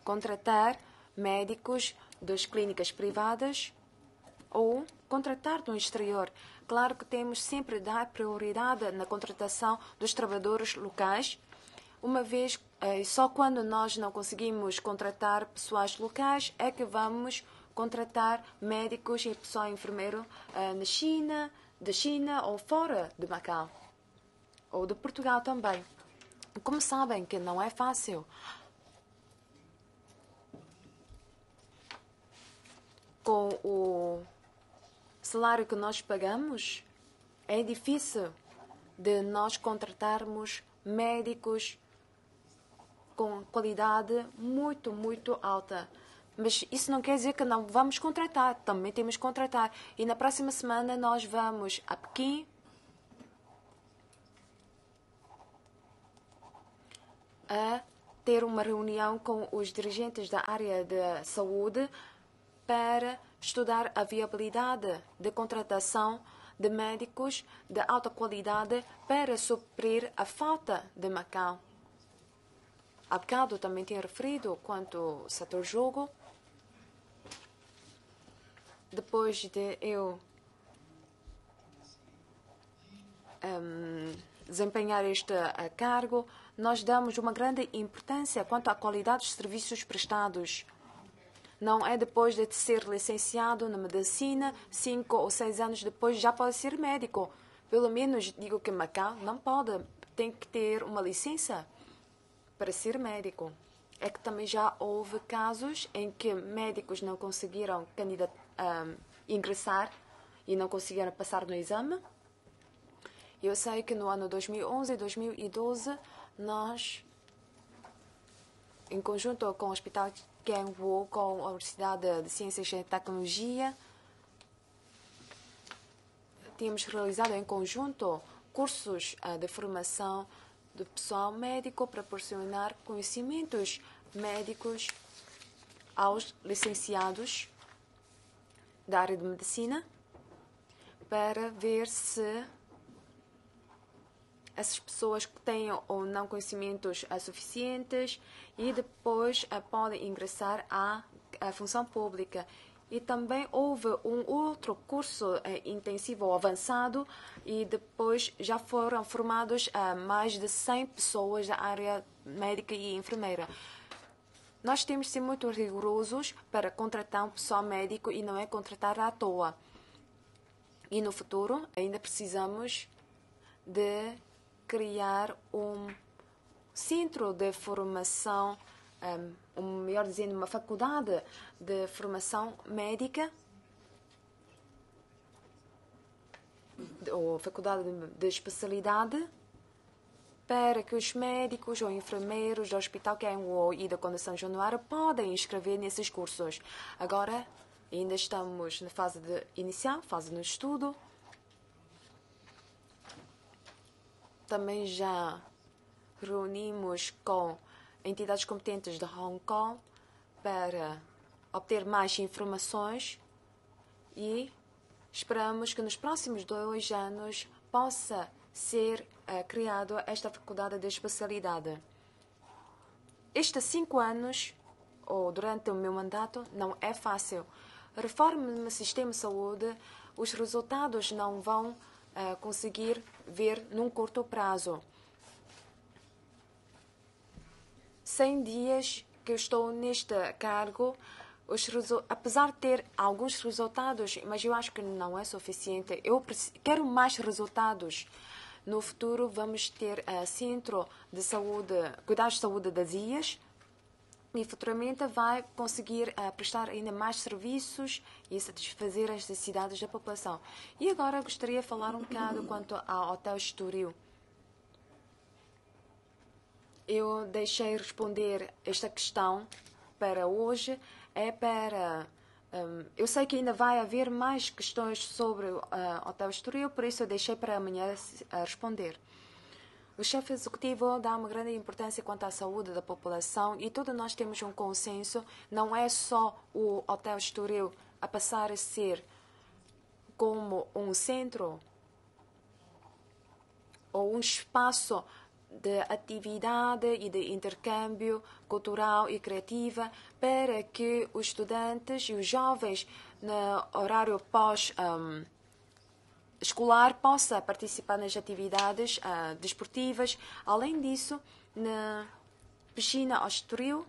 contratar médicos das clínicas privadas ou contratar do exterior. Claro que temos sempre de dar prioridade na contratação dos trabalhadores locais, uma vez que eh, e só quando nós não conseguimos contratar pessoas locais é que vamos contratar médicos e pessoal enfermeiro eh, na China, da China ou fora de Macau, ou de Portugal também. Como sabem que não é fácil. Com o salário que nós pagamos, é difícil de nós contratarmos médicos com qualidade muito, muito alta. Mas isso não quer dizer que não vamos contratar, também temos que contratar. E na próxima semana nós vamos a Pequim, a ter uma reunião com os dirigentes da área de saúde para estudar a viabilidade de contratação de médicos de alta qualidade para suprir a falta de Macau. Há bocado também tinha referido quanto setor jogo. Depois de eu um, desempenhar este eh, cargo, nós damos uma grande importância quanto à qualidade dos serviços prestados. Não é depois de ser licenciado na medicina, cinco ou seis anos depois já pode ser médico. Pelo menos digo que Macau não pode, tem que ter uma licença para ser médico. É que também já houve casos em que médicos não conseguiram candidat um, ingressar e não conseguiram passar no exame. Eu sei que no ano 2011 e 2012 nós, em conjunto com o Hospital Wu, com a Universidade de Ciências e Tecnologia, tínhamos realizado em conjunto cursos ah, de formação do pessoal médico proporcionar conhecimentos médicos aos licenciados da área de medicina para ver se essas pessoas que têm ou não conhecimentos é suficientes e depois eh, podem ingressar à, à função pública e também houve um outro curso eh, intensivo avançado e depois já foram formados eh, mais de 100 pessoas da área médica e enfermeira. Nós temos de ser muito rigorosos para contratar um pessoal médico e não é contratar à toa. E no futuro ainda precisamos de criar um centro de formação um melhor dizendo, uma faculdade de formação médica ou faculdade de especialidade para que os médicos ou enfermeiros do hospital que é o e da Condição Januário podem inscrever nesses cursos. Agora, ainda estamos na fase de inicial, fase no estudo. Também já reunimos com entidades competentes de Hong Kong para obter mais informações e esperamos que nos próximos dois anos possa ser uh, eh, criada esta faculdade de especialidade. Estes cinco anos, ou durante o meu mandato, não é fácil. Reforma no sistema de saúde, os resultados não vão uh, conseguir ver num curto prazo. 100 dias que eu estou neste cargo, os, apesar de ter alguns resultados, mas eu acho que não é suficiente. Eu quero mais resultados. No futuro, vamos ter uh, centro de saúde, cuidados de saúde das IAS, e futuramente vai conseguir uh, prestar ainda mais serviços e satisfazer as necessidades da população. E agora gostaria de falar um bocado quanto ao Hotel Estoril eu deixei responder esta questão para hoje é para. Um, eu sei que ainda vai haver mais questões sobre uh, Hotel Estoril, por isso eu deixei para amanhã responder. O chefe executivo dá uma grande importância quanto à saúde da população e todos nós temos um consenso. Não é só o Hotel Estoril a passar a ser como um centro ou um espaço de atividade e de intercâmbio cultural e criativa para que os estudantes e os jovens no horário pós um, escolar possa participar nas atividades uh, desportivas. Além disso, na piscina Osturil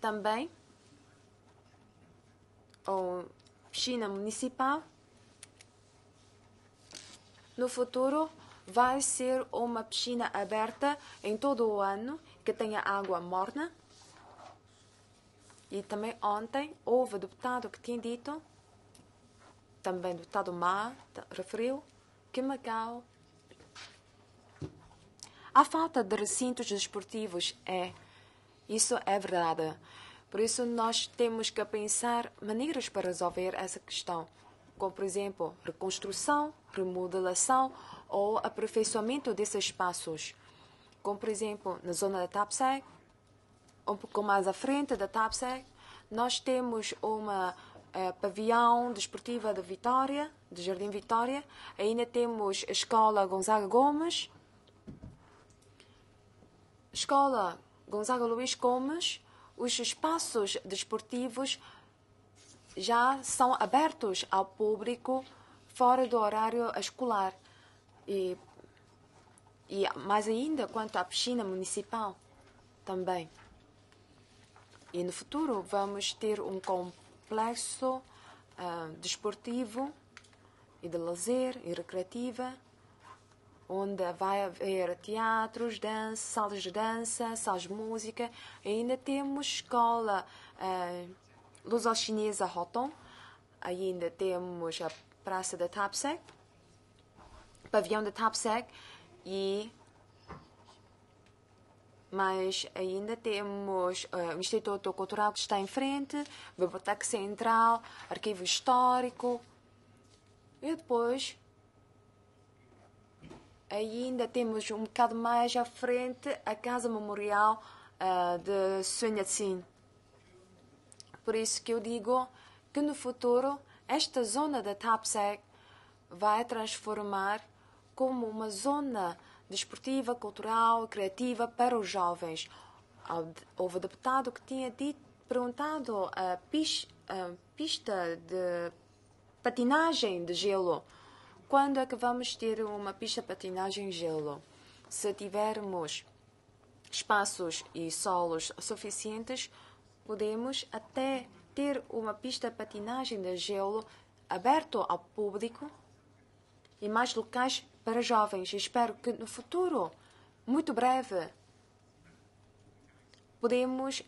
também, ou piscina municipal, no futuro vai ser uma piscina aberta em todo o ano que tenha água morna. E também ontem houve deputado que tinha dito, também deputado Mar referiu, que Macau a falta de recintos desportivos é. Isso é verdade. Por isso, nós temos que pensar maneiras para resolver essa questão, como, por exemplo, reconstrução, remodelação ou aperfeiçoamento desses espaços, como por exemplo na zona da Tapsec, um pouco mais à frente da Tapsec, nós temos uma uh, eh, pavião desportiva da de Vitória, do Jardim Vitória, ainda temos a escola Gonzaga Gomes, escola Gonzaga Luiz Gomes, os espaços desportivos já são abertos ao público fora do horário escolar. E, e mais ainda quanto à piscina municipal também. E no futuro vamos ter um complexo uh, desportivo e de lazer e recreativa, onde vai haver teatros, dança, salas de dança, salas de música. E ainda temos escola uh, luso-chinesa Hotong, ainda temos a Praça da Tapsec pavião da TAPSEC e mas ainda temos uh, o Instituto Cultural que está em frente, Biblioteca Central, Arquivo Histórico. E depois ainda temos um bocado mais à frente a Casa Memorial uh, de Sun yat Por isso que eu digo que no futuro esta zona da TAPSEC vai transformar como uma zona desportiva, cultural, criativa para os jovens. Houve deputado que tinha dito, perguntado a, pista de patinagem de gelo. Quando é que vamos ter uma pista de patinagem de gelo? Se tivermos espaços e solos suficientes, podemos até ter uma pista de patinagem de gelo aberto ao público e mais locais para jovens. E espero que no futuro, muito breve, podemos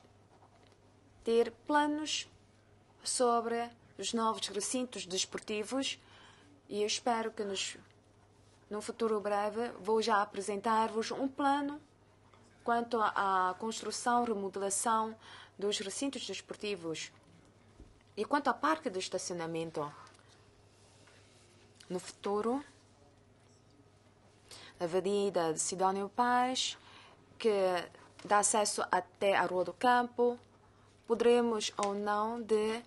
ter planos sobre os novos recintos desportivos e espero que nos, no futuro breve vou já apresentar-vos um plano quanto à construção, remodelação dos recintos desportivos e quanto ao parque de estacionamento no futuro a avenida de Sidónio Paz, que dá acesso até a Rua do Campo, poderemos ou não de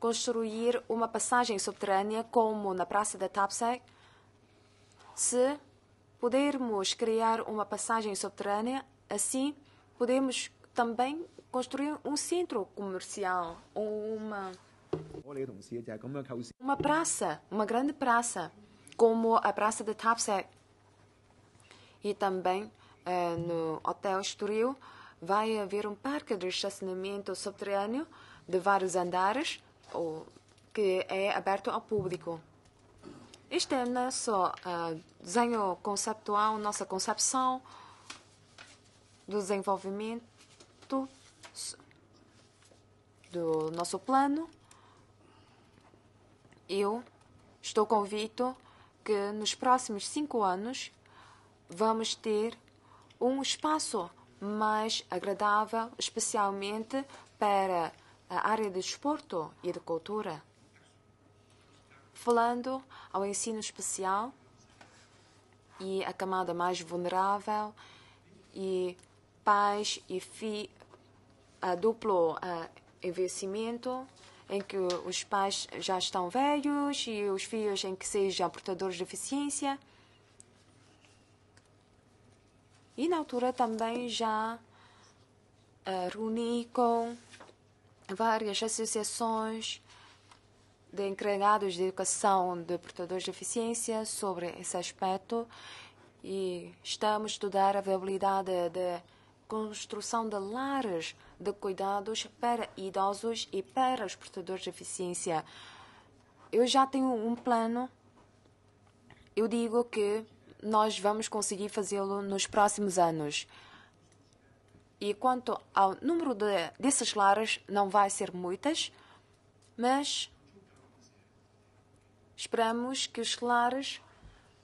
construir uma passagem subterrânea como na Praça da Tapsec, se pudermos criar uma passagem subterrânea, assim podemos também construir um centro comercial ou uma uma praça, uma grande praça, como a praça de Tapsec. E também eh, no Hotel Estoril vai haver um parque de estacionamento subterrâneo de vários andares ou, que é aberto ao público. Este é nosso uh, eh, desenho conceptual, nossa concepção do desenvolvimento do nosso plano eu estou convicto que nos próximos cinco anos vamos ter um espaço mais agradável, especialmente para a área de desporto e de cultura. Falando ao ensino especial e a camada mais vulnerável e pais e fi, a duplo a envelhecimento em que os pais já estão velhos e os filhos em que sejam portadores de deficiência. E na altura também já eh, reuni com várias associações de encarregados de educação de portadores de deficiência sobre esse aspecto e estamos a estudar a viabilidade da construção de lares de cuidados para idosos e para os portadores de deficiência. Eu já tenho um plano. Eu digo que nós vamos conseguir fazê-lo nos próximos anos. E quanto ao número de, desses lares, não vai ser muitas, mas esperamos que os lares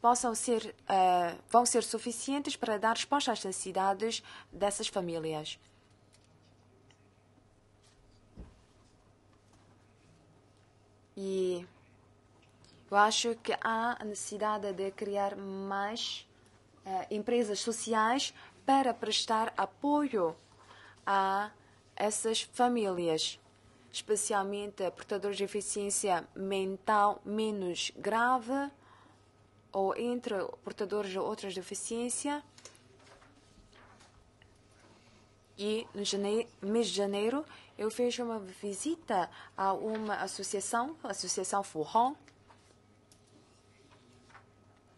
possam ser, uh, vão ser suficientes para dar resposta às necessidades dessas famílias. E eu acho que há a necessidade de criar mais uh, empresas sociais para prestar apoio a essas famílias, especialmente portadores de deficiência mental menos grave ou entre portadores de outras deficiências. E no mês de janeiro eu fiz uma visita a uma associação, a Associação Fuhong,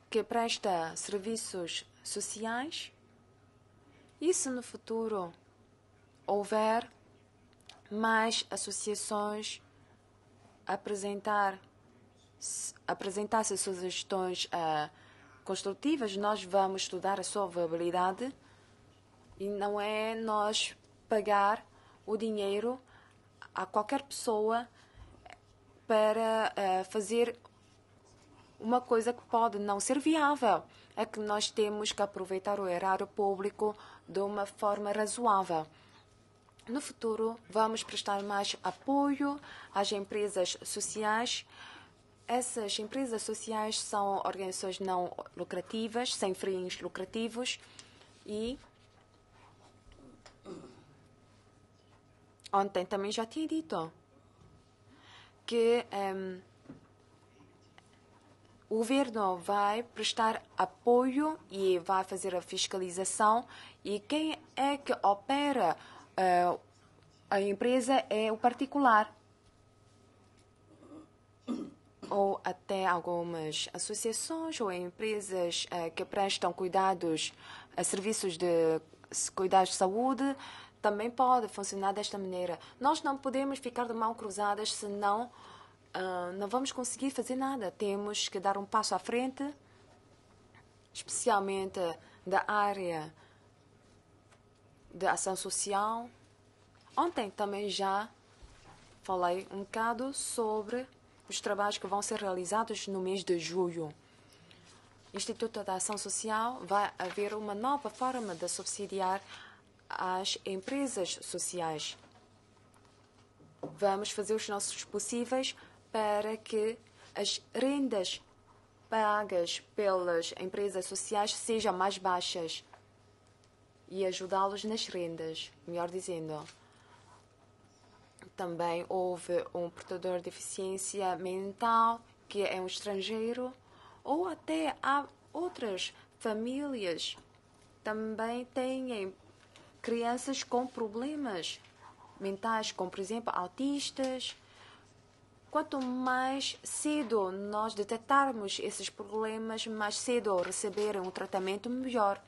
que presta serviços sociais. E se no futuro houver mais associações apresentar apresentar-se sugestões uh, construtivas, nós vamos estudar a sua viabilidade e não é nós pagar o dinheiro a qualquer pessoa para uh, fazer uma coisa que pode não ser viável. É que nós temos que aproveitar o erário público de uma forma razoável. No futuro, vamos prestar mais apoio às empresas sociais. Essas empresas sociais são organizações não lucrativas, sem fins lucrativos, e ontem também já tinha dito que um, ehm, o governo vai prestar apoio e vai fazer a fiscalização e quem é que opera uh, a empresa é o particular ou até algumas associações ou empresas uh, que prestam cuidados, uh, serviços de cuidados de saúde, também pode funcionar desta maneira. Nós não podemos ficar de mão cruzadas, senão uh, não vamos conseguir fazer nada. Temos que dar um passo à frente, especialmente da área de ação social. Ontem também já falei um bocado sobre os trabalhos que vão ser realizados no mês de julho. Instituto da Ação Social vai haver uma nova forma de subsidiar às empresas sociais. Vamos fazer os nossos possíveis para que as rendas pagas pelas empresas sociais sejam mais baixas e ajudá-los nas rendas, melhor dizendo. Também houve um portador de deficiência mental que é um estrangeiro, ou até há outras famílias também têm crianças com problemas mentais, como por exemplo autistas. Quanto mais cedo nós detectarmos esses problemas, mais cedo receberem um tratamento melhor.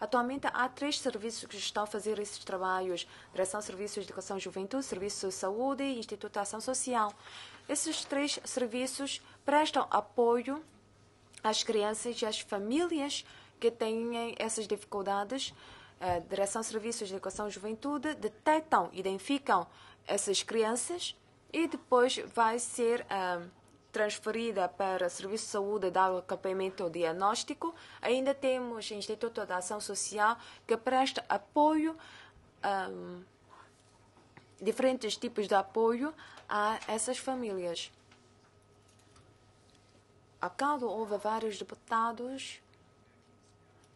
Atualmente há três serviços que estão a fazer esses trabalhos: Direção Serviços de Educação e Juventude, Serviço de Saúde e Instituto de Ação Social. Esses três serviços prestam apoio às crianças e às famílias que têm essas dificuldades a Direção de Serviços de Educação e Juventude detectam, identificam essas crianças e depois vai ser uh, transferida para o Serviço de Saúde dar o acompanhamento diagnóstico. Ainda temos o Instituto da Ação Social que presta apoio, um, ah, diferentes tipos de apoio a essas famílias. Ao caldo houve vários deputados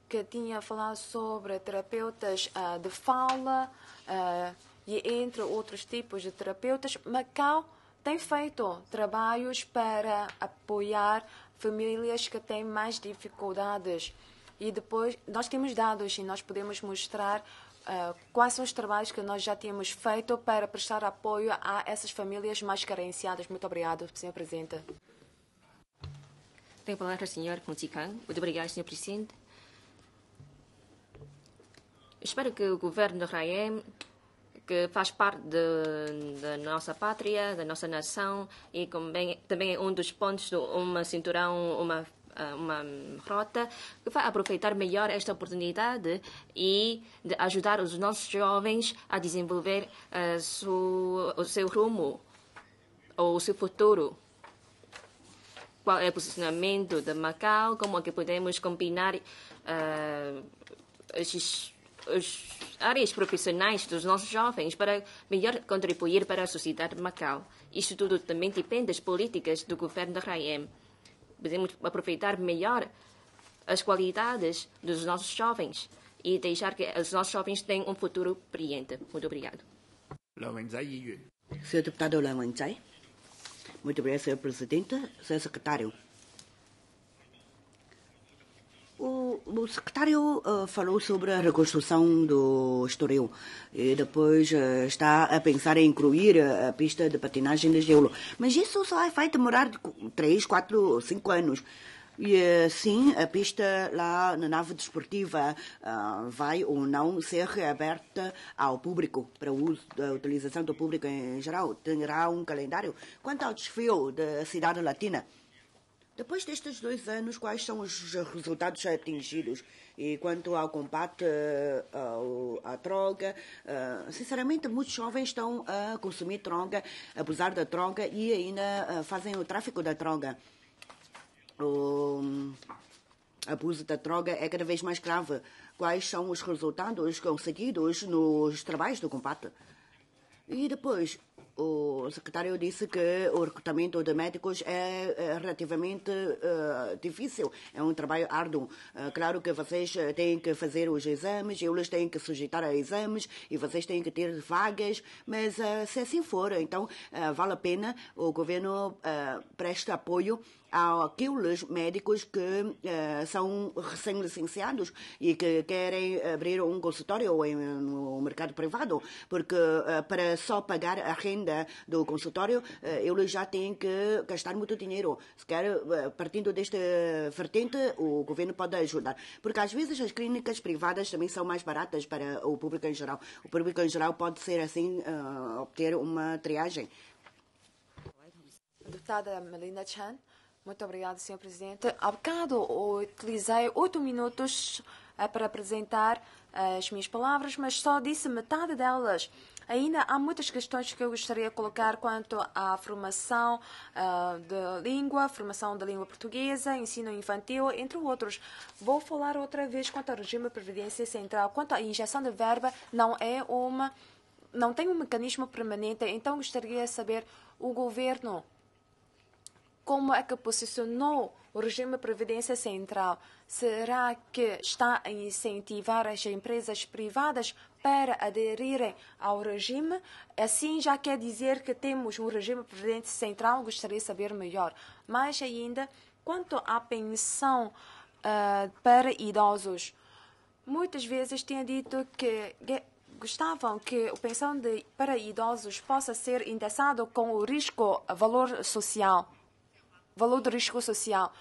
que tinha falado sobre terapeutas uh, de fala uh, e entre outros tipos de terapeutas, Macau tem feito trabalhos para apoiar famílias que têm mais dificuldades. E depois nós temos dados e nós podemos mostrar Uh, quais são os trabalhos que nós já tínhamos feito para prestar apoio a essas famílias mais carenciadas. Muito obrigado, Sr. Presidente. Tem a palavra o Sr. Fonticão. Muito obrigado, Sr. Presidente. Espero que o governo de Raem, que faz parte da nossa pátria, da nossa nação, e também, também é um dos pontos de uma cinturão, uma, ah, uma rota, que vai aproveitar melhor esta oportunidade e de ajudar os nossos jovens a desenvolver ah, o seu rumo ou o seu futuro qual é o posicionamento de Macau, como é que podemos combinar uh, esses as áreas profissionais dos nossos jovens para melhor contribuir para a sociedade de Macau. Isto tudo também depende das políticas do governo da RAEM. Podemos aproveitar melhor as qualidades dos nossos jovens e deixar que os nossos jovens tenham um futuro brilhante. Muito obrigado. Senhor deputado Lan Wenzai. Muito obrigado, Sr. presidente, Sr. secretário. O, o secretário uh, falou sobre a reconstrução do Estoril e depois uh, está a pensar em incluir a, eh, a pista de patinagem de gelo. Mas isso só vai demorar 3, 4, 5 anos. E sim, a pista lá na nave desportiva uh, vai ou não ser aberta ao público, para uso da utilização do público em geral? Terá um calendário? Quanto ao desfile da cidade latina? Depois destes dois anos, quais são os resultados atingidos? E quanto ao combate eh, à droga, uh, sinceramente, muitos jovens estão a consumir droga, abusar da droga e ainda uh, fazem o tráfico da droga. O hum, abuso da droga é cada vez mais grave. Quais são os resultados conseguidos nos trabalhos do combate? E depois, o secretário disse que o recrutamento de médicos é, é relativamente uh, difícil, é um trabalho árduo. Uh, claro que vocês eh, têm que fazer os exames, eles têm que sujeitar a exames e vocês têm que ter vagas, mas uh, se assim for, então vale a pena o governo presta apoio há aqueles médicos que uh, são recém-licenciados e que querem abrir um consultório ou em, no mercado privado, porque uh, para só pagar a renda do consultório, uh, eles já têm que gastar muito dinheiro. Se quer, partindo desta vertente, o governo pode ajudar. Porque às vezes as clínicas privadas também são mais baratas para o público em geral. O público em geral pode ser assim, obter uma triagem. Deputada Melina Chan. Muito obrigada, Sr. Presidente. Há bocado utilizei oito minutos eh, para apresentar eh, as minhas palavras, mas só disse metade delas. Ainda há muitas questões que eu gostaria de colocar quanto à formação uh, eh, da língua, formação da língua portuguesa, ensino infantil, entre outros. Vou falar outra vez quanto ao regime de previdência central. Quanto à injeção de verba, não é uma, não tem um mecanismo permanente, então gostaria de saber o governo como é que posicionou o regime de previdência central? Será que está a incentivar as empresas privadas para aderirem ao regime? Assim já quer dizer que temos um regime de previdência central? Gostaria de saber melhor. Mais ainda, quanto à pensão uh, para idosos, muitas vezes tinha dito que gostavam que a pensão de, para idosos possa ser indexado com o risco valor social valor de risco social.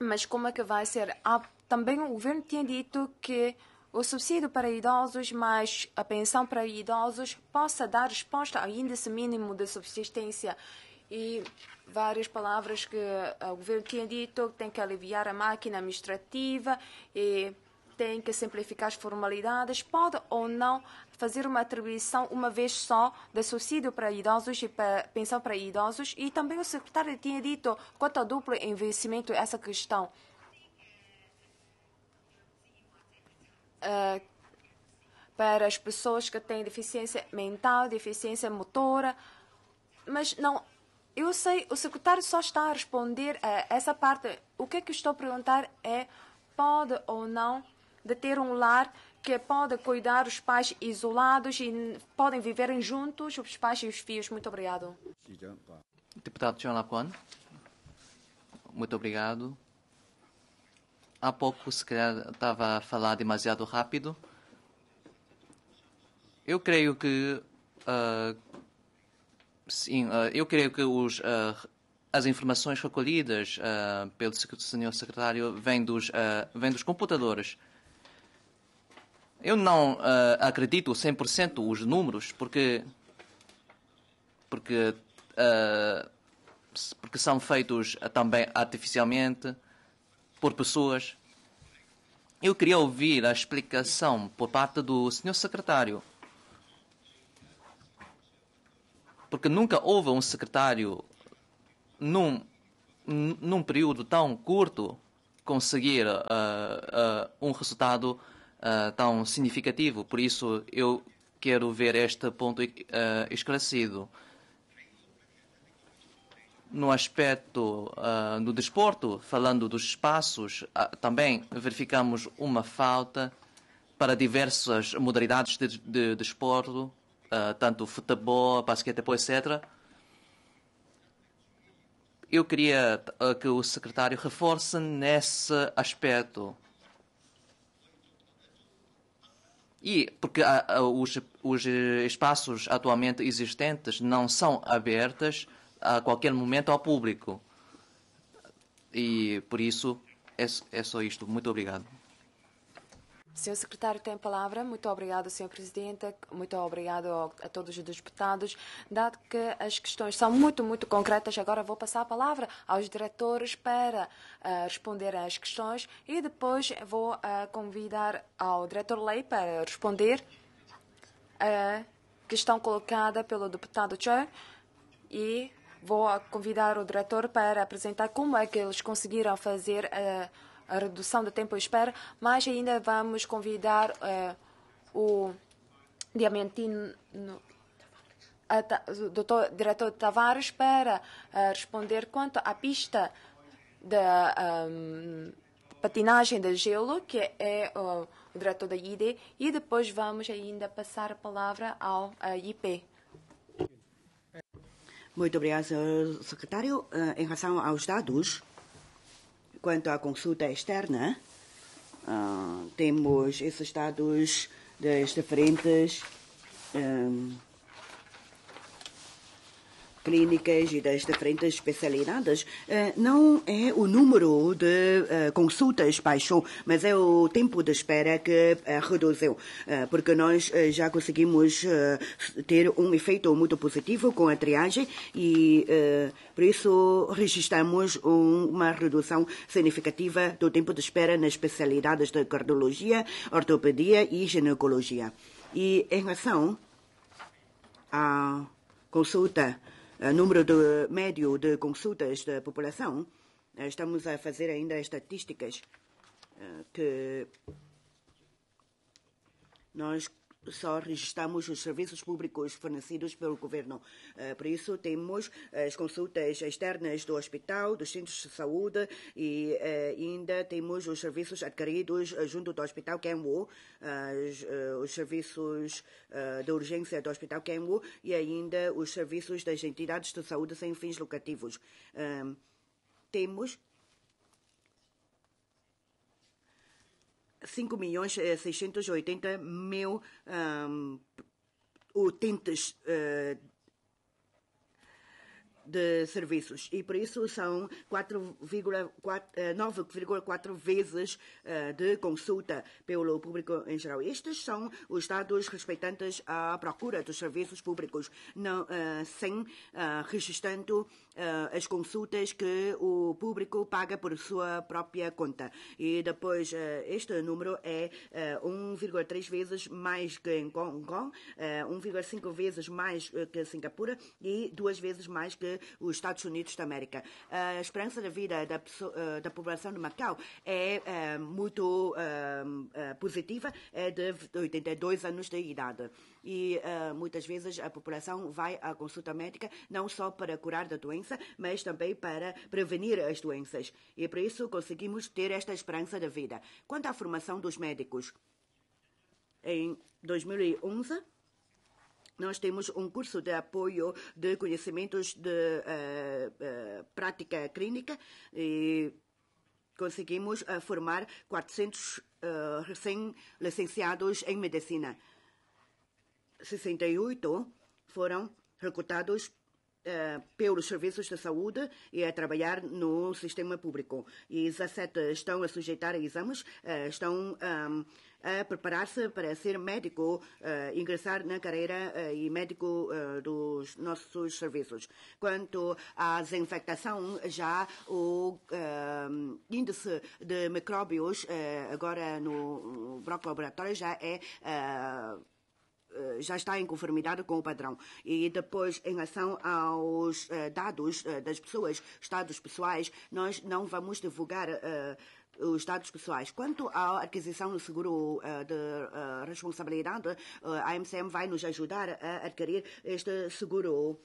Mas como é que vai ser? Há, também o governo tinha dito que o subsídio para idosos mais a pensão para idosos possa dar resposta ao índice mínimo de subsistência e várias palavras que eh, o governo tinha dito que tem que aliviar a máquina administrativa e tem que simplificar as formalidades, pode ou não fazer uma atribuição uma vez só de suicídio para idosos e para pensão para idosos. E também o secretário tinha dito quanto ao duplo envelhecimento essa questão. Eh, para as pessoas que têm deficiência mental, deficiência motora, mas não eu sei, o secretário só está a responder a essa parte. O que é que estou a perguntar é pode ou não de ter um lar que pode cuidar os pais isolados e podem viverem juntos, os pais e os filhos. Muito obrigado. Deputado John Lacan, muito obrigado. Há pouco, se calhar, estava a falar demasiado rápido. Eu creio que. Uh, sim, uh, eu creio que os. Uh, as informações recolhidas uh, pelo senhor secretário vêm dos, uh, vêm dos computadores. Eu não uh, acredito 100% os números, porque, porque, uh, porque são feitos ah, também artificialmente por pessoas. Eu queria ouvir a explicação por parte do senhor secretário. Porque nunca houve um secretário num, num período tão curto conseguir uh, um resultado uh, tão significativo. Por isso, eu quero ver este ponto uh, esclarecido. No aspecto uh, do desporto, falando dos espaços, ah, também verificamos uma falta para diversas modalidades de, de desporto, tanto futebol, basquetebol, etc. Eu queria que o secretário reforce nesse aspecto E porque a, ah, a, ah, os, os eh, espaços atualmente existentes não são abertos a qualquer momento ao público. E por isso é, é só isto. Muito obrigado. Senhor secretário tem a palavra. Muito obrigada, senhor presidente. Muito obrigada a todos os deputados. Dado que as questões são muito, muito concretas, agora vou passar a palavra aos diretores para uh, às questões e depois vou uh, convidar ao diretor Lei para responder a questão colocada pelo deputado Chan e vou convidar o diretor para apresentar como é que eles conseguiram fazer a uh, a redução do tempo de espera, mas ainda vamos convidar eh, o Diamantino, a, o doutor, diretor Tavares, para eh, responder quanto à pista da um, ehm, patinagem de gelo, que é o, o diretor da IDE, e depois vamos ainda passar a palavra ao eh, IP. Muito obrigada, secretário. Em relação aos dados, Quanto à consulta externa, uh, temos esses dados das diferentes. Um, ah, clínicas e das diferentes especialidades, eh, não é o número de eh, consultas baixou, mas é o tempo de espera que eh, reduziu, porque nós já conseguimos ter um efeito muito positivo com a triagem e por isso registramos uma redução significativa do tempo de espera nas especialidades de cardiologia, ortopedia e ginecologia. E em relação à consulta o número de, médio de consultas da população, eh, estamos a fazer ainda estatísticas eh, que nós só registramos os serviços públicos fornecidos pelo governo. Eh, Por isso, temos eh, as consultas externas do hospital, dos centros de saúde e eh, ainda temos os serviços adquiridos junto do hospital Kenwo, os serviços de urgência do hospital Kenwo e ainda os serviços das entidades de saúde sem fins lucrativos. Temos 5 milhões 680 eh, mil um, ehm, utentes uh, de serviços e por isso são 9,4 eh, vezes eh, de consulta pelo público em geral. Estes são os dados respeitantes à procura dos serviços públicos, não, eh, sem registrando as consultas que o público paga por sua própria conta. E depois este número é 1,3 vezes mais que em Hong Kong, 1,5 vezes mais que Singapura e duas vezes mais que os Estados Unidos da América. A esperança de vida da, pessoa, eh, da população de Macau é, é muito é, positiva, é de 82 anos de idade. E muitas vezes a população vai à consulta médica não só para curar da doença, mas também para prevenir as doenças. E por isso conseguimos ter esta esperança de vida. Quanto à formação dos médicos, em 2011, nós temos um curso de apoio de conhecimentos de uh, uh, prática clínica e conseguimos uh, formar 400 recém-licenciados em medicina. 68 foram recrutados pelos serviços de saúde e a trabalhar no sistema público. E 17 estão a sujeitar a exames, estão ehm, a preparar-se para ser médico, uh, ingressar na carreira uh, e médico uh, dos nossos serviços. Quanto à desinfectação, já o índice de micróbios agora no bloco laboratório já é já está em conformidade com o padrão. E depois, em relação aos uh, dados uh, das pessoas, estados pessoais, nós não vamos divulgar uh, os dados pessoais. Quanto à aquisição do seguro eh, de eh, responsabilidade, eh, a MCM vai nos ajudar a adquirir este seguro,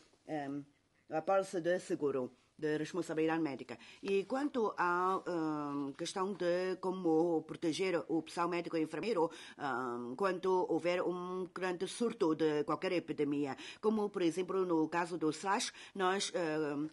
a pólice de seguro de responsabilidade médica. E quanto à um, questão de como proteger o pessoal médico e enfermeiro um, quando houver um grande surto de qualquer epidemia, como por exemplo no caso do SARS, nós um,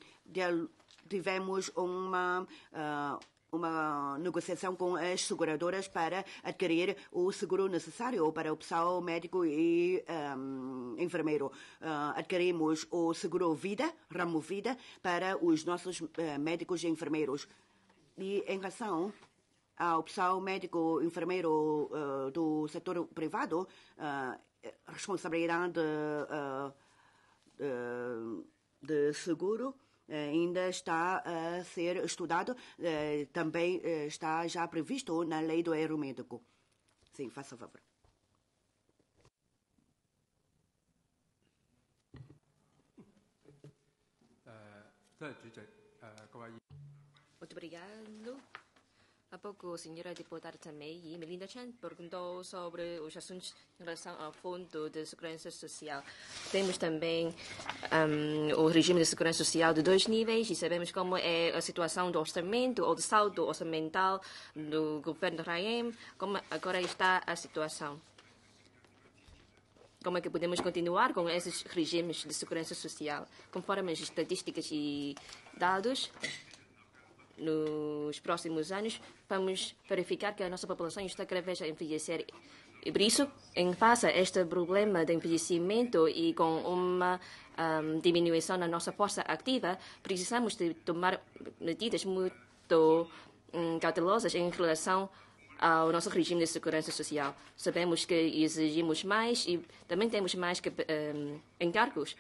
tivemos uma uh, uma negociação com as seguradoras para adquirir o seguro necessário para o pessoal médico e um, enfermeiro. Uh, adquirimos o seguro vida, ramo vida, para os nossos uh, médicos e enfermeiros. E em relação ao pessoal médico, enfermeiro uh, do setor privado, ah, responsabilidade ah, de seguro, eh, ainda está a ser estudado, eh, também eh, está já previsto na lei do aeromédico. Sim, faça favor. Muito é obrigado. Há pouco, senhora deputada, também, e Melinda Chan perguntou sobre os assuntos em relação ao Fundo de Segurança Social. Temos também um, o regime de segurança social de dois níveis e sabemos como é a situação do orçamento ou do saldo orçamental do governo do Raem, como agora está a situação. Como é que podemos continuar com esses regimes de segurança social? Conforme as estatísticas e dados, nos próximos anos, vamos verificar que a nossa população está cada vez a envelhecer. E por isso, em face a este problema de envelhecimento e com uma um, diminuição na nossa força ativa, precisamos de tomar medidas muito um, cautelosas em relação ao nosso regime de segurança social. Sabemos que exigimos mais e também temos mais que, um, encargos.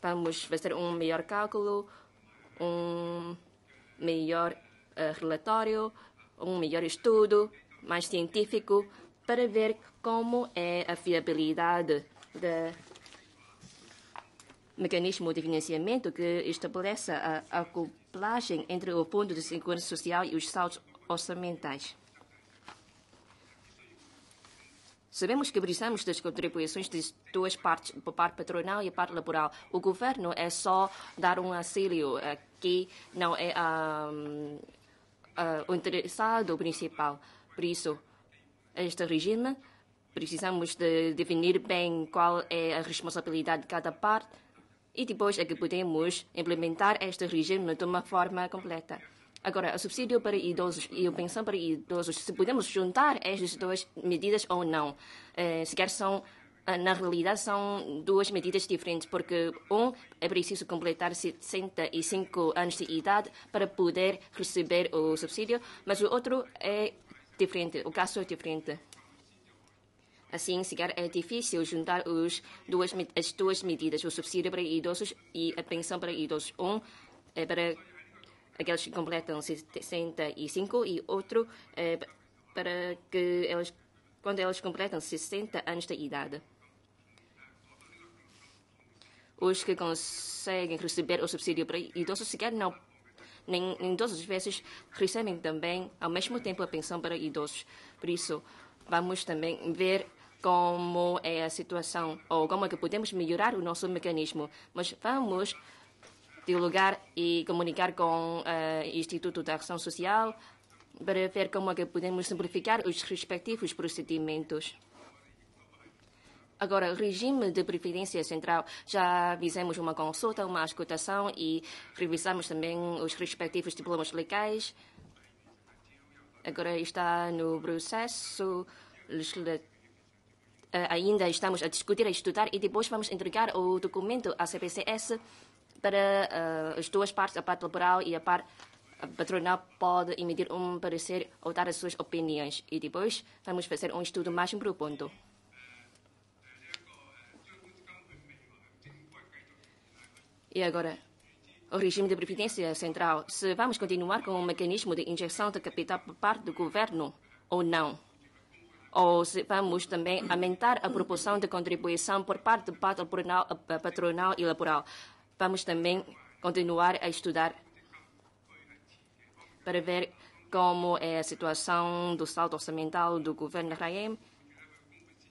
Vamos fazer um melhor cálculo, um melhor uh, relatório, um melhor estudo mais científico para ver como é a fiabilidade do mecanismo de financiamento que estabelece a acoplagem entre o Fundo de Segurança Social e os saldos orçamentais. Sabemos que precisamos das contribuições de duas partes, a parte patronal e a parte laboral. O governo é só dar um auxílio eh, que não é um, uh, o interessado principal. Por isso, este regime, precisamos de definir bem qual é a responsabilidade de cada parte e depois é que podemos implementar este regime de uma forma completa. Agora, o subsídio para idosos e a pensão para idosos, se podemos juntar estas duas medidas ou não, eh, sequer são ah, na realidade, são duas medidas diferentes, porque, um, é preciso completar 65 anos de idade para poder receber o subsídio, mas o outro é diferente, o caso é diferente. Assim, sequer é difícil juntar os duas, as duas medidas, o subsídio para idosos e a pensão para idosos. Um é para aqueles que completam 65 e outro é para que eles, quando eles completam 60 anos de idade. Os que conseguem receber o subsídio para idosos sequer não nem, nem todas as vezes recebem também ao mesmo tempo a pensão para idosos. Por isso, vamos também ver como é a situação ou como é que podemos melhorar o nosso mecanismo. Mas vamos dialogar e comunicar com uh, eh, o Instituto da Ação Social para ver como é que podemos simplificar os respectivos procedimentos. Agora, regime de previdência central, já fizemos uma consulta, uma escutação e revisamos também os respectivos diplomas legais. Agora está no processo legislativo eh, ainda estamos a discutir, a estudar e depois vamos entregar o documento à CPCS para uh, as duas partes, a parte laboral e a parte patronal pode emitir um parecer ou dar as suas opiniões e depois vamos fazer um estudo mais em profundo. E agora, o regime de previdência central, se vamos continuar com o um mecanismo de injeção de capital por parte do governo ou não? Ou se vamos também aumentar a proporção de contribuição por parte do patronal, patronal e laboral? Vamos também continuar a estudar para ver como é a situação do saldo orçamental do governo Raem,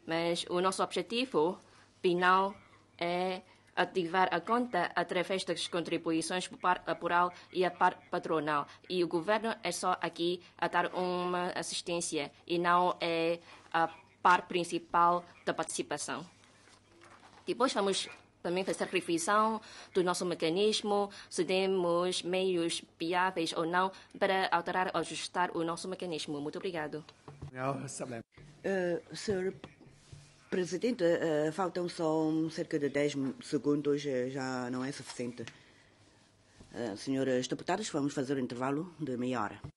mas o nosso objetivo final é ativar a conta através das contribuições plural eh, e a patronal. E o governo é só aqui a dar uma assistência e não é a par principal da participação. Depois vamos também fazer revisão do nosso mecanismo, se temos meios viáveis ou não para alterar ou ajustar o nosso mecanismo. Muito obrigado. Não, uh, Sr. Presidente, uh, faltam só cerca de 10 segundos, já não é suficiente. Uh, senhoras deputadas, vamos fazer um intervalo de meia hora.